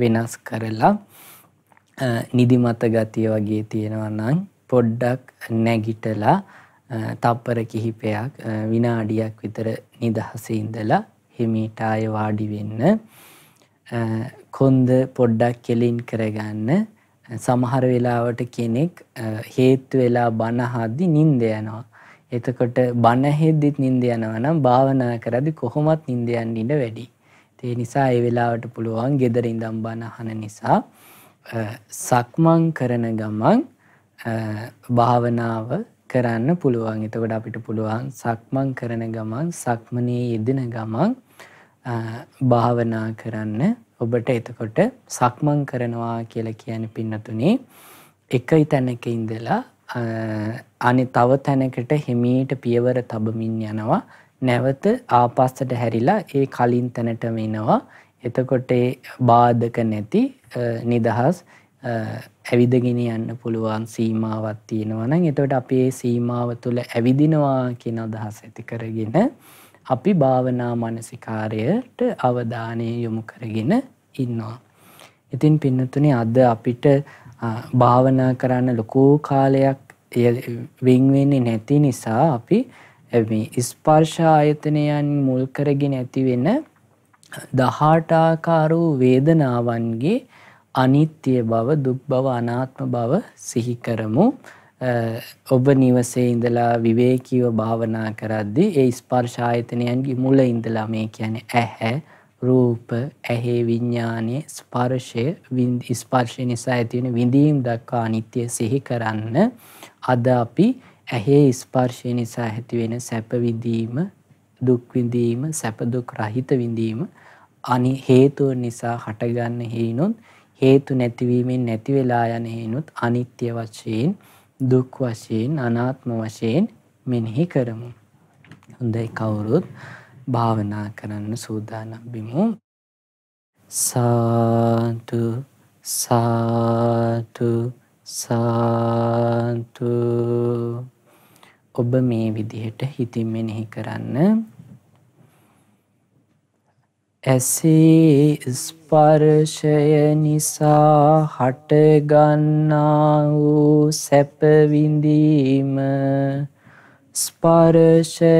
වෙනස් කරලා නිදිමත ගතිය වගේ තියෙනවා නම් පොඩ්ඩක් නැගිටලා තප්පර කිහිපයක් විනාඩියක් විතර නිදහසේ ඉඳලා හිමීට ආය වාඩි වෙන්න කොන්ද පොඩ්ඩක් කෙලින් කරගන්න සමහර වෙලාවට කෙනෙක් හේතු වෙලා බනහද්දි නින්ද යනවා. එතකොට බනහෙද්දිත් නින්ද යනවා නම් භාවනා කරද්දි කොහොමත් නින්ද යන්න ඉඩ වැඩි. ඒ නිසා ඒ වෙලාවට පුළුවන් gedara ඉඳන් බන අහන නිසා සක්මන් කරන ගමන් භාවනාව කරන්න පුළුවන්. එතකොට අපිට පුළුවන් සක්මන් කරන ගමන් සක්මනේ යෙදෙන ගමන් භාවනා කරන්න ඔබට එතකොට සක්මන් කරනවා කියලා කියන පින්නතුනේ එකයි තැනක ඉඳලා අනි තව තැනකට හිමීට පියවර තබමින් යනවා නැවත ආපස්සට හැරිලා ඒ කලින් තැනටම එනවා එතකොට බාධක නැති නිදහස් ඇවිදගෙන යන්න පුළුවන් සීමාවක් තියෙනවා නම් එතකොට අපි ඒ සීමාව තුළ ඇවිදිනවා කියන අදහස ඇති කරගෙන අපි භාවනා මානසිකාරයට අවධානය යොමු කරගෙන ඉන්නවා. ඉතින් පින්නතුනේ අද අපිට භාවනා කරන්න ලොකෝ කාලයක් වෙන් වෙන්නේ නැති නිසා අපි මේ ස්පර්ශ ආයතනයන් මුල් කරගෙන ඇති වෙන 18 ආකාර වූ වේදනාවන්ගේ අනිත්‍ය බව දුක් බව අනාත්ම බව සිහි කරමු. ඔබ නිවසේ ඉඳලා විවේකීව භාවනා කරද්දී ඒ ස්පර්ශ ආයතනයන්ගේ මුල ඉඳලා මේ කියන්නේ ඇහැ රූප ඇහි විඥානයේ ස්පර්ශය ස්පර්ශය නිසා ඇති වෙන විඳීම් දක්වා අනිත්‍ය සිහි කරන්න අද අපි ඇහි ස්පර්ශය නිසා ඇති වෙන සැප විඳීම දුක් විඳීම සැප දුක් රහිත විඳීම අනි හේතුව නිසා හටගන්න හේනොත් හේතු නැතිවීමෙන් නැති වෙලා යන හේනොත් අනිත්‍ය වශයෙන් දුක් වශයෙන් අනාත්ම වශයෙන් මෙනෙහි කරමු. හොඳයි කවුරුත් භාවනා කරන්න සූදානම් බිමු. සාතු සාතු සාතු ඔබ මේ විදිහට හිතින් මෙනෙහි කරන්න ඇසේ ස්පර්ශය නිසා හටගන්නා වූ සැපවිඳීම ස්පර්ශය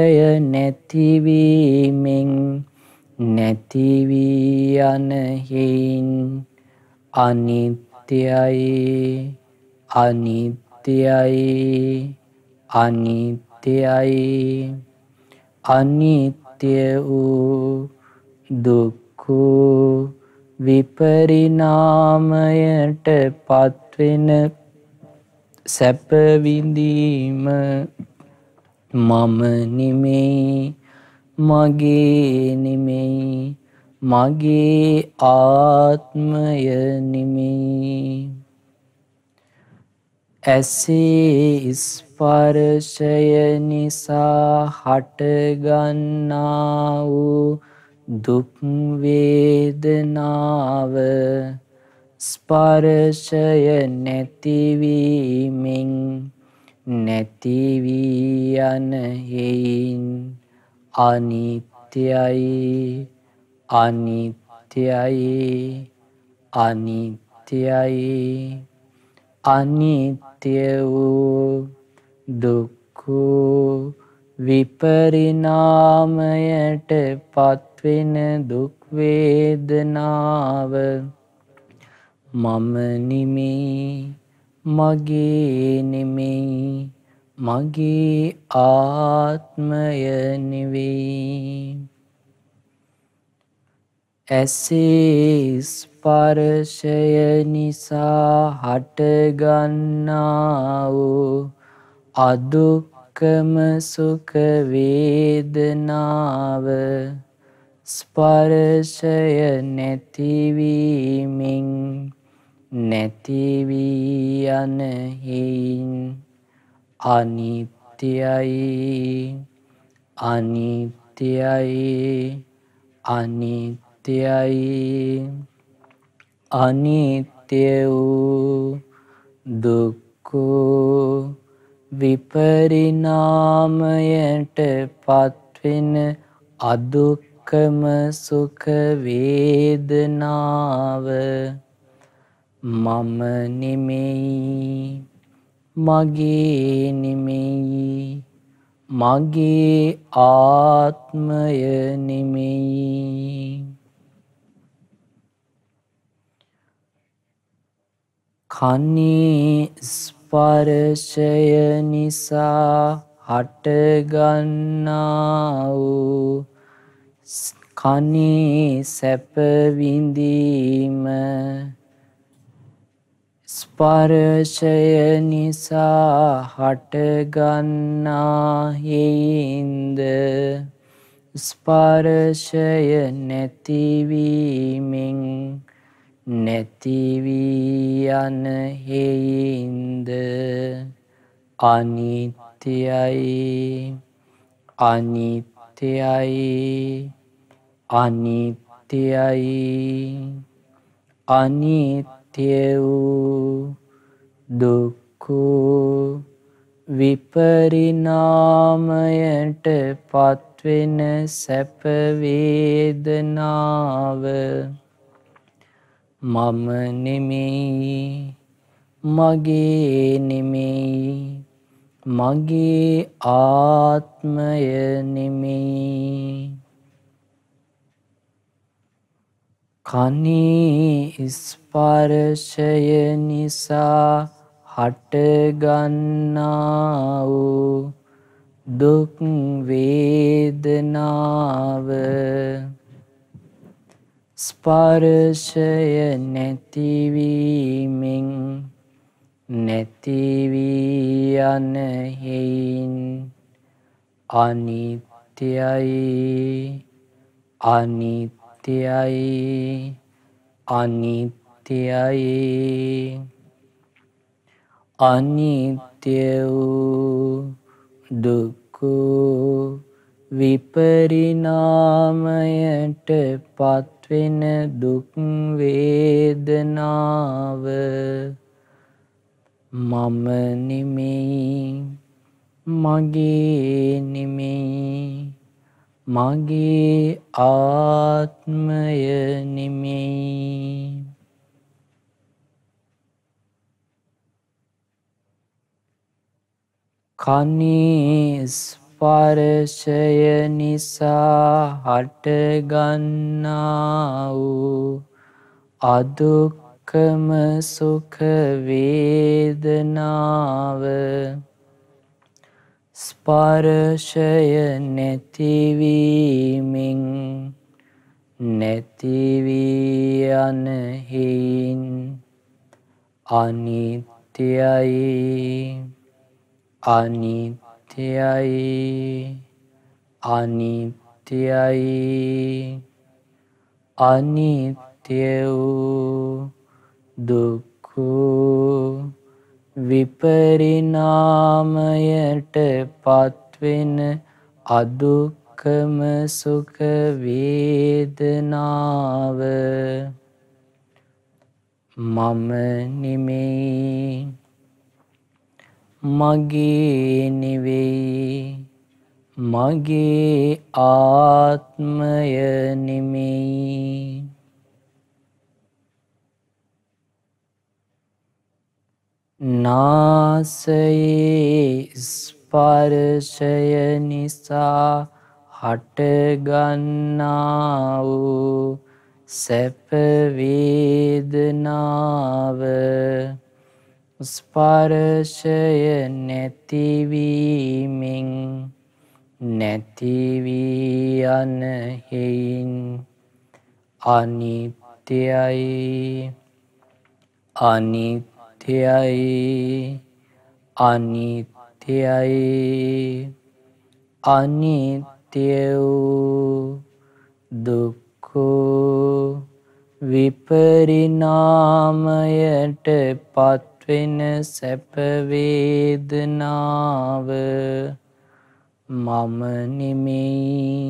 නැතිවීමෙන් නැතිවී යනහෙයින් අනිත්‍යයි අනිත්‍යයි අනිත්‍යයි අනිත්‍ය වූ දුක්ඛු විපරිණාමයට පත්වෙන සැපවිඳීම මම නිමෙයි මගේ නිමෙයි මගේ ආත්මය නිමෙයි ඇසේ ස්පර්ශය නිසා හටගන්නා වූ දුක් වේදනාව ස්පර්ශය නැතිවීමෙන් නැතිවී යන හේයින් අනිත්‍යයි අනිත්‍යයි අනිත්‍යයි අනිත්‍ය වූ දුක්ඛ විපරිණාමයට පත් වෙන දුක් වේදනාව මම නිමේ මගේ නෙමෙයි මගේ ආත්මය නෙවෙයි ඇසේ ස්පර්ශය නිසා හටගන්නා වූ අදුක්කම සුඛ වේදනාව ස්පර්ශය නැතිවීමින් නැතිවී යනහින් අනිත්‍යයි අනිත්‍යයි අනිත්‍යයි අනිත්‍ය වූ දුක්කු විපරිනාමයට පත්වෙන අදුක් එකම සුඛ වේදනාව මම නෙමෙයි මගේ නෙමෙයි මගේ ආත්මය නෙමෙයි කනේ ස්පර්ශය නිසා හටගන්නා වූ කනේ සැප විඳීම ස්පර්ශය නිසා හටගන්නා හේින්ද ස්පර්ශය නැතිවීමෙන් නැතිවී යන හේින්ද අනිත්‍යයි අනිත්‍යයි අනිත්‍යයි අනිත්‍ය වූ දුක්ඛ විපරිණාමයට පත්වෙන සැප වේදනාව මම නෙමෙයි මගේ නෙමෙයි මගේ ආත්මය නෙමෙයි කනේ ස්පර්ශය නිසා හටගන්නා වූ දුක් වේදනාව ස්පර්ශය නැතිවීමෙන් නැතිවී යන හේයින් අනිත්‍යයි අනිත්‍ය සත්‍යයි අනිත්‍යයි අනිත්‍ය වූ දුක්කු විපරිනාමයට පත්වෙන දුක්වේදනාව මම නෙමෙයි මගේ නෙමෙයි මගේ ආත්මය නෙමෙයි කනේ ස්පර්ශය නිසා හටගන්නා වූ අදුක්කම සුඛ වේදනාව ස්පර්ශය නැතිවීමෙන් නැතිවී යනහෙයින් අනිත්‍යයි අනිත්‍යයි අනිත්‍යයි අනිත්‍ය වූ දුක්ඛ විපරිණාමයට පත්වෙන අදුක්කම සුඛ වේදනාව මම නිමේ මගේ නිවේ මගේ ආත්මය නිමේ නාසයේ ස්පර්ශය නිසා හටගන්නා වූ සැපවේදනාව ස්පර්ශය නැතිවීමෙන් නැතිවී යන හෙයින් අනිත්‍යයි අනිත්‍ය අනිත්‍යයි අනිත්‍යයි අනිත්‍ය වූ දුක්කෝ විපරිනාමයට පත්වෙන සැපවේදනාව මම නෙමෙයි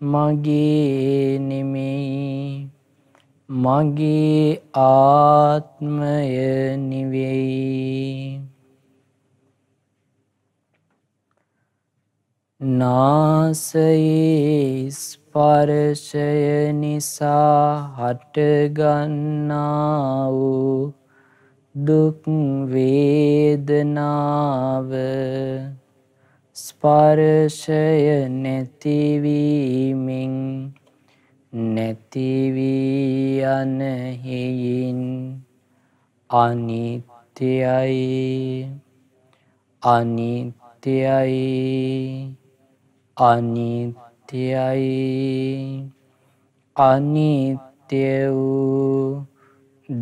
මගේ නෙමෙයි මගේ ආත්මය නිවෙයි නාසයේ ස්පර්ශය නිසා හටගන්නා වූ දුක් වේදනාව ස්පර්ශය නැතිවීමෙන් නැතිවී යනහෙයින් අනිත්‍යයි අනිත්‍යයි අනිත්‍යයි අනිත්‍ය වූ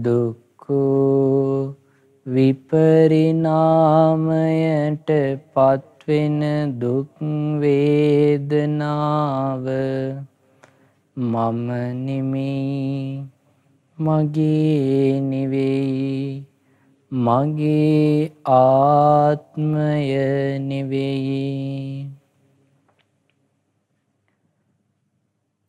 දුක්කු විපරිනාමයට පත්වෙන දුක්වේදනාව මම නෙමෙයි මගේ නෙවෙයි මගේ ආත්මය නෙවෙයි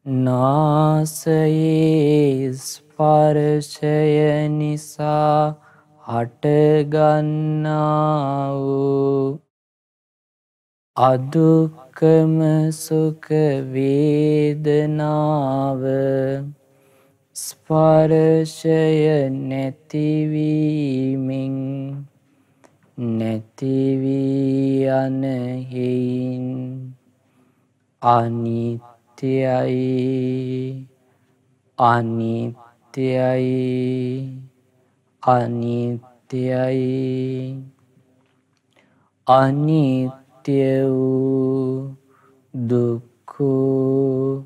නාසයේ ස්පර්ශය නිසා හටගන්නා වූ අදුක් कर्म सुखवेदनाभ स्पर्शय नेतिवि अनित्यै अनित अनित සත්‍ය වූ දුක්ඛෝ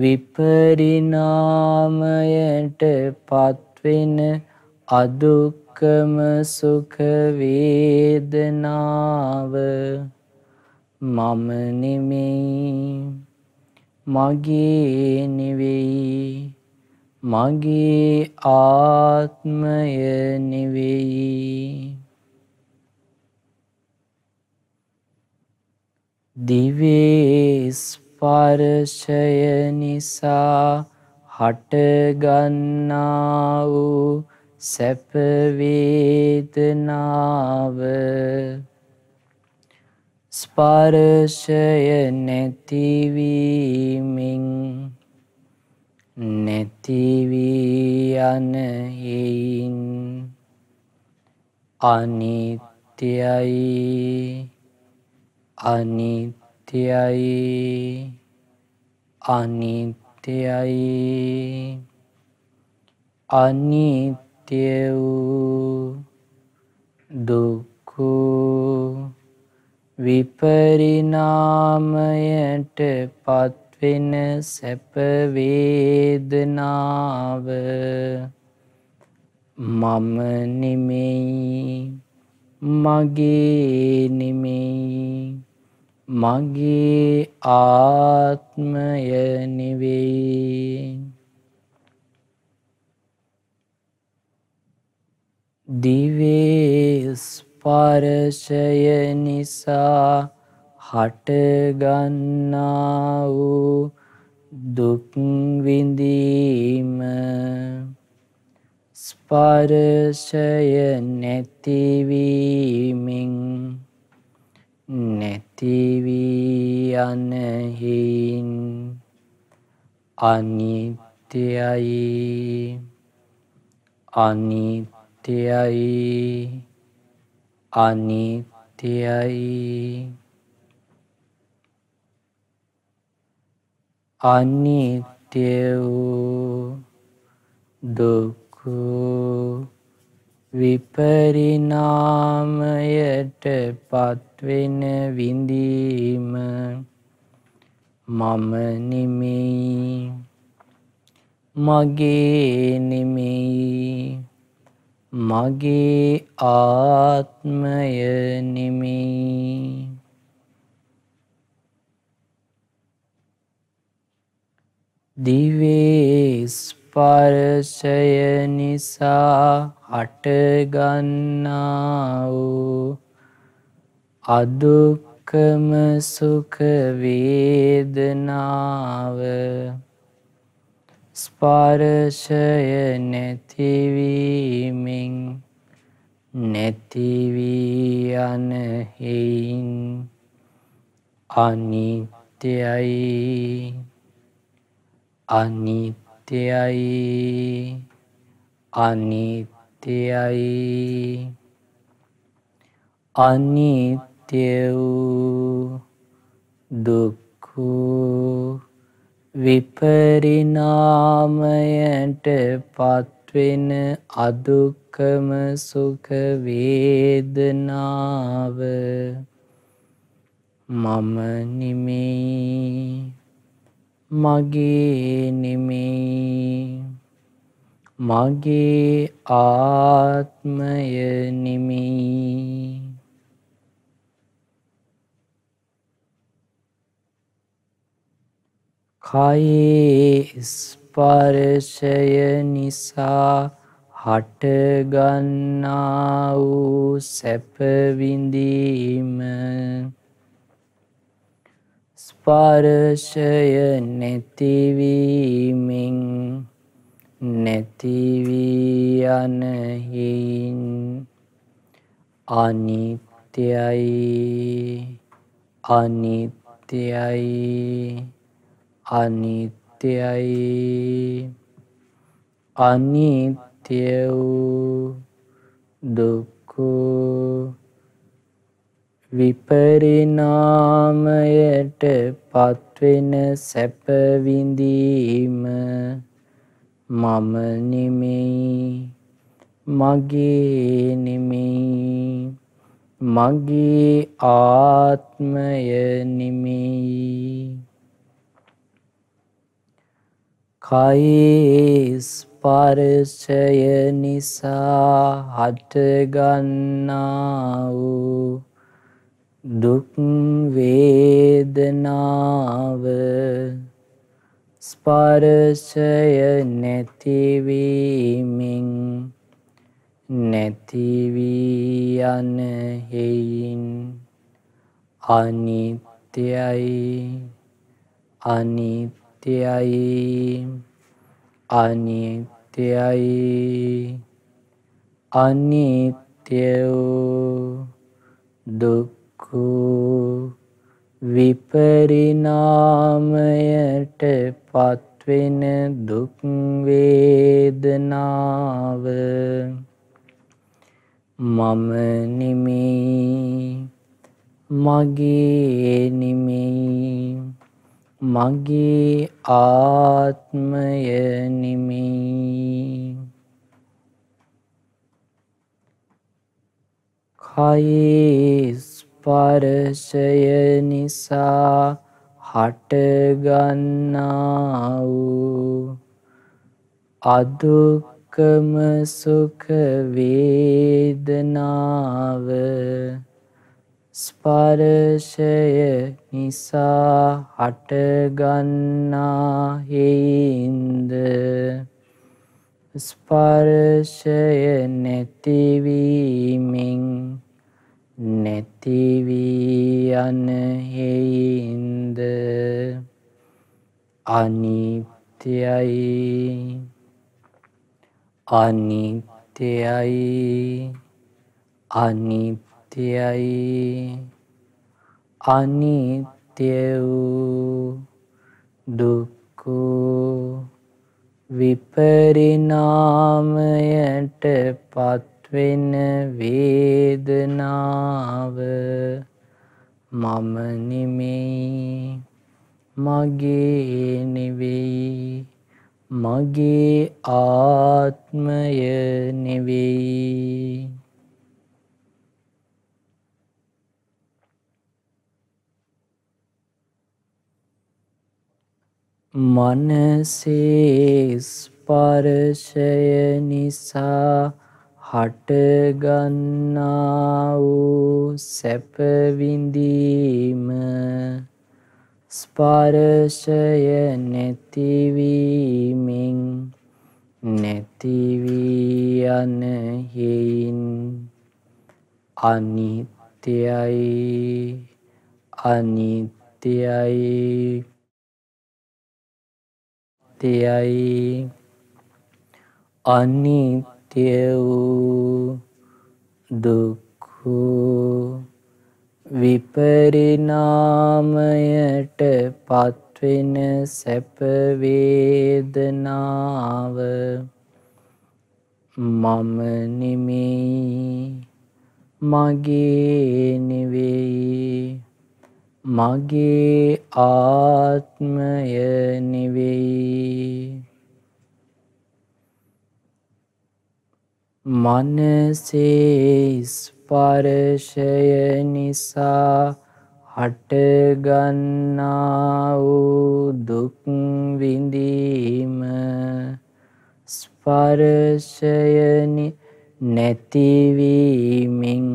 විපරිණාමයට පත්වෙන අදුක්කම සුඛ වේදනාව මම නෙමෙයි මගේ නෙවෙයි මගේ ආත්මය නෙවෙයි දිවේස්පර්ෂය නිසා හටගන්නා වූ සැපවේදනාව ස්පර්ෂය නැතිවීමෙන් නැතිවී යනහෙයින් අනිත්‍යයි අනිත්‍යයි අනිත්‍යයි අනිත්‍ය වූ දුක්ඛ විපරිණාමයට පත්වෙන සැපවේදනාව මම නෙමෙයි මගේ නෙමෙයි මගේ ආත්මය නිවෙයි දිවේ ස්පර්ශය නිසා හටගන්නා වූ දුක් විඳීම ස්පර්ශය නැතිවීමෙන් නැති ඇතිවී යනහින් අනිත්‍යයි අනිත්‍යයි අනිත්‍යයි අනිත්‍ය වූ දුකු විපරිනාමයට පත්වෙන විඳීම මම නෙමෙයි මගේ නෙමෙයි මගේ ආත්මය නෙමෙයි දිවේස් ස්පර්ශය නිසා හටගන්නා වූ අදුක්කම සුඛ වේදනාව ස්පර්ශය නැතිවීමෙන් නැතිවී යන හේයින් අනිත්‍යයි අනිත්‍ය අනිත්‍යයි අනිත්‍යයි අනිත්‍ය වූ දුක්කු විපරිනාමයට පත්වෙන අදුක්කම සුකවේදනාව මම නිමේ මගේ නෙමෙයි මගේ ආත්මය නෙමෙයි කයේ ස්පර්ශය නිසා හටගන්නා වූ සැපවිඳීම ස්පර්ශය නැතිවීමෙන් නැතිවී යනහින් අනිත්‍යයි අනිත්‍යයි අනිත්‍යයි අනිත්‍ය වූ දුක්කු විපරිණාමයට පත්වෙන සැප විඳීම මම නෙමෙයි මගේ නෙමෙයි මගේ ආත්මය නෙමෙයි කයේ ස්පර්ශය නිසා හටගන්නා වූ දුක් වේදනාව ස්පර්ශය නැතිවීමෙන් නැතිවී යන හේයින් අනිත්‍යයි අනිත්‍යයි අනිත්‍යයි අනිත්‍ය දුක් කු විපරිණාමයට පත්වෙන දුක් වේදනාව මම නෙමෙයි මගේ නෙමෙයි මගේ ආත්මය නෙමෙයි කයේ ස්පර්ශය නිසා හටගන්නා වූ අදුක්කම සුඛ වේදනාව ස්පර්ශය නිසා හටගන්නා හේින්ද ස්පර්ශය නැතිවීමෙන් නැතිවී යන හෙයින්ද අනිත්‍යයි අනිත්‍යයි අනිත්‍යයි අනිත්‍ය වූ දුක්කු විපරිනාමයට පත් වෙන වේදනාව මම නෙමෙයි මගේ නෙවෙයි මගේ ආත්මය නෙවෙයි මනසේ ස්පර්ශය නිසා හටගන්නා වූ සැපවිඳීම ස්පර්ශය නැතිවීමෙන් නැතිවී යන හේයින් අනිත්‍යයි අනිත්‍යයි තයයි අනිත්‍ය ඇති වූ දුක්ඛ විපරිණාමයට පත්වෙන සැප වේදනාව මම නිමෙයි මගේ නිවේයි මගේ ආත්මය නිවේයි මනසේ ස්පර්ශය නිසා හටගන්නා වූ දුක් විඳීම ස්පර්ශයනි නැතිවීමෙන්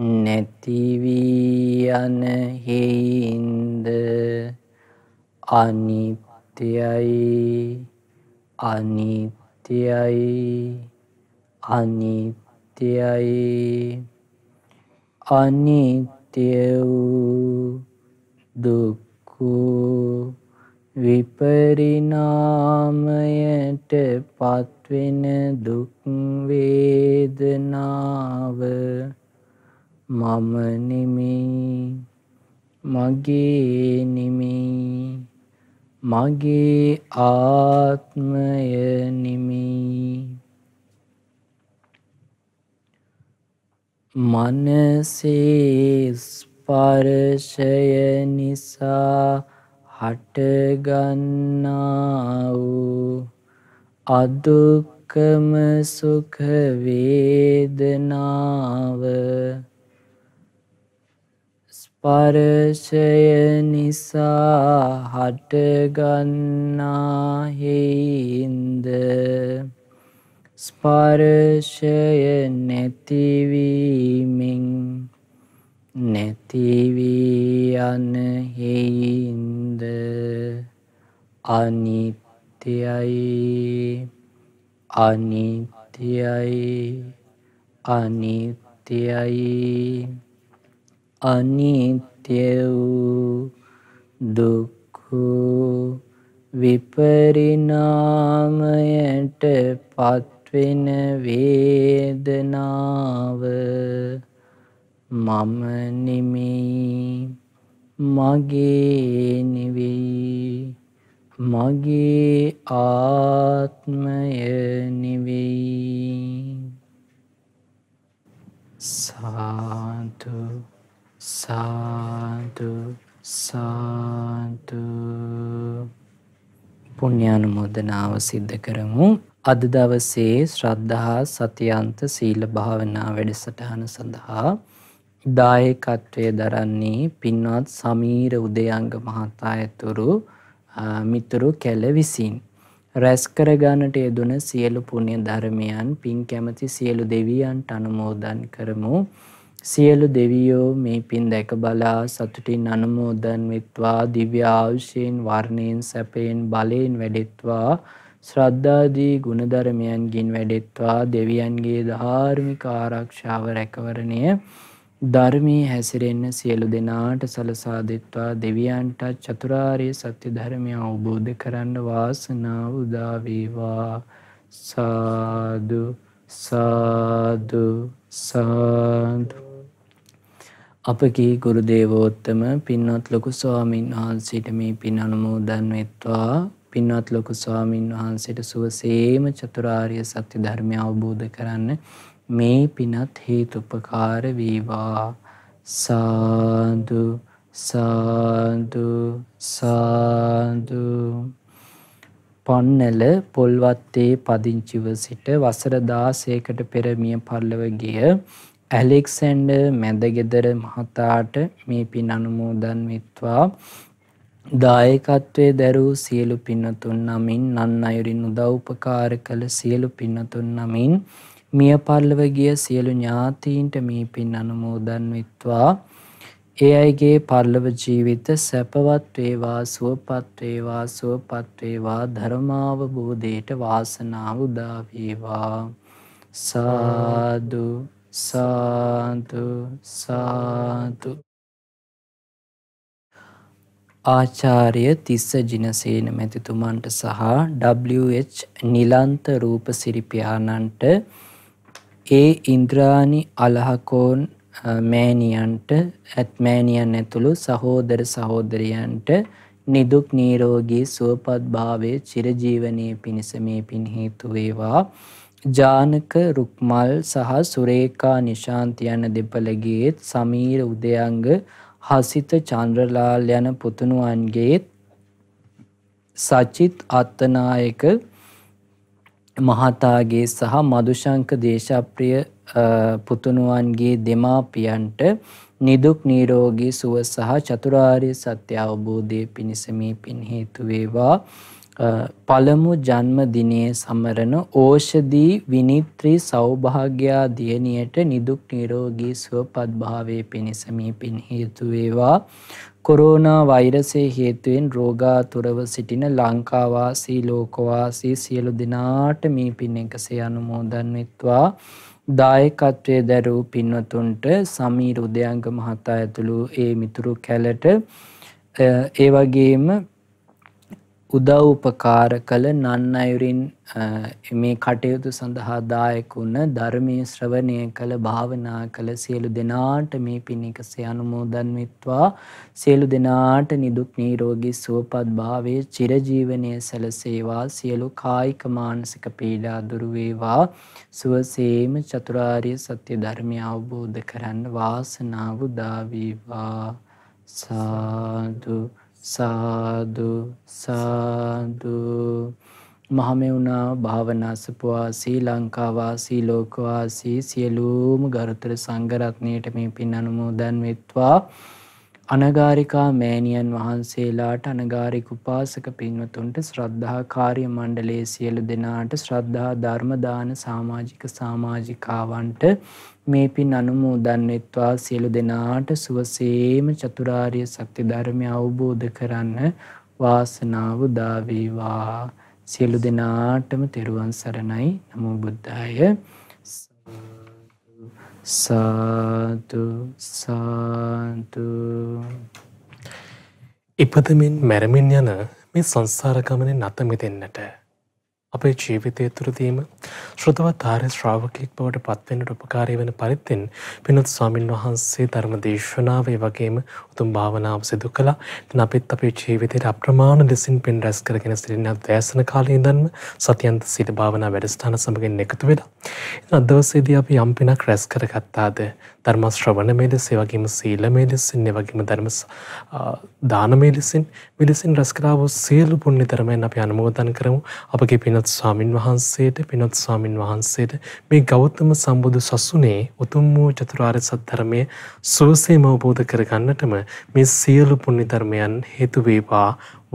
නැතිවී යන හෙයින්ද අනිත්‍යයි අනිත්‍යයි අනිත්‍යයි අනිත්‍ය වූ දුක්ඛ විපරිණාමයට පත්වෙන දුක් වේදනාව මම නෙමෙයි මගේ නෙමෙයි මගේ ආත්මය නෙමෙයි මනසේ ස්පර්ශය නිසා හටගන්නා වූ අදුක්කම සුඛ වේදනාව ස්පර්ශය නිසා හටගන්නා හේින්ද ස්පර්ශය නැතිවීමෙන් නැතිවී යන හෙයින්ද අනිත්‍යයි අනිත්‍යයි අනිත්‍යයි අනිත්‍ය වූ දුක්කු විපරිනාමයට පත් වෙන වේදනාව මම නෙමෙයි මගේ නෙවෙයි මගේ ආත්මය නෙවෙයි සාතු සාතු සාතු පුුණ්‍යානුමෝදනාව සිද්ධ කරමු අද දවසේ ශ්‍රද්ධහා සතියන්ත සීල භාවනා වැඩසටහන සඳහා දායකත්වය දරන්නේ පින්වත් සමීර උදයංග මහතා ඇතුරු මිතුරු කැල විසින්. රැස්කරගන්නට යෙදුන සියලු පුුණ්‍ය ධර්මයන් පින් කැමති සියලු දෙවියන්ට අනුමෝදන් කරමු. සියලු දෙවියෝ මේ පින් දැක බලා සතුටින් අනුමෝදන් වෙත්වා දිව්‍යාවශයෙන් වර්ණයෙන් සැපයෙන් බලයෙන් වැඩෙත්වා ශ්‍රද්ධාදී ගුණධර්මයන්ගින් වැඩෙත්වා දෙවියන්ගේ ධාර්මික ආරක්ෂාව රැකවරණය ධර්මී හැසිරෙන්න සියලු දෙනාට සලසා දෙත්වා දෙවියන්ට චතුරාර්ය සත්‍ය ධර්මය අවබෝධ කරන්න වාසනාව උදාවේවා සාදු සාදු සාදු අපගේ ගුරුදේවෝත්තම පින්වත් ලොකු ස්වාමීන් වහන්සේට මේ පින් අනුමෝදන් වෙත්වා පින්වත් ලොකු ස්වාමීන් වහන්සේට සුවසේම චතුරාර්ය සත්‍ය ධර්මය අවබෝධ කරන්න මේ පිනත් හේතුපකාර වේවා සාදු සාදු සාදු පොන්නල පොල්වත්තේ පදිංචිව සිට වසර දාසයකට පෙරමිය පල්ලව ගිය ඇලෙක්සැන්ඩ මැදගෙදර මහතාට මේ පින් අනුමෝදන් විත්වා දායකත්වයේ දැරූ සියලු පින්නතුන් නමින් නන් අයුරින් උදව්පකාර කළ සියලු පින්නතුන් නමින් මිය පල්ලව ගිය සියලු ඥාතීන්ට මේ පින් අනුමෝදන් විත්වා ඒ අයගේ පල්ලව ජීවිත සැපවත් වේවා සුවපත් වේවා සුවපත් වේවා ධර්මාවබෝධයට වාසනාව උදා වේවා සාදු සාදු සාදු ආචාර්ය තිස්ස ජිනසේන මැතිතුමන්ට සහ WH නිලන්ත රූප සිරිපියාණන්ට ඒ ඉන්ද්‍රාණි අලහකෝන් මෑණියන්ට ඇත්මෑණියන් ඇතුළු සහෝදර සහෝදරයන්ට නිදුක් නීරෝගී සුවපත් භාවය චිරජීවනය පිණිස මේ පින් හේතුවේවා ජානක රුක්මල් සහ සුරේකා නිශාන්ති යන දෙපළගේත් සමීර උදයංග හසිත චන්ද්‍රලාල් යන පුතුණුවන්ගේත් සචිත් අත්තනායක මහතාගේ සහ මදුශංක දේශප්‍රිය පුතුණුවන්ගේ දෙමාපියන්ට නිදුක් නීරෝගී සුව සහ චතුරාර්ය සත්‍ය අවබෝධය පිණිස මේ පින් හේතු වේවා පළමු ජන්මදිනයේ සමරන ඕෂධී විනිත්‍රී සෞභාග්‍යා දියණියට නිදුක් නිරෝගී සුවපත් භාවයේ පිණිස මේ පින් හේතු වේවා. කොරෝනා වෛරසය හේතුවෙන් රෝගාතුරව සිටින ලංකාවාසී ලෝකවාසී සියලු දෙනාට මේ පින් එකසේ අනුමෝදන් වෙත්වා. දායකත්වයේ දරූ පින්වතුන්ට සමීර උදයන්ග මහතා ඇතුළු ඒ මිතුරු කැලට ඒ වගේම උදව් උපකාර කළ නන් අයුරින් මේ කටයුතු සඳහා දායක වුණ ධර්මයේ ශ්‍රවණය කළ භාවනා කළ සියලු දෙනාට මේ පින් එකසේ අනුමෝදන් වෙත්වා සියලු දෙනාට නිදුක් නිරෝගී සුවපත් භාවයේ චිරජීවනයේ සැලසේවා සියලු කායික මානසික පීඩා දුරු වේවා සුවසේම චතුරාර්ය සත්‍ය ධර්මය අවබෝධ කරන්න වාසනාව උදා වේවා සාදු සාදු සාදු මහමෙවුනා භාවනාසපුවා ශ්‍රී ලංකාවාසී ලෝකවාසී සියලූම ගරුතර සංගරත්නයට මේ පින් අනුමෝදන් වෙත්වා අනගාරිකා මෑණියන් වහන්සේලාට අනගාරික උපාසක පින්වතුන්ට ශ්‍රද්ධා කාර්ය මණ්ඩලයේ සියලු දෙනාට ශ්‍රද්ධා ධර්ම දාන සමාජික සමාජිකාවන්ට මේ පින් අනුමෝදන්වත්වා සියලු දෙනාට සුවසේම චතුරාර්ය සත්‍ය ධර්මය අවබෝධ කරන්න වාසනාව දාවේවා සියලු දෙනාටම තෙරුවන් සරණයි නමෝ බුද්ධාය සාතු සාතු ඉපදමින් මැරමින් යන මේ සංසාර ගමනේ නැතමි දෙන්නට අපේ ජීවිතය තුරදීම ශ්‍රදවත් ආර්ය ශ්‍රාවකයෙක් බවට පත්වෙන්නට උපකාරී වන පරිත්තෙන් පිනොත් ස්වාමින් වහන්සේ ධර්ම දේශනාවේ වගේම උතුම් භාවනාව සිදු කළා. ඉතින් අපිත් අපේ ජීවිතේ අප්‍රමාණ ලෙසින් පින් රැස් කරගෙන සිටින අධ්‍යාසන කාලේ ඉඳන්ම සතියන්ත සිට භාවනා වැඩසටහන සමගින් එකතු වෙලා. ඉතින් අද දවසේදී අපි යම් පිනක් රැස් කරගත්තාද? ධර්ම ශ්‍රවණමය ලෙස, ඒ වගේම සීලමය ලෙසින්, ඒ වගේම ධර්ම දානමය ලෙසින් මෙලෙසින් රැස් කළා වූ සියලු පුණ්‍ය ධර්මයන් අපි අනුමෝදන් කරමු. අපගේ පින්වත් ස්වාමින් වහන්සේට, පින්වත් ස්වාමින් වහන්සේට මේ ගෞතම සම්බුදු සසුනේ උතුම් වූ චතුරාර්ය සත්‍ය ධර්මයේ සුවසේම අවබෝධ කරගන්නටම මේ සියලු පුණ්‍ය ධර්මයන් හේතු වේවා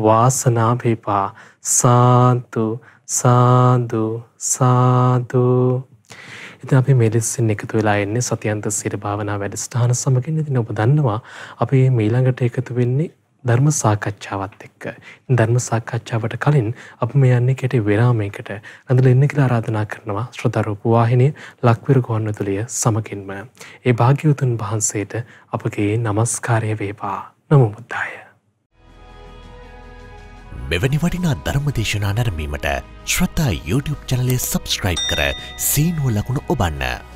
වාසනා වේවා සාදු සාදු සාදු ඉතින් අපි මේ ලිස්සෙන් එකතු වෙලා එන්නේ සතියන්ත සිර භාවනා වැඩසටහන සමගින් ඉතින් ඔබ දන්නවා අපි මේ ඊළඟට එකතු වෙන්නේ ධර්ම සාකච්ඡාවත් එක්ක. ධර්ම සාකච්ඡාවට කලින් අප මේ යන්නේ කෙටේ වෙරාමයකට ඇඳල එන්න කියලා ආරාධනා කරනවා ශ්‍රදරූපවාහිනය ලක්විර ගොන්නතුළිය සමකින්ම. ඒ භාග්‍යවතුන් වහන්සේට අපගේ නමස්කාරය වේවා නමුමුද්දාය. මෙවැනි වටිනා ධර්මදේශනා නැරමීමට ශ්‍රතා YouTube චනලය සබස්ක්‍රයිබ් කර සීනුව ලකුණු ඔබන්න.